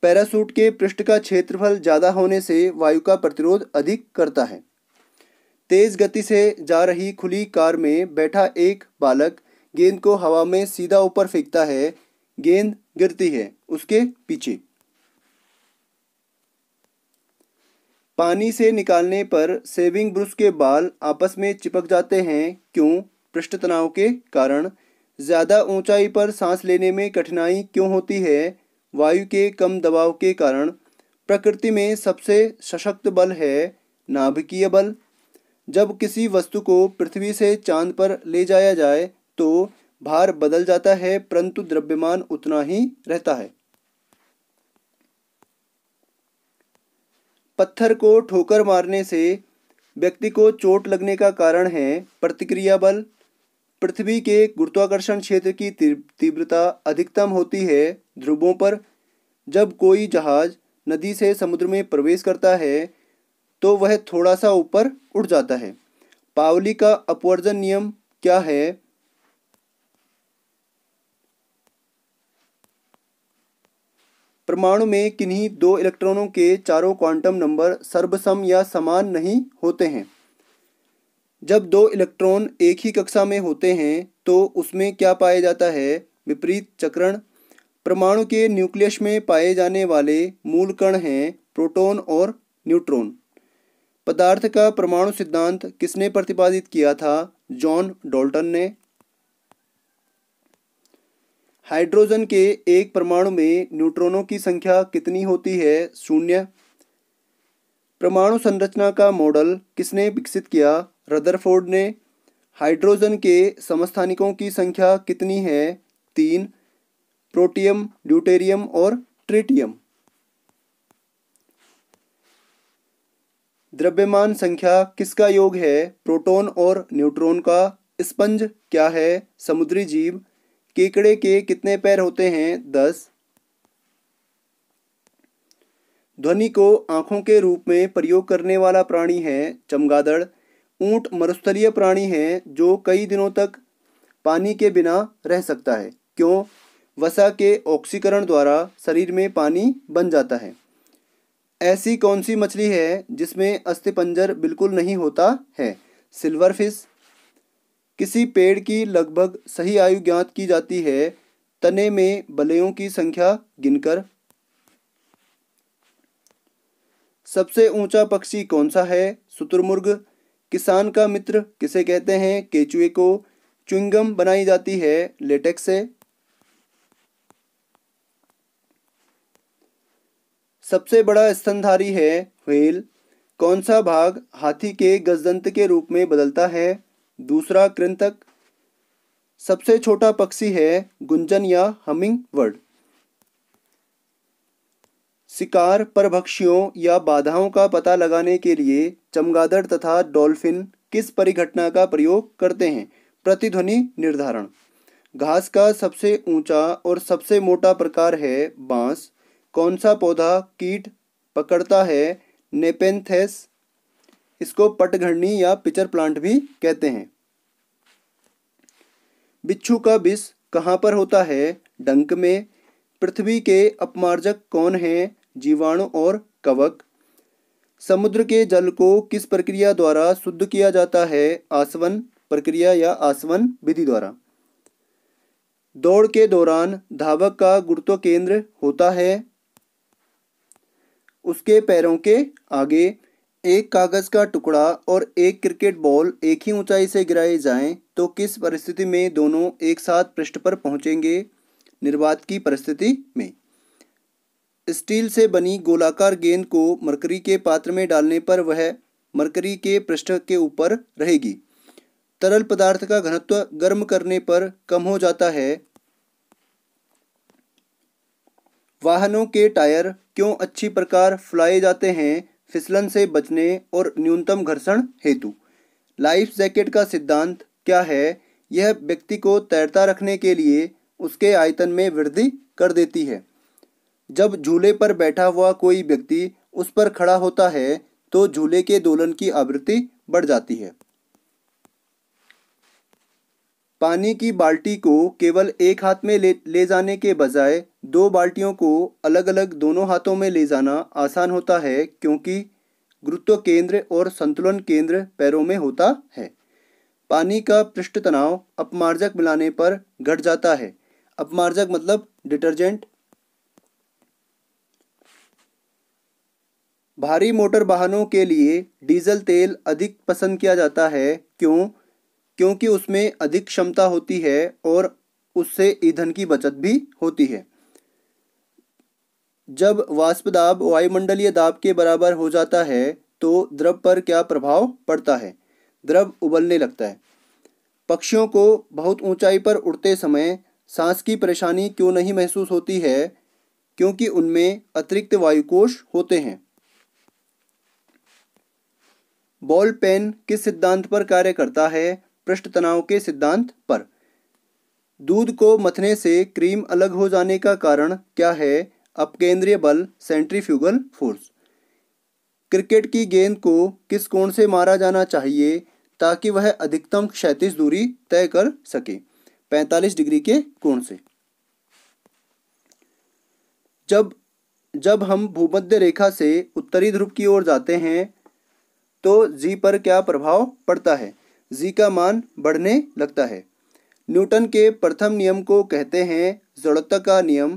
पैरासूट के पृष्ठ का क्षेत्रफल ज़्यादा होने से वायु का प्रतिरोध अधिक करता है तेज गति से जा रही खुली कार में बैठा एक बालक गेंद को हवा में सीधा ऊपर फेंकता है गेंद गिरती है उसके पीछे पानी से निकालने पर सेविंग ब्रुश के बाल आपस में चिपक जाते हैं क्यों पृष्ठ तनाव के कारण ज़्यादा ऊंचाई पर सांस लेने में कठिनाई क्यों होती है वायु के कम दबाव के कारण प्रकृति में सबसे सशक्त बल है नाभिकीय बल जब किसी वस्तु को पृथ्वी से चांद पर ले जाया जाए तो भार बदल जाता है परंतु द्रव्यमान उतना ही रहता है पत्थर को ठोकर मारने से व्यक्ति को चोट लगने का कारण है प्रतिक्रिया बल पृथ्वी के गुरुत्वाकर्षण क्षेत्र की तीव्रता अधिकतम होती है ध्रुवों पर जब कोई जहाज नदी से समुद्र में प्रवेश करता है तो वह थोड़ा सा ऊपर उठ जाता है पावली का अपवर्जन नियम क्या है परमाणु में किन्हीं दो इलेक्ट्रॉनों के चारों क्वांटम नंबर सर्वसम या समान नहीं होते हैं जब दो इलेक्ट्रॉन एक ही कक्षा में होते हैं तो उसमें क्या पाया जाता है विपरीत चक्रण परमाणु के न्यूक्लियस में पाए जाने वाले मूल कण हैं प्रोटॉन और न्यूट्रॉन पदार्थ का परमाणु सिद्धांत किसने प्रतिपादित किया था जॉन डॉल्टन ने हाइड्रोजन के एक परमाणु में न्यूट्रॉनों की संख्या कितनी होती है शून्य परमाणु संरचना का मॉडल किसने विकसित किया रदरफोर्ड ने हाइड्रोजन के समस्थानिकों की संख्या कितनी है तीन प्रोटियम ड्यूटेरियम और ट्रिटियम द्रव्यमान संख्या किसका योग है प्रोटॉन और न्यूट्रॉन का स्पंज क्या है समुद्री जीव केकड़े के कितने पैर होते हैं दस ध्वनि को आंखों के रूप में प्रयोग करने वाला प्राणी है चमगादड़ ऊंट मरुस्थलीय प्राणी है जो कई दिनों तक पानी के बिना रह सकता है क्यों वसा के ऑक्सीकरण द्वारा शरीर में पानी बन जाता है ऐसी कौन सी मछली है जिसमें अस्थिपंजर बिल्कुल नहीं होता है सिल्वरफिश किसी पेड़ की लगभग सही आयु ज्ञात की जाती है तने में बलयों की संख्या गिनकर सबसे ऊंचा पक्षी कौन सा है शुतुरमुर्ग किसान का मित्र किसे कहते हैं केचुए को चुंगम बनाई जाती है लेटेक्स से सबसे बड़ा स्तनधारी है व्हेल कौन सा भाग हाथी के गजदंत के रूप में बदलता है दूसरा कृंतक सबसे छोटा पक्षी है गुंजन या हमिंग वर्ड शिकार परभक्षियों या बाधाओं का पता लगाने के लिए चमगादड़ तथा डॉल्फिन किस परिघटना का प्रयोग करते हैं प्रतिध्वनि निर्धारण घास का सबसे ऊंचा और सबसे मोटा प्रकार है बांस कौन सा पौधा कीट पकड़ता है नेपेंथेस इसको पटघड़नी या पिचर प्लांट भी कहते हैं बिच्छू का विष कहाँ पर होता है डंक में पृथ्वी के अपमार्जक कौन हैं जीवाणु और कवक समुद्र के जल को किस प्रक्रिया द्वारा शुद्ध किया जाता है आसवन प्रक्रिया या आसवन विधि द्वारा दौड़ के दौरान धावक का गुरुत्व केंद्र होता है उसके पैरों के आगे एक कागज़ का टुकड़ा और एक क्रिकेट बॉल एक ही ऊंचाई से गिराए जाएं तो किस परिस्थिति में दोनों एक साथ पृष्ठ पर पहुंचेंगे निर्वात की परिस्थिति में स्टील से बनी गोलाकार गेंद को मरकरी के पात्र में डालने पर वह मरकरी के पृष्ठ के ऊपर रहेगी तरल पदार्थ का घनत्व गर्म करने पर कम हो जाता है वाहनों के टायर क्यों अच्छी प्रकार फुलाए जाते हैं फिसलन से बचने और न्यूनतम घर्षण हेतु लाइफ जैकेट का सिद्धांत क्या है यह व्यक्ति को तैरता रखने के लिए उसके आयतन में वृद्धि कर देती है जब झूले पर बैठा हुआ कोई व्यक्ति उस पर खड़ा होता है तो झूले के दोलन की आवृत्ति बढ़ जाती है पानी की बाल्टी को केवल एक हाथ में ले ले जाने के बजाय दो बाल्टियों को अलग अलग दोनों हाथों में ले जाना आसान होता है क्योंकि गुरुत्व केंद्र और संतुलन केंद्र पैरों में होता है पानी का पृष्ठ तनाव अपमार्जक मिलाने पर घट जाता है अपमार्जक मतलब डिटर्जेंट भारी मोटर वाहनों के लिए डीजल तेल अधिक पसंद किया जाता है क्यों क्योंकि उसमें अधिक क्षमता होती है और उससे ईंधन की बचत भी होती है जब वाष्प दाब वायुमंडलीय दाब के बराबर हो जाता है तो द्रव पर क्या प्रभाव पड़ता है द्रव उबलने लगता है पक्षियों को बहुत ऊंचाई पर उड़ते समय सांस की परेशानी क्यों नहीं महसूस होती है क्योंकि उनमें अतिरिक्त वायुकोश होते हैं बॉल पेन किस सिद्धांत पर कार्य करता है पृष्ठ तनाव के सिद्धांत पर दूध को मथने से क्रीम अलग हो जाने का कारण क्या है अपकेंद्रीय बल सेंट्रीफ्यूगल फोर्स क्रिकेट की गेंद को किस कोण से मारा जाना चाहिए ताकि वह अधिकतम क्षैतिज दूरी तय कर सके 45 डिग्री के कोण से जब जब हम भूमध्य रेखा से उत्तरी ध्रुव की ओर जाते हैं तो जी पर क्या प्रभाव पड़ता है जी का मान बढ़ने लगता है न्यूटन के प्रथम नियम को कहते हैं जड़ता का नियम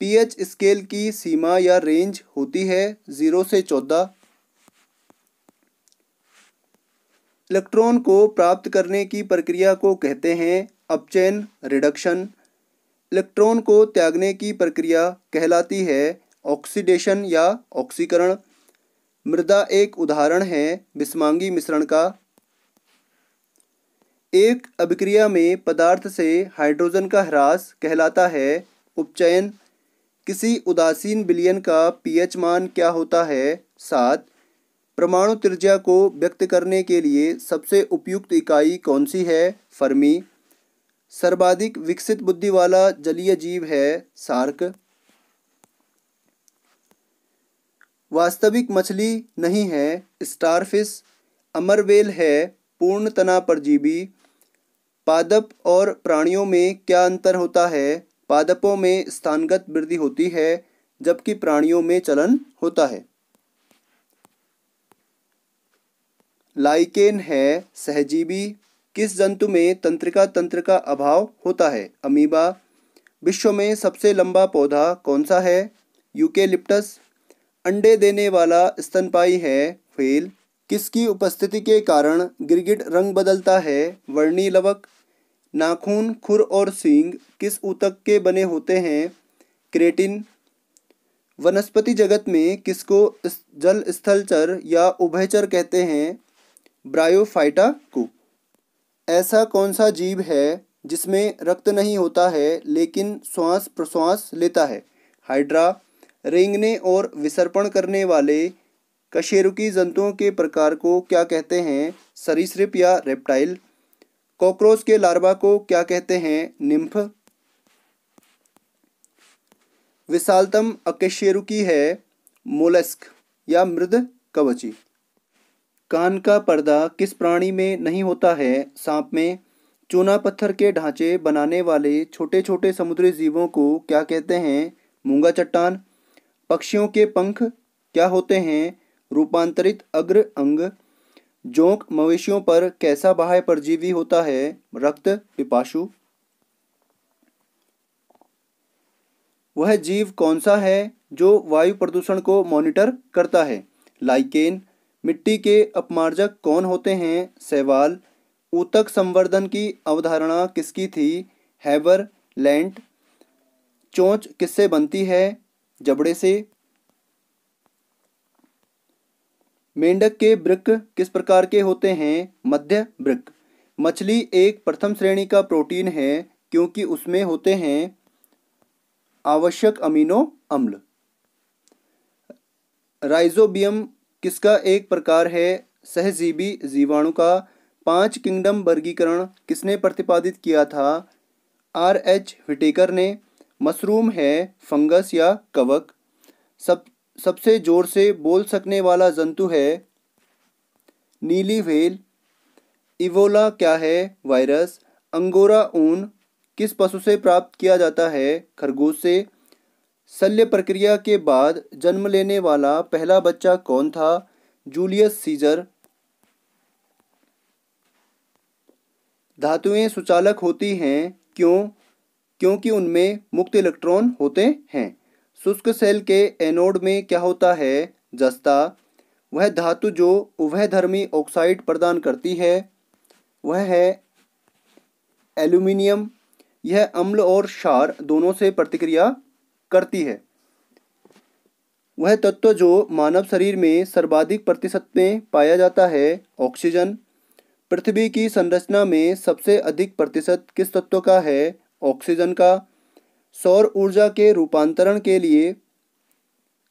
पीएच स्केल की सीमा या रेंज होती है जीरो से चौदह इलेक्ट्रॉन को प्राप्त करने की प्रक्रिया को कहते हैं अपचैन रिडक्शन इलेक्ट्रॉन को त्यागने की प्रक्रिया कहलाती है ऑक्सीडेशन या ऑक्सीकरण मृदा एक उदाहरण है विस्मांगी मिश्रण का एक अभिक्रिया में पदार्थ से हाइड्रोजन का ह्रास कहलाता है उपचयन किसी उदासीन बिलियन का पीएच मान क्या होता है सात परमाणु त्रिज्या को व्यक्त करने के लिए सबसे उपयुक्त इकाई कौन सी है फर्मी सर्वाधिक विकसित बुद्धि वाला जलीय जीव है सार्क वास्तविक मछली नहीं है स्टारफिश अमरवेल है पूर्ण तना परजीवी पादप और प्राणियों में क्या अंतर होता है पादपों में स्थानगत वृद्धि होती है जबकि प्राणियों में चलन होता है लाइकेन है सहजीवी किस जंतु में तंत्रिका तंत्र का अभाव होता है अमीबा विश्व में सबसे लंबा पौधा कौन सा है यूकेलिप्टस अंडे देने वाला स्तनपाई है फेल किसकी उपस्थिति के कारण गिरगिट रंग बदलता है वर्णी लवक नाखून खुर और सींग किस ऊतक के बने होते हैं क्रेटिन वनस्पति जगत में किसको जल स्थलचर या उभयचर कहते हैं ब्रायोफाइटा को ऐसा कौन सा जीव है जिसमें रक्त नहीं होता है लेकिन श्वास प्रश्वास लेता है हाइड्रा रेंगने और विसर्पण करने वाले कशेरुकी जंतुओं के प्रकार को क्या कहते हैं सरीसृप या रेप्टाइल कॉकरोच के लार्वा को क्या कहते हैं निम्फ विशालतम अकेशेरुकी है मोलस्क या मृद कवची कान का पर्दा किस प्राणी में नहीं होता है सांप में चूना पत्थर के ढांचे बनाने वाले छोटे छोटे समुद्री जीवों को क्या कहते हैं मूंगा चट्टान पक्षियों के पंख क्या होते हैं रूपांतरित अग्र अंग जोंक मवेशियों पर कैसा बाह्य परजीवी होता है रक्त पिपाशु वह जीव कौन सा है जो वायु प्रदूषण को मॉनिटर करता है लाइकेन मिट्टी के अपमार्जक कौन होते हैं सहवाल ऊतक संवर्धन की अवधारणा किसकी थी हैवर लैंड चोंच किससे बनती है जबड़े से मेंढक के ब्रक किस प्रकार के होते हैं मध्य ब्रक मछली एक प्रथम श्रेणी का प्रोटीन है क्योंकि उसमें होते हैं आवश्यक अमीनो अम्ल राइजोबियम किसका एक प्रकार है सहजीवी जीवाणु का पांच किंगडम वर्गीकरण किसने प्रतिपादित किया था आर एच विटेकर ने मशरूम है फंगस या कवक सब सबसे जोर से बोल सकने वाला जंतु है नीली व्हेल इवोला क्या है वायरस अंगोरा ऊन किस पशु से प्राप्त किया जाता है खरगोश से शल्य प्रक्रिया के बाद जन्म लेने वाला पहला बच्चा कौन था जूलियस सीजर धातुएं सुचालक होती हैं क्यों क्योंकि उनमें मुक्त इलेक्ट्रॉन होते हैं शुष्क सेल के एनोड में क्या होता है जस्ता वह धातु जो उभयधर्मी ऑक्साइड प्रदान करती है वह है एल्यूमिनियम यह अम्ल और क्षार दोनों से प्रतिक्रिया करती है वह तत्व जो मानव शरीर में सर्वाधिक प्रतिशत में पाया जाता है ऑक्सीजन पृथ्वी की संरचना में सबसे अधिक प्रतिशत किस तत्व का है ऑक्सीजन का सौर ऊर्जा के रूपांतरण के लिए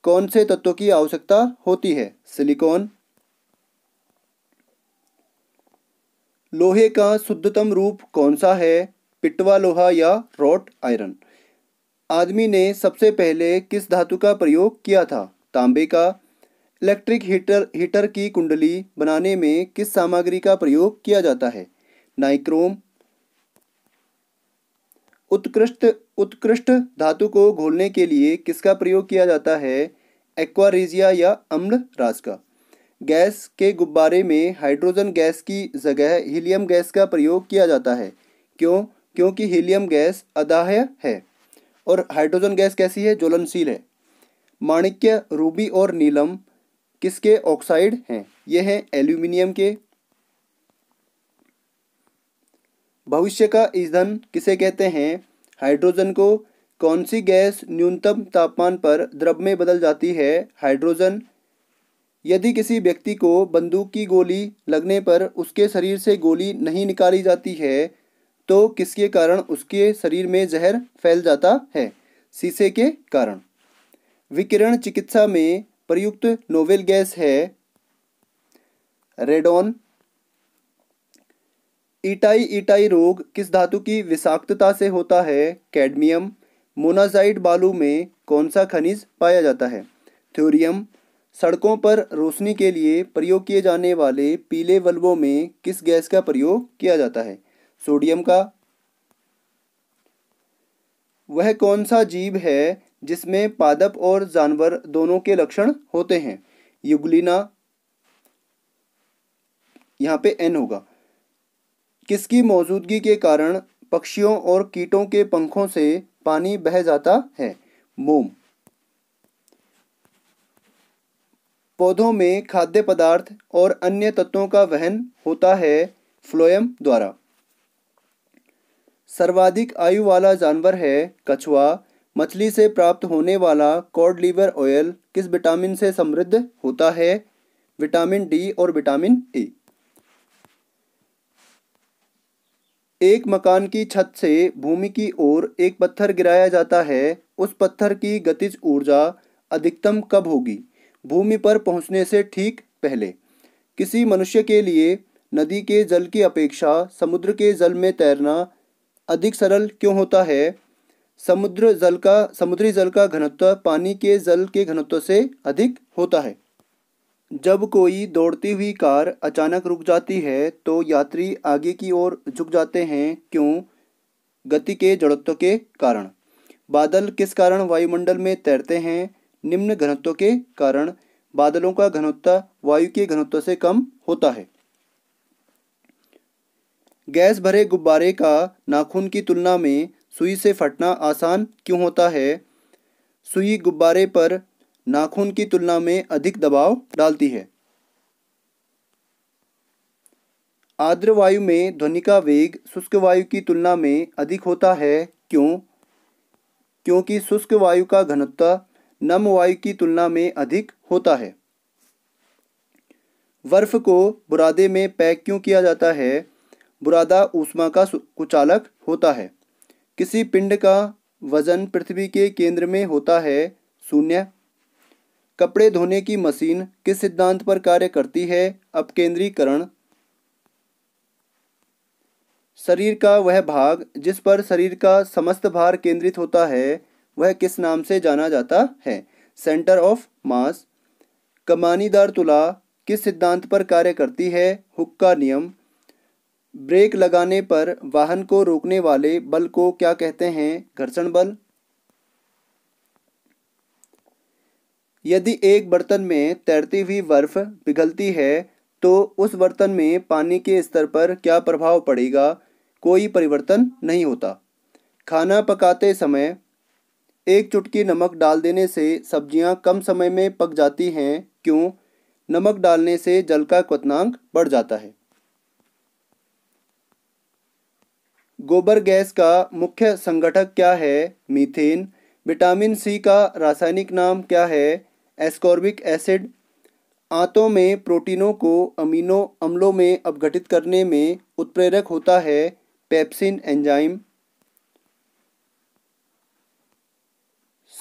कौन से तत्वों की आवश्यकता होती है सिलिकॉन लोहे का शुद्धतम रूप कौन सा है पिटवा लोहा या रॉट आयरन आदमी ने सबसे पहले किस धातु का प्रयोग किया था तांबे का इलेक्ट्रिक हीटर हीटर की कुंडली बनाने में किस सामग्री का प्रयोग किया जाता है नाइक्रोम उत्कृष्ट उत्कृष्ट धातु को घोलने के लिए किसका प्रयोग किया जाता है एक्वारिजिया या अम्ल रास का गैस के गुब्बारे में हाइड्रोजन गैस की जगह हीलियम गैस का प्रयोग किया जाता है क्यों क्योंकि हीलियम गैस अदाह्य है और हाइड्रोजन गैस कैसी है ज्वलनशील है माणिक्य रूबी और नीलम किसके ऑक्साइड हैं ये हैं एल्यूमिनियम के भविष्य का ईंधन किसे कहते हैं हाइड्रोजन को कौन सी गैस न्यूनतम तापमान पर द्रव में बदल जाती है हाइड्रोजन यदि किसी व्यक्ति को बंदूक की गोली लगने पर उसके शरीर से गोली नहीं निकाली जाती है तो किसके कारण उसके शरीर में जहर फैल जाता है शीशे के कारण विकिरण चिकित्सा में प्रयुक्त नोवेल गैस है रेडोन इटाई इटाई रोग किस धातु की विषाक्तता से होता है कैडमियम मोनाजाइड बालू में कौन सा खनिज पाया जाता है थ्योरियम सड़कों पर रोशनी के लिए प्रयोग किए जाने वाले पीले बल्बों में किस गैस का प्रयोग किया जाता है सोडियम का वह कौन सा जीव है जिसमें पादप और जानवर दोनों के लक्षण होते हैं युगलिना यहाँ पे एन होगा किसकी मौजूदगी के कारण पक्षियों और कीटों के पंखों से पानी बह जाता है मोम पौधों में खाद्य पदार्थ और अन्य तत्वों का वहन होता है फ्लोएम द्वारा सर्वाधिक आयु वाला जानवर है कछुआ मछली से प्राप्त होने वाला कॉड लीवर ऑयल किस विटामिन से समृद्ध होता है विटामिन डी और विटामिन ई e. एक मकान की छत से भूमि की ओर एक पत्थर गिराया जाता है उस पत्थर की गतिज ऊर्जा अधिकतम कब होगी भूमि पर पहुंचने से ठीक पहले किसी मनुष्य के लिए नदी के जल की अपेक्षा समुद्र के जल में तैरना अधिक सरल क्यों होता है समुद्र जल का समुद्री जल का घनत्व पानी के जल के घनत्व से अधिक होता है जब कोई दौड़ती हुई कार अचानक रुक जाती है तो यात्री आगे की ओर झुक जाते हैं क्यों गति के जड़त्व के कारण बादल किस कारण वायुमंडल में तैरते हैं निम्न घनत्व के कारण बादलों का घनत्व वायु के घनत्व से कम होता है गैस भरे गुब्बारे का नाखून की तुलना में सुई से फटना आसान क्यों होता है सुई गुब्बारे पर नाखून की तुलना में अधिक दबाव डालती है आर्द्र वायु में ध्वनि का वेग शुष्क वायु की तुलना में अधिक होता है क्यों क्योंकि शुष्क वायु का घनत्व नम वायु की तुलना में अधिक होता है बर्फ को बुरादे में पैक क्यों किया जाता है बुरादा ऊष्मा का कुचालक होता है किसी पिंड का वजन पृथ्वी के केंद्र में होता है शून्य कपड़े धोने की मशीन किस सिद्धांत पर कार्य करती है अपकेंद्रीकरण शरीर का वह भाग जिस पर शरीर का समस्त भार केंद्रित होता है वह किस नाम से जाना जाता है सेंटर ऑफ मास कमानीदार तुला किस सिद्धांत पर कार्य करती है हुक्का नियम ब्रेक लगाने पर वाहन को रोकने वाले बल को क्या कहते हैं घर्षण बल यदि एक बर्तन में तैरती हुई बर्फ पिघलती है तो उस बर्तन में पानी के स्तर पर क्या प्रभाव पड़ेगा कोई परिवर्तन नहीं होता खाना पकाते समय एक चुटकी नमक डाल देने से सब्जियां कम समय में पक जाती हैं क्यों नमक डालने से जल का क्वनांक बढ़ जाता है गोबर गैस का मुख्य संगठक क्या है मीथेन विटामिन सी का रासायनिक नाम क्या है एस्कॉर्बिक एसिड आंतों में प्रोटीनों को अमीनो अम्लों में अपघटित करने में उत्प्रेरक होता है पेप्सिन एंजाइम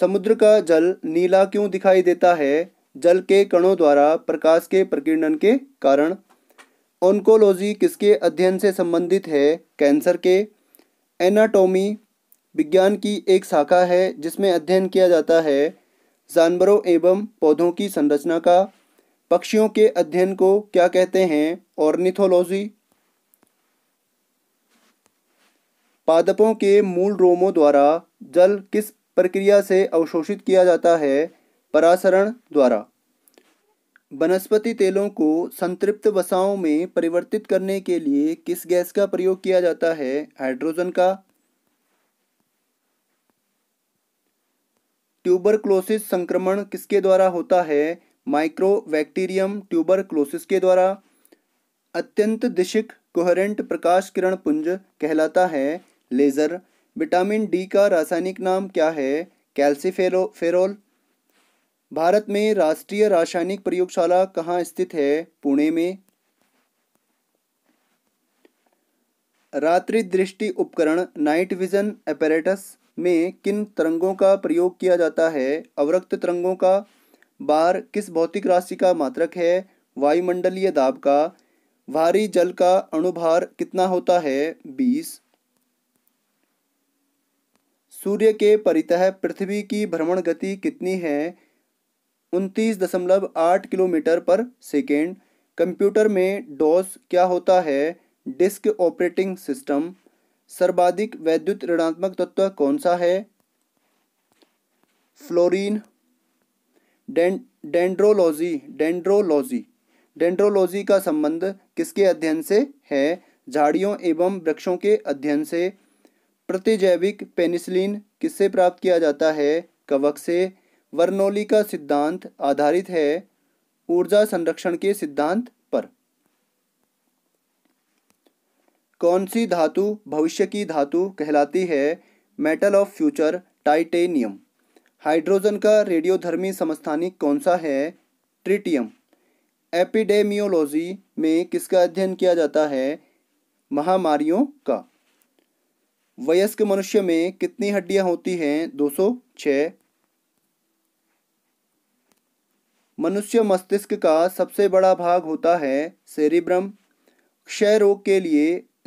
समुद्र का जल नीला क्यों दिखाई देता है जल के कणों द्वारा प्रकाश के प्रकीर्णन के कारण ऑन्कोलॉजी किसके अध्ययन से संबंधित है कैंसर के एनाटोमी विज्ञान की एक शाखा है जिसमें अध्ययन किया जाता है जानवरों एवं पौधों की संरचना का पक्षियों के अध्ययन को क्या कहते हैं ऑर्निथोलॉजी पादपों के मूल रोमों द्वारा जल किस प्रक्रिया से अवशोषित किया जाता है परासरण द्वारा वनस्पति तेलों को संतृप्त वसाओं में परिवर्तित करने के लिए किस गैस का प्रयोग किया जाता है हाइड्रोजन का ट्यूबरक्लोसिस संक्रमण किसके द्वारा होता है माइक्रोवैक्टीरियम ट्यूबरक्लोसिस के द्वारा अत्यंत दिशिक कोहरेंट प्रकाश किरण पुंज कहलाता है लेज़र विटामिन डी का रासायनिक नाम क्या है कैल्सीफेरो फेरोल भारत में राष्ट्रीय रासायनिक प्रयोगशाला कहाँ स्थित है पुणे में रात्रि दृष्टि उपकरण नाइट विजन एपेरेटस में किन तरंगों का प्रयोग किया जाता है अवरक्त तरंगों का बार किस भौतिक राशि का मात्रक है वायुमंडलीय दाब का भारी जल का अणुभार कितना होता है बीस सूर्य के परितः पृथ्वी की भ्रमण गति कितनी है उनतीस दशमलव आठ किलोमीटर पर सेकेंड कंप्यूटर में डॉस क्या होता है डिस्क ऑपरेटिंग सिस्टम सर्वाधिक वैद्युत ऋणात्मक तत्व कौन सा है फ्लोरीन डेंड्रोलॉजी डेंड्रोलॉजी डेंड्रोलॉजी का संबंध किसके अध्ययन से है झाड़ियों एवं वृक्षों के अध्ययन से प्रतिजैविक पेनिसिलिन किससे प्राप्त किया जाता है कवक से वर्नोली का सिद्धांत आधारित है ऊर्जा संरक्षण के सिद्धांत कौन सी धातु भविष्य की धातु कहलाती है metal of future titanium hydrogen का रेडियोधर्मी समस्थानिक कौन सा है ट्रिटियम एपिडेमियोलॉजी में किसका अध्ययन किया जाता है महामारियों का वयस्क मनुष्य में कितनी हड्डियां होती हैं 206 मनुष्य मस्तिष्क का सबसे बड़ा भाग होता है सेरिब्रम क्षय रोग के लिए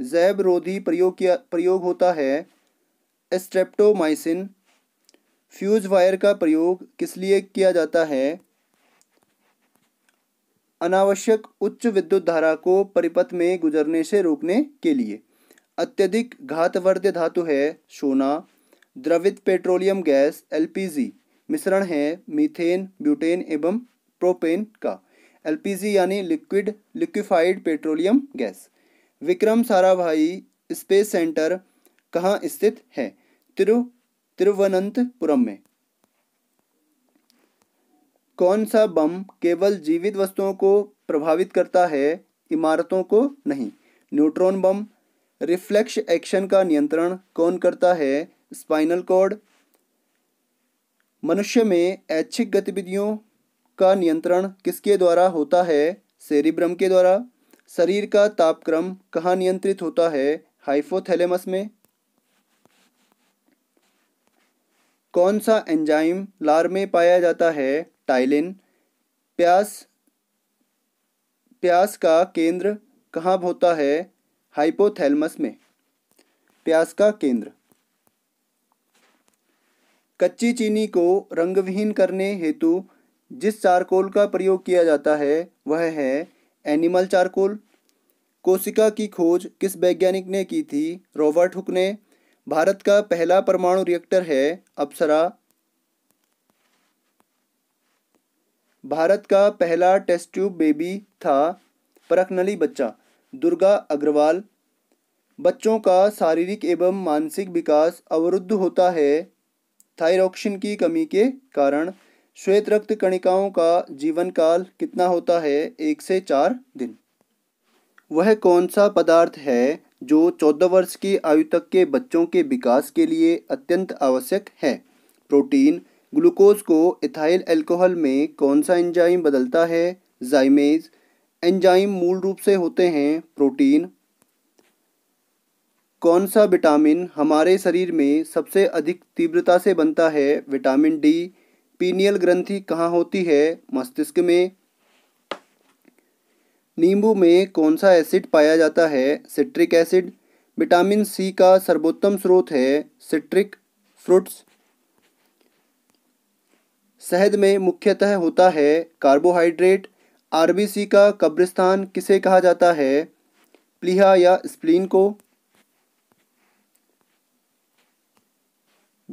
जैब रोधी प्रयोग किया प्रयोग होता है एस्ट्रेप्टोमाइसिन फ्यूज वायर का प्रयोग किस लिए किया जाता है अनावश्यक उच्च विद्युत धारा को परिपथ में गुजरने से रोकने के लिए अत्यधिक घातवर्ध्य धातु है सोना द्रवित पेट्रोलियम गैस एलपीजी मिश्रण है मीथेन ब्यूटेन एवं प्रोपेन का एलपीजी यानी liquid liquefied petroleum gas Vikram Sarabhai space centre कहाँ स्थित है तिरु तिरुवनंतपुरम में कौन सा बम केवल जीवित वस्तुओं को प्रभावित करता है इमारतों को नहीं न्यूट्रॉन बम रिफ्लेक्स एक्शन का नियंत्रण कौन करता है स्पाइनल कॉर्ड मनुष्य में ऐच्छिक गतिविधियों का नियंत्रण किसके द्वारा होता है सेरिब्रम के द्वारा शरीर का तापक्रम कहाँ नियंत्रित होता है हाइपोथैलेमस में कौन सा एंजाइम लार में पाया जाता है टाइलिन प्यास प्यास का केंद्र कहाँ होता है हाइपोथैलमस में प्यास का केंद्र कच्ची चीनी को रंगविहीन करने हेतु जिस चारकोल का प्रयोग किया जाता है वह है एनिमल चारकोल कोशिका की खोज किस वैज्ञानिक ने की थी रॉबर्ट हुक ने भारत का पहला परमाणु रिएक्टर है अप्सरा भारत का पहला टेस्ट ट्यूब बेबी था परखनली बच्चा दुर्गा अग्रवाल बच्चों का शारीरिक एवं मानसिक विकास अवरुद्ध होता है थायरोक्सिन की कमी के कारण श्वेत रक्त कणिकाओं का जीवन काल कितना होता है एक से चार दिन वह कौन सा पदार्थ है जो चौदह वर्ष की आयु तक के बच्चों के विकास के लिए अत्यंत आवश्यक है प्रोटीन ग्लूकोज को इथाइल एल्कोहल में कौन सा एंजाइम बदलता है जाइमेज एंजाइम मूल रूप से होते हैं प्रोटीन कौन सा विटामिन हमारे शरीर में सबसे अधिक तीव्रता से बनता है विटामिन डी पीनियल ग्रंथि कहाँ होती है मस्तिष्क में नींबू में कौन सा एसिड पाया जाता है सिट्रिक एसिड विटामिन सी का सर्वोत्तम स्रोत है सिट्रिक फ्रूट्स शहद में मुख्यतः होता है कार्बोहाइड्रेट आरबीसी का कब्रिस्तान किसे कहा जाता है प्लीहा या स्प्लीन को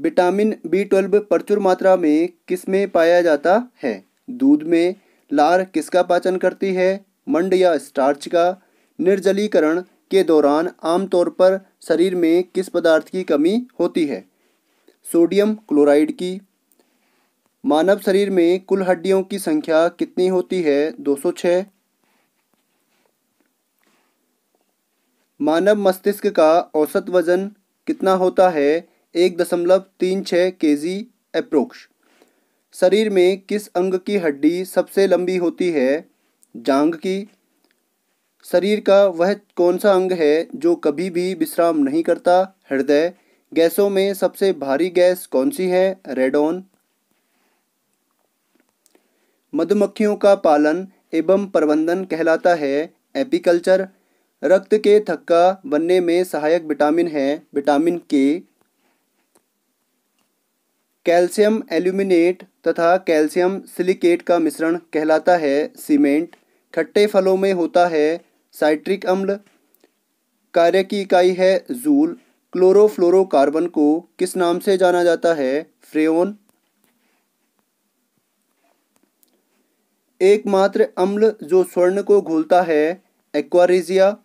विटामिन बी ट्वेल्व प्रचुर मात्रा में किस में पाया जाता है दूध में लार किसका पाचन करती है मंड या स्टार्च का निर्जलीकरण के दौरान आमतौर पर शरीर में किस पदार्थ की कमी होती है सोडियम क्लोराइड की मानव शरीर में कुल हड्डियों की संख्या कितनी होती है 206 मानव मस्तिष्क का औसत वजन कितना होता है एक दशमलव तीन छः के जी अप्रोक्ष शरीर में किस अंग की हड्डी सबसे लंबी होती है जांग की शरीर का वह कौन सा अंग है जो कभी भी विश्राम नहीं करता हृदय गैसों में सबसे भारी गैस कौन सी है रेडोन मधुमक्खियों का पालन एवं प्रबंधन कहलाता है एपिकल्चर रक्त के थक्का बनने में सहायक विटामिन है विटामिन के कैल्शियम एल्यूमिनेट तथा कैल्शियम सिलिकेट का मिश्रण कहलाता है सीमेंट खट्टे फलों में होता है साइट्रिक अम्ल कार्य की इकाई है जूल क्लोरोफ्लोरोकार्बन को किस नाम से जाना जाता है फ्रेओन एकमात्र अम्ल जो स्वर्ण को घोलता है एक्वारिजिया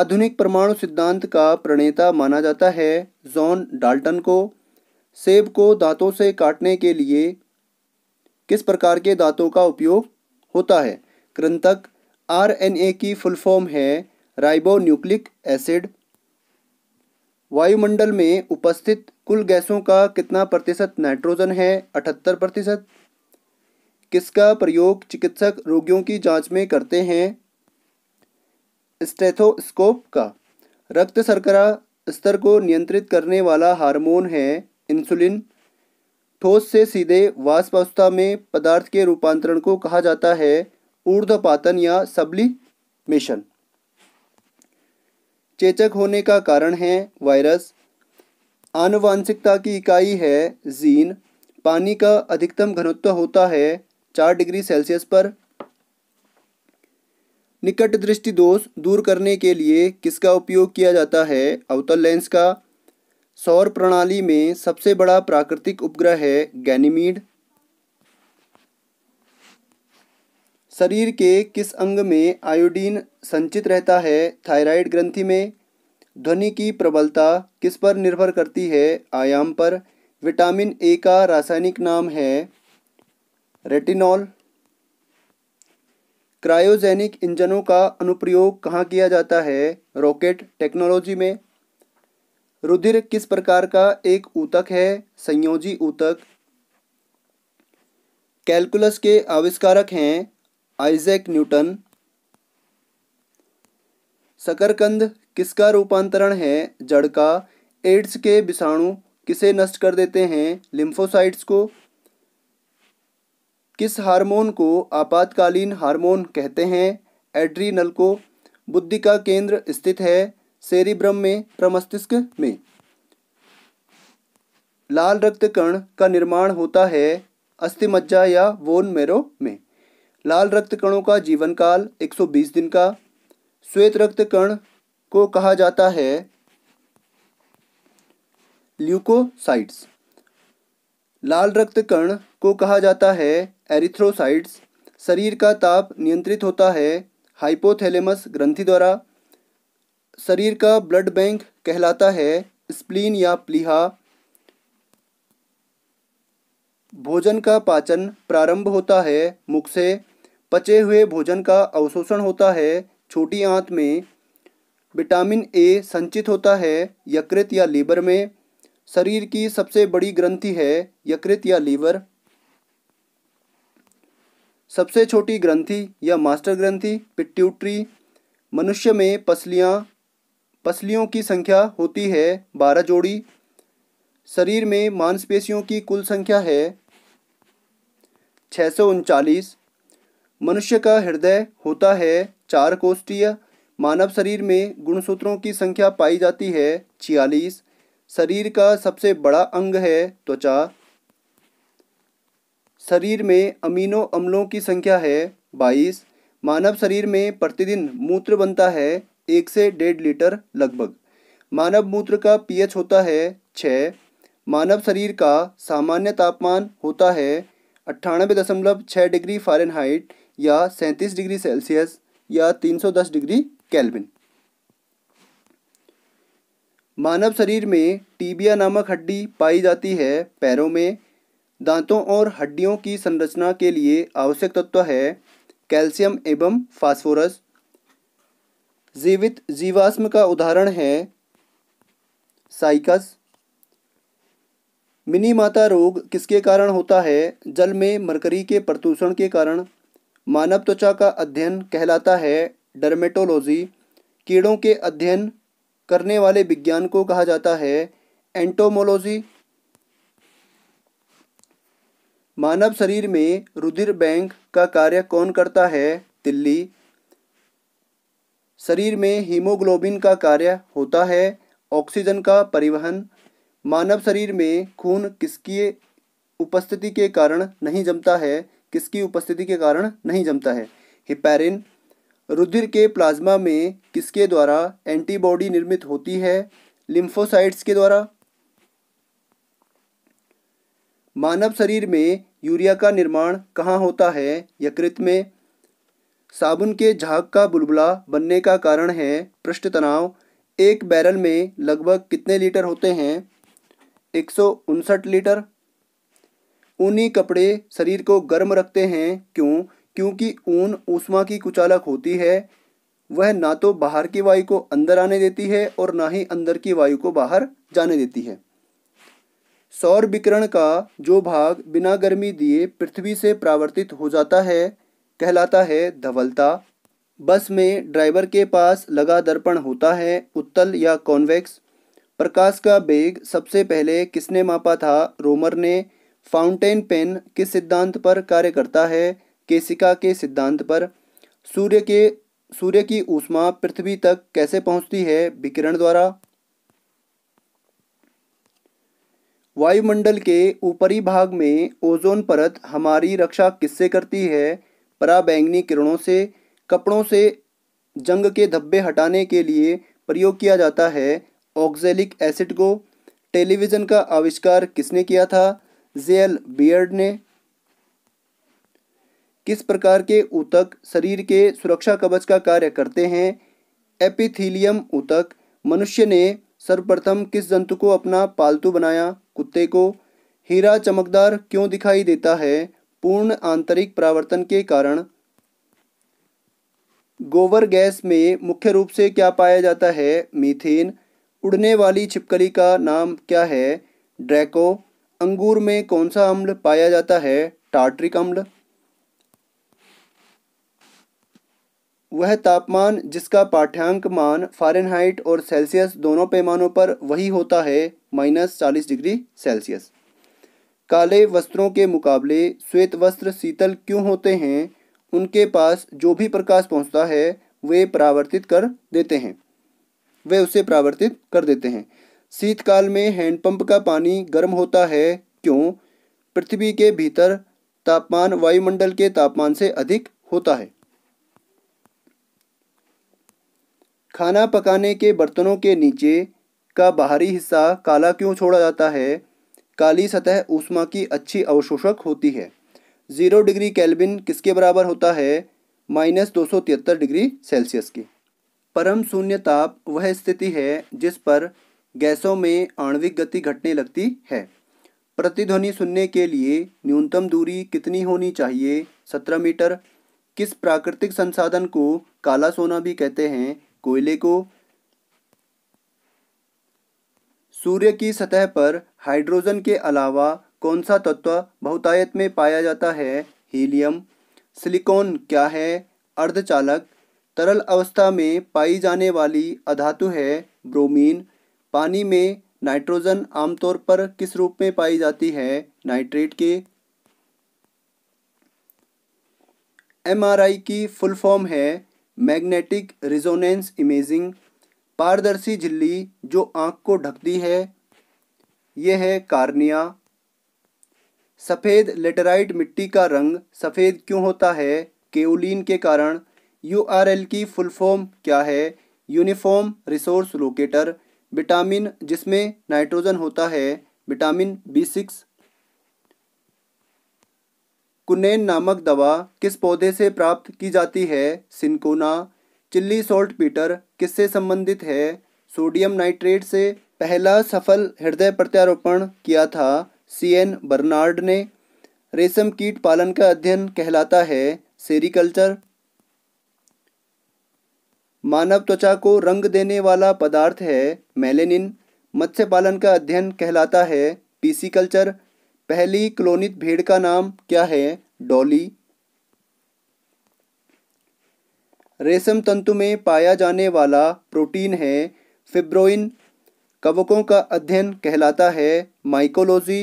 आधुनिक परमाणु सिद्धांत का प्रणेता माना जाता है जॉन डाल्टन को सेब को दांतों से काटने के लिए किस प्रकार के दांतों का उपयोग होता है कृंतक आरएनए की फुल फॉर्म है राइबो न्यूक्लिक एसिड वायुमंडल में उपस्थित कुल गैसों का कितना प्रतिशत नाइट्रोजन है अठहत्तर प्रतिशत किसका प्रयोग चिकित्सक रोगियों की जांच में करते हैं स्टेथोस्कोप का रक्त शर्करा स्तर को नियंत्रित करने वाला हार्मोन है इंसुलिन ठोस से सीधे वाष्प अवस्था में पदार्थ के रूपांतरण को कहा जाता है ऊर्ध्वपातन या सब्लिमेशन चेचक होने का कारण है वायरस आनुवांशिकता की इकाई है जीन पानी का अधिकतम घनत्व होता है चार डिग्री सेल्सियस पर निकट दृष्टि दोष दूर करने के लिए किसका उपयोग किया जाता है अवतल लेंस का सौर प्रणाली में सबसे बड़ा प्राकृतिक उपग्रह है गैनीमीड शरीर के किस अंग में आयोडीन संचित रहता है थायराइड ग्रंथि में ध्वनि की प्रबलता किस पर निर्भर करती है आयाम पर विटामिन ए का रासायनिक नाम है रेटिनॉल क्रायोजेनिक इंजनों का अनुप्रयोग कहाँ किया जाता है रॉकेट टेक्नोलॉजी में रुधिर किस प्रकार का एक ऊतक है संयोजी ऊतक कैलकुलस के आविष्कारक हैं आइजैक न्यूटन शकरकंद किसका रूपांतरण है जड़ का एड्स के विषाणु किसे नष्ट कर देते हैं लिम्फोसाइट्स को किस हार्मोन को आपातकालीन हार्मोन कहते हैं एड्रीनल को बुद्धि का केंद्र स्थित है सेरिब्रम में प्रमस्तिष्क में लाल रक्त कण का निर्माण होता है अस्थिमज्जा या वोन मेरो में लाल रक्त कणों का जीवन काल 120 दिन का श्वेत रक्त कण को कहा जाता है ल्यूकोसाइट्स लाल रक्त कण को कहा जाता है एरिथ्रोसाइट्स शरीर का ताप नियंत्रित होता है हाइपोथैलेमस ग्रंथि द्वारा शरीर का ब्लड बैंक कहलाता है स्प्लीन या प्लीहा भोजन का पाचन प्रारंभ होता है मुख से पचे हुए भोजन का अवशोषण होता है छोटी आंत में विटामिन ए संचित होता है यकृत या लीवर में शरीर की सबसे बड़ी ग्रंथि है यकृत या लीवर सबसे छोटी ग्रंथि या मास्टर ग्रंथि पिट्यूटरी मनुष्य में पसलियां पसलियों की संख्या होती है बारह जोड़ी शरीर में मांसपेशियों की कुल संख्या है छः मनुष्य का हृदय होता है चार कोष्ठीय मानव शरीर में गुणसूत्रों की संख्या पाई जाती है छियालीस शरीर का सबसे बड़ा अंग है त्वचा शरीर में अमीनो अम्लों की संख्या है बाईस मानव शरीर में प्रतिदिन मूत्र बनता है एक से डेढ़ लीटर लगभग मानव मूत्र का पीएच होता है छः मानव शरीर का सामान्य तापमान होता है अट्ठानबे दशमलव छः डिग्री फ़ारेनहाइट या सैंतीस डिग्री सेल्सियस या तीन सौ दस डिग्री कैलविन मानव शरीर में टीबिया नामक हड्डी पाई जाती है पैरों में दांतों और हड्डियों की संरचना के लिए आवश्यक तत्व है कैल्शियम एवं फास्फोरस जीवित जीवाश्म का उदाहरण है साइकस मिनी माता रोग किसके कारण होता है जल में मरकरी के प्रदूषण के कारण मानव त्वचा का अध्ययन कहलाता है डर्मेटोलॉजी कीड़ों के अध्ययन करने वाले विज्ञान को कहा जाता है एंटोमोलॉजी मानव शरीर में रुधिर बैंक का कार्य कौन करता है तिल्ली शरीर में हीमोग्लोबिन का कार्य होता है ऑक्सीजन का परिवहन मानव शरीर में खून किसकी उपस्थिति के कारण नहीं जमता है किसकी उपस्थिति के कारण नहीं जमता है हिपैरिन रुधिर के प्लाज्मा में किसके द्वारा एंटीबॉडी निर्मित होती है लिम्फोसाइट्स के द्वारा मानव शरीर में यूरिया का निर्माण कहाँ होता है यकृत में साबुन के झाग का बुलबुला बनने का कारण है पृष्ठ तनाव एक बैरल में लगभग कितने लीटर होते हैं एक लीटर ऊनी कपड़े शरीर को गर्म रखते हैं क्यों क्योंकि ऊन ऊष्मा की कुचालक होती है वह ना तो बाहर की वायु को अंदर आने देती है और ना ही अंदर की वायु को बाहर जाने देती है सौर विकिरण का जो भाग बिना गर्मी दिए पृथ्वी से प्रावर्तित हो जाता है कहलाता है धवलता बस में ड्राइवर के पास लगा दर्पण होता है उत्तल या कॉन्वेक्स प्रकाश का बेग सबसे पहले किसने मापा था रोमर ने फाउंटेन पेन किस सिद्धांत पर कार्य करता है केसिका के सिद्धांत पर सूर्य के सूर्य की ऊष्मा पृथ्वी तक कैसे पहुंचती है विकिरण द्वारा वायुमंडल के ऊपरी भाग में ओजोन परत हमारी रक्षा किससे करती है पराबैंगनी किरणों से कपड़ों से जंग के धब्बे हटाने के लिए प्रयोग किया जाता है ऑक्जेलिक एसिड को टेलीविज़न का आविष्कार किसने किया था जेल बियर्ड ने किस प्रकार के ऊतक शरीर के सुरक्षा कवच का कार्य करते हैं एपिथीलियम ऊतक मनुष्य ने सर्वप्रथम किस जंतु को अपना पालतू बनाया कुत्ते को हीरा चमकदार क्यों दिखाई देता है पूर्ण आंतरिक परावर्तन के कारण गोबर गैस में मुख्य रूप से क्या पाया जाता है मीथेन उड़ने वाली छिपकली का नाम क्या है ड्रैको अंगूर में कौन सा अम्ल पाया जाता है टार्ट्रिक अम्ल वह तापमान जिसका पाठ्यांक मान फ़ारेनहाइट और सेल्सियस दोनों पैमानों पर वही होता है माइनस चालीस डिग्री सेल्सियस काले वस्त्रों के मुकाबले श्वेत वस्त्र शीतल क्यों होते हैं उनके पास जो भी प्रकाश पहुंचता है वे परावर्तित कर देते हैं वे उसे परावर्तित कर देते हैं शीतकाल में हैंडपंप का पानी गर्म होता है क्यों पृथ्वी के भीतर तापमान वायुमंडल के तापमान से अधिक होता है खाना पकाने के बर्तनों के नीचे का बाहरी हिस्सा काला क्यों छोड़ा जाता है काली सतह ऊष्मा की अच्छी अवशोषक होती है ज़ीरो डिग्री कैलबिन किसके बराबर होता है माइनस दो सौ तिहत्तर डिग्री सेल्सियस की परम शून्य ताप वह स्थिति है जिस पर गैसों में आणविक गति घटने लगती है प्रतिध्वनि सुनने के लिए न्यूनतम दूरी कितनी होनी चाहिए सत्रह मीटर किस प्राकृतिक संसाधन को काला सोना भी कहते हैं कोयले को सूर्य की सतह पर हाइड्रोजन के अलावा कौन सा तत्व बहुतायत में पाया जाता है हीलियम सिलिकॉन क्या है अर्धचालक तरल अवस्था में पाई जाने वाली अधातु है ब्रोमीन पानी में नाइट्रोजन आमतौर पर किस रूप में पाई जाती है नाइट्रेट के एमआरआई की फुल फॉर्म है मैग्नेटिक रिजोनेंस इमेजिंग पारदर्शी झिल्ली जो आंख को ढकती है यह है कार्निया सफ़ेद लेटेराइट मिट्टी का रंग सफ़ेद क्यों होता है केओलिन के कारण यू आर एल की फुल फॉर्म क्या है यूनिफॉर्म रिसोर्स लोकेटर विटामिन जिसमें नाइट्रोजन होता है विटामिन बी सिक्स कुनेन नामक दवा किस पौधे से प्राप्त की जाती है सिंकोना चिल्ली सॉल्ट पीटर किससे संबंधित है सोडियम नाइट्रेट से पहला सफल हृदय प्रत्यारोपण किया था सी एन बर्नार्ड ने रेशम कीट पालन का अध्ययन कहलाता है सेरिकल्चर मानव त्वचा को रंग देने वाला पदार्थ है मेलेनिन मत्स्य पालन का अध्ययन कहलाता है पीसीकल्चर पहली क्लोनित भेड़ का नाम क्या है डॉली रेशम तंतु में पाया जाने वाला प्रोटीन है फिब्रोइन कवकों का अध्ययन कहलाता है माइकोलॉजी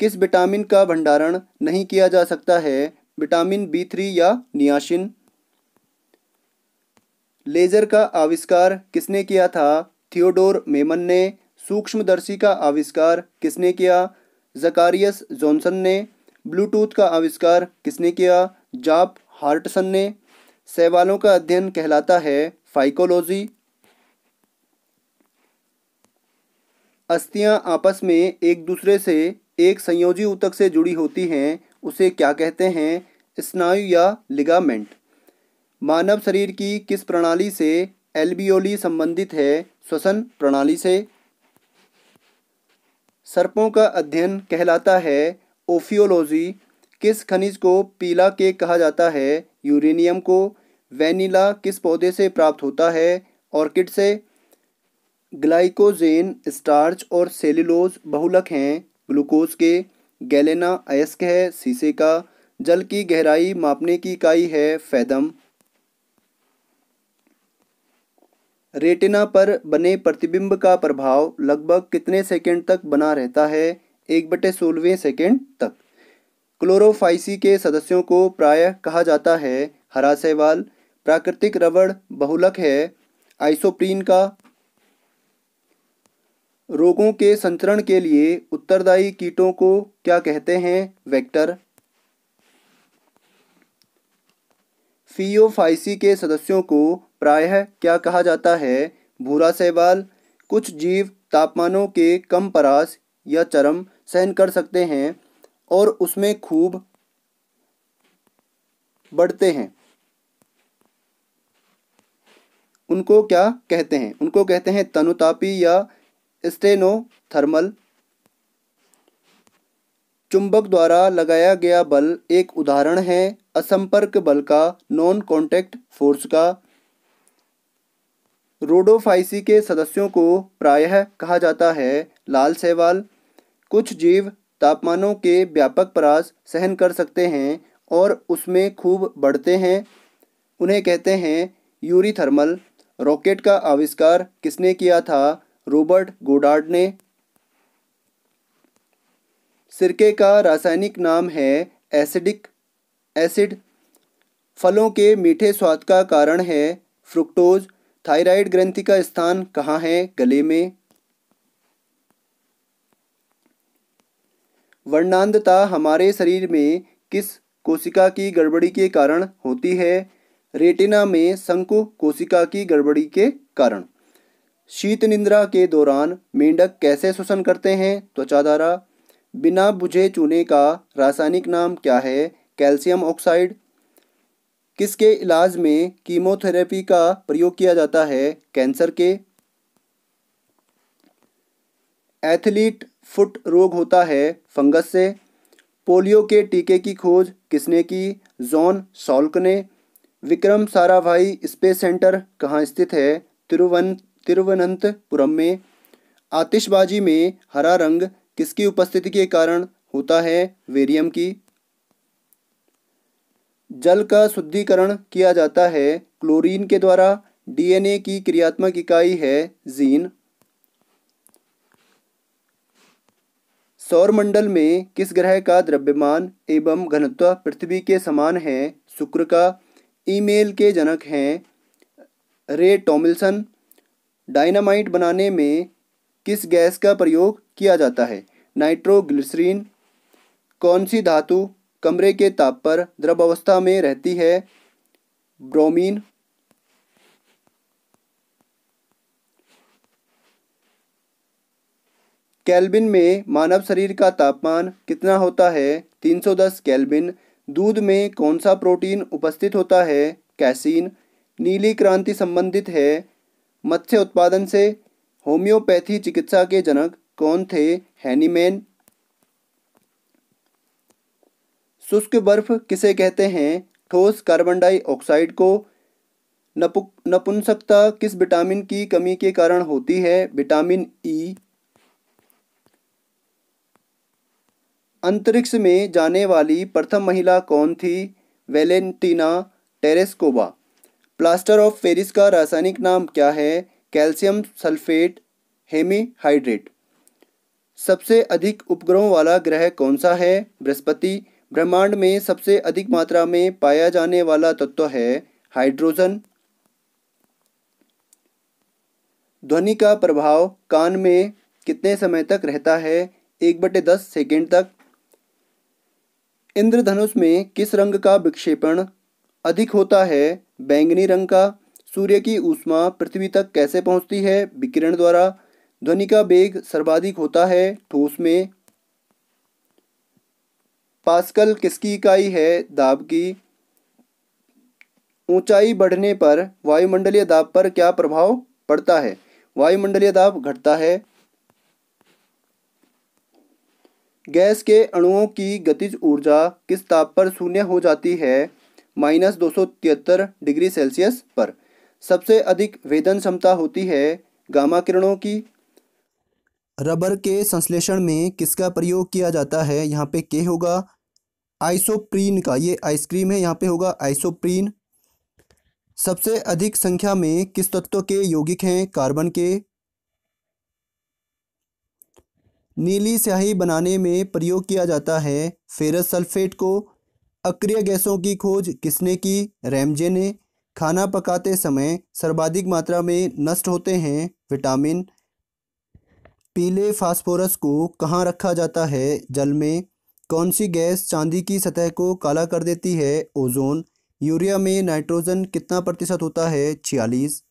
किस विटामिन का भंडारण नहीं किया जा सकता है विटामिन बी थ्री या नियाशिन लेज़र का आविष्कार किसने किया था थियोडोर मेमन ने सूक्ष्मदर्शी का आविष्कार किसने किया जकारियस जॉनसन ने ब्लूटूथ का आविष्कार किसने किया जाप हार्टसन ने शैवालों का अध्ययन कहलाता है फाइकोलॉजी अस्थियां आपस में एक दूसरे से एक संयोजी ऊतक से जुड़ी होती हैं उसे क्या कहते हैं स्नायु या लिगामेंट मानव शरीर की किस प्रणाली से एल्बियोली संबंधित है श्वसन प्रणाली से सर्पों का अध्ययन कहलाता है ओफियोलॉजी किस खनिज को पीला के कहा जाता है यूरेनियम को वेनिला किस पौधे से प्राप्त होता है ऑर्किड से ग्लाइकोजेन स्टार्च और सेलुलोज बहुलक हैं ग्लूकोज के गैलेना अयस्क है शीशे का जल की गहराई मापने की इकाई है फैदम रेटिना पर बने प्रतिबिंब का प्रभाव लगभग कितने सेकंड तक बना रहता है एक बटे सोलहवें सेकेंड तक क्लोरोफाइसी के सदस्यों को प्रायः कहा जाता है हरा सेवाल प्राकृतिक रबड़ बहुलक है आइसोप्रीन का रोगों के संचरण के लिए उत्तरदायी कीटों को क्या कहते हैं वेक्टर फियोफाइसी के सदस्यों को प्रायः क्या कहा जाता है भूरा शैवाल कुछ जीव तापमानों के कम परास या चरम सहन कर सकते हैं और उसमें खूब बढ़ते हैं उनको क्या कहते हैं उनको कहते हैं तनुतापी या स्टेनोथर्मल चुंबक द्वारा लगाया गया बल एक उदाहरण है असंपर्क बल का नॉन कॉन्टैक्ट फोर्स का रोडोफाइसी के सदस्यों को प्रायः कहा जाता है लाल सहवाल कुछ जीव तापमानों के व्यापक परास सहन कर सकते हैं और उसमें खूब बढ़ते हैं उन्हें कहते हैं यूरीथर्मल रॉकेट का आविष्कार किसने किया था रॉबर्ट गोडार्ड ने सिरके का रासायनिक नाम है एसिडिक एसिड फलों के मीठे स्वाद का कारण है फ्रुक्टोज थायराइड ग्रंथि का स्थान कहाँ है गले में वर्णांधता हमारे शरीर में किस कोशिका की गड़बड़ी के कारण होती है रेटिना में शंकु कोशिका की गड़बड़ी के कारण शीत निंद्रा के दौरान मेंढक कैसे शोषण करते हैं त्वचा धारा बिना बुझे चूने का रासायनिक नाम क्या है कैल्शियम ऑक्साइड किसके इलाज में कीमोथेरेपी का प्रयोग किया जाता है कैंसर के एथलीट फुट रोग होता है फंगस से पोलियो के टीके की खोज किसने की जॉन सॉल्क ने विक्रम साराभाई स्पेस सेंटर कहाँ स्थित है तिरुवन तिरुवनंतपुरम में आतिशबाजी में हरा रंग किसकी उपस्थिति के कारण होता है वेरियम की जल का शुद्धिकरण किया जाता है क्लोरीन के द्वारा डीएनए की क्रियात्मक इकाई है जीन सौरमंडल में किस ग्रह का द्रव्यमान एवं घनत्व पृथ्वी के समान है शुक्र का ईमेल के जनक हैं रे टॉमिल्सन डायनामाइट बनाने में किस गैस का प्रयोग किया जाता है नाइट्रोग्लिसरीन कौन सी धातु कमरे के ताप पर द्रव अवस्था में रहती है ब्रोमीन कैलबिन में मानव शरीर का तापमान कितना होता है 310 कैलबिन दूध में कौन सा प्रोटीन उपस्थित होता है कैसीन नीली क्रांति संबंधित है मत्स्य उत्पादन से होम्योपैथी चिकित्सा के जनक कौन थे हैनीमैन शुष्क बर्फ किसे कहते हैं ठोस कार्बन डाइऑक्साइड को नपु नपुंसकता किस विटामिन की कमी के कारण होती है विटामिन ई e, अंतरिक्ष में जाने वाली प्रथम महिला कौन थी Valentina Tereshkova plaster of Paris का रासायनिक नाम क्या है कैल्शियम सल्फेट हेमीहाइड्रेट सबसे अधिक उपग्रहों वाला ग्रह कौन सा है बृहस्पति ब्रह्मांड में सबसे अधिक मात्रा में पाया जाने वाला तत्व है हाइड्रोजन ध्वनि का प्रभाव कान में कितने समय तक रहता है एक बटे दस सेकेंड तक इंद्रधनुष में किस रंग का विक्षेपण अधिक होता है बैंगनी रंग का सूर्य की ऊष्मा पृथ्वी तक कैसे पहुंचती है विकिरण द्वारा ध्वनि का वेग सर्वाधिक होता है ठोस में पास्कल किसकी इकाई है दाब की ऊंचाई बढ़ने पर वायुमंडलीय दाब पर क्या प्रभाव पड़ता है वायुमंडलीय दाब घटता है गैस के अणुओं की गतिज ऊर्जा किस ताप पर शून्य हो जाती है माइनस दो डिग्री सेल्सियस पर सबसे अधिक वेदन क्षमता होती है गामा किरणों की रबर के संश्लेषण में किसका प्रयोग किया जाता है यहाँ पे के होगा आइसोप्रीन का ये आइसक्रीम है यहाँ पे होगा आइसोप्रीन सबसे अधिक संख्या में किस तत्व के यौगिक हैं कार्बन के नीली स्याही बनाने में प्रयोग किया जाता है फेरस सल्फेट को अक्रिय गैसों की खोज किसने की रैमजे ने खाना पकाते समय सर्वाधिक मात्रा में नष्ट होते हैं विटामिन पीले फास्फोरस को कहाँ रखा जाता है जल में कौन सी गैस चांदी की सतह को काला कर देती है ओजोन यूरिया में नाइट्रोजन कितना प्रतिशत होता है छियालीस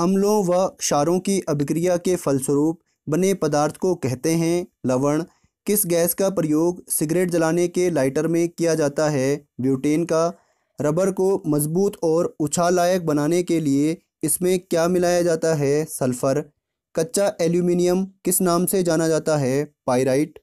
अम्लों व क्षारों की अभिक्रिया के फलस्वरूप बने पदार्थ को कहते हैं लवण किस गैस का प्रयोग सिगरेट जलाने के लाइटर में किया जाता है ब्यूटेन का रबर को मजबूत और उछाल लायक बनाने के लिए इसमें क्या मिलाया जाता है सल्फ़र कच्चा एल्यूमिनियम किस नाम से जाना जाता है पाइराइट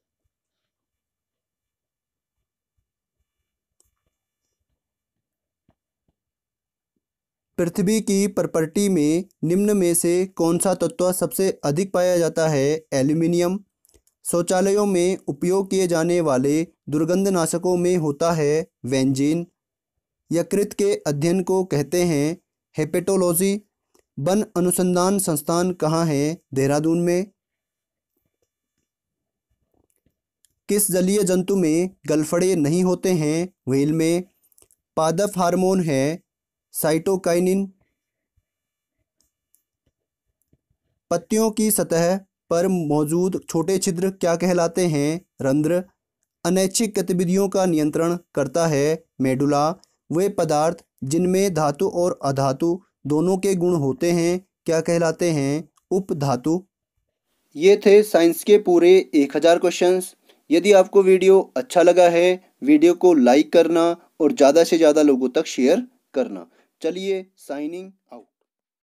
पृथ्वी की प्रॉपर्टी में निम्न में से कौन सा तत्व सबसे अधिक पाया जाता है एल्यूमिनियम शौचालयों में उपयोग किए जाने वाले दुर्गंधनाशकों में होता है वेंजीन यकृत के अध्ययन को कहते हैं हेपेटोलॉजी वन अनुसंधान संस्थान कहाँ है देहरादून में किस जलीय जंतु में गलफड़े नहीं होते हैं व्हेल में पादप हार्मोन है साइटोकाइनिन पत्तियों की सतह पर मौजूद छोटे छिद्र क्या कहलाते हैं रंध्र अनैच्छिक गतिविधियों का नियंत्रण करता है मेडुला वे पदार्थ जिनमें धातु और अधातु दोनों के गुण होते हैं क्या कहलाते हैं उपधातु ये थे साइंस के पूरे एक हज़ार क्वेश्चंस यदि आपको वीडियो अच्छा लगा है वीडियो को लाइक करना और ज़्यादा से ज़्यादा लोगों तक शेयर करना चलिए साइनिंग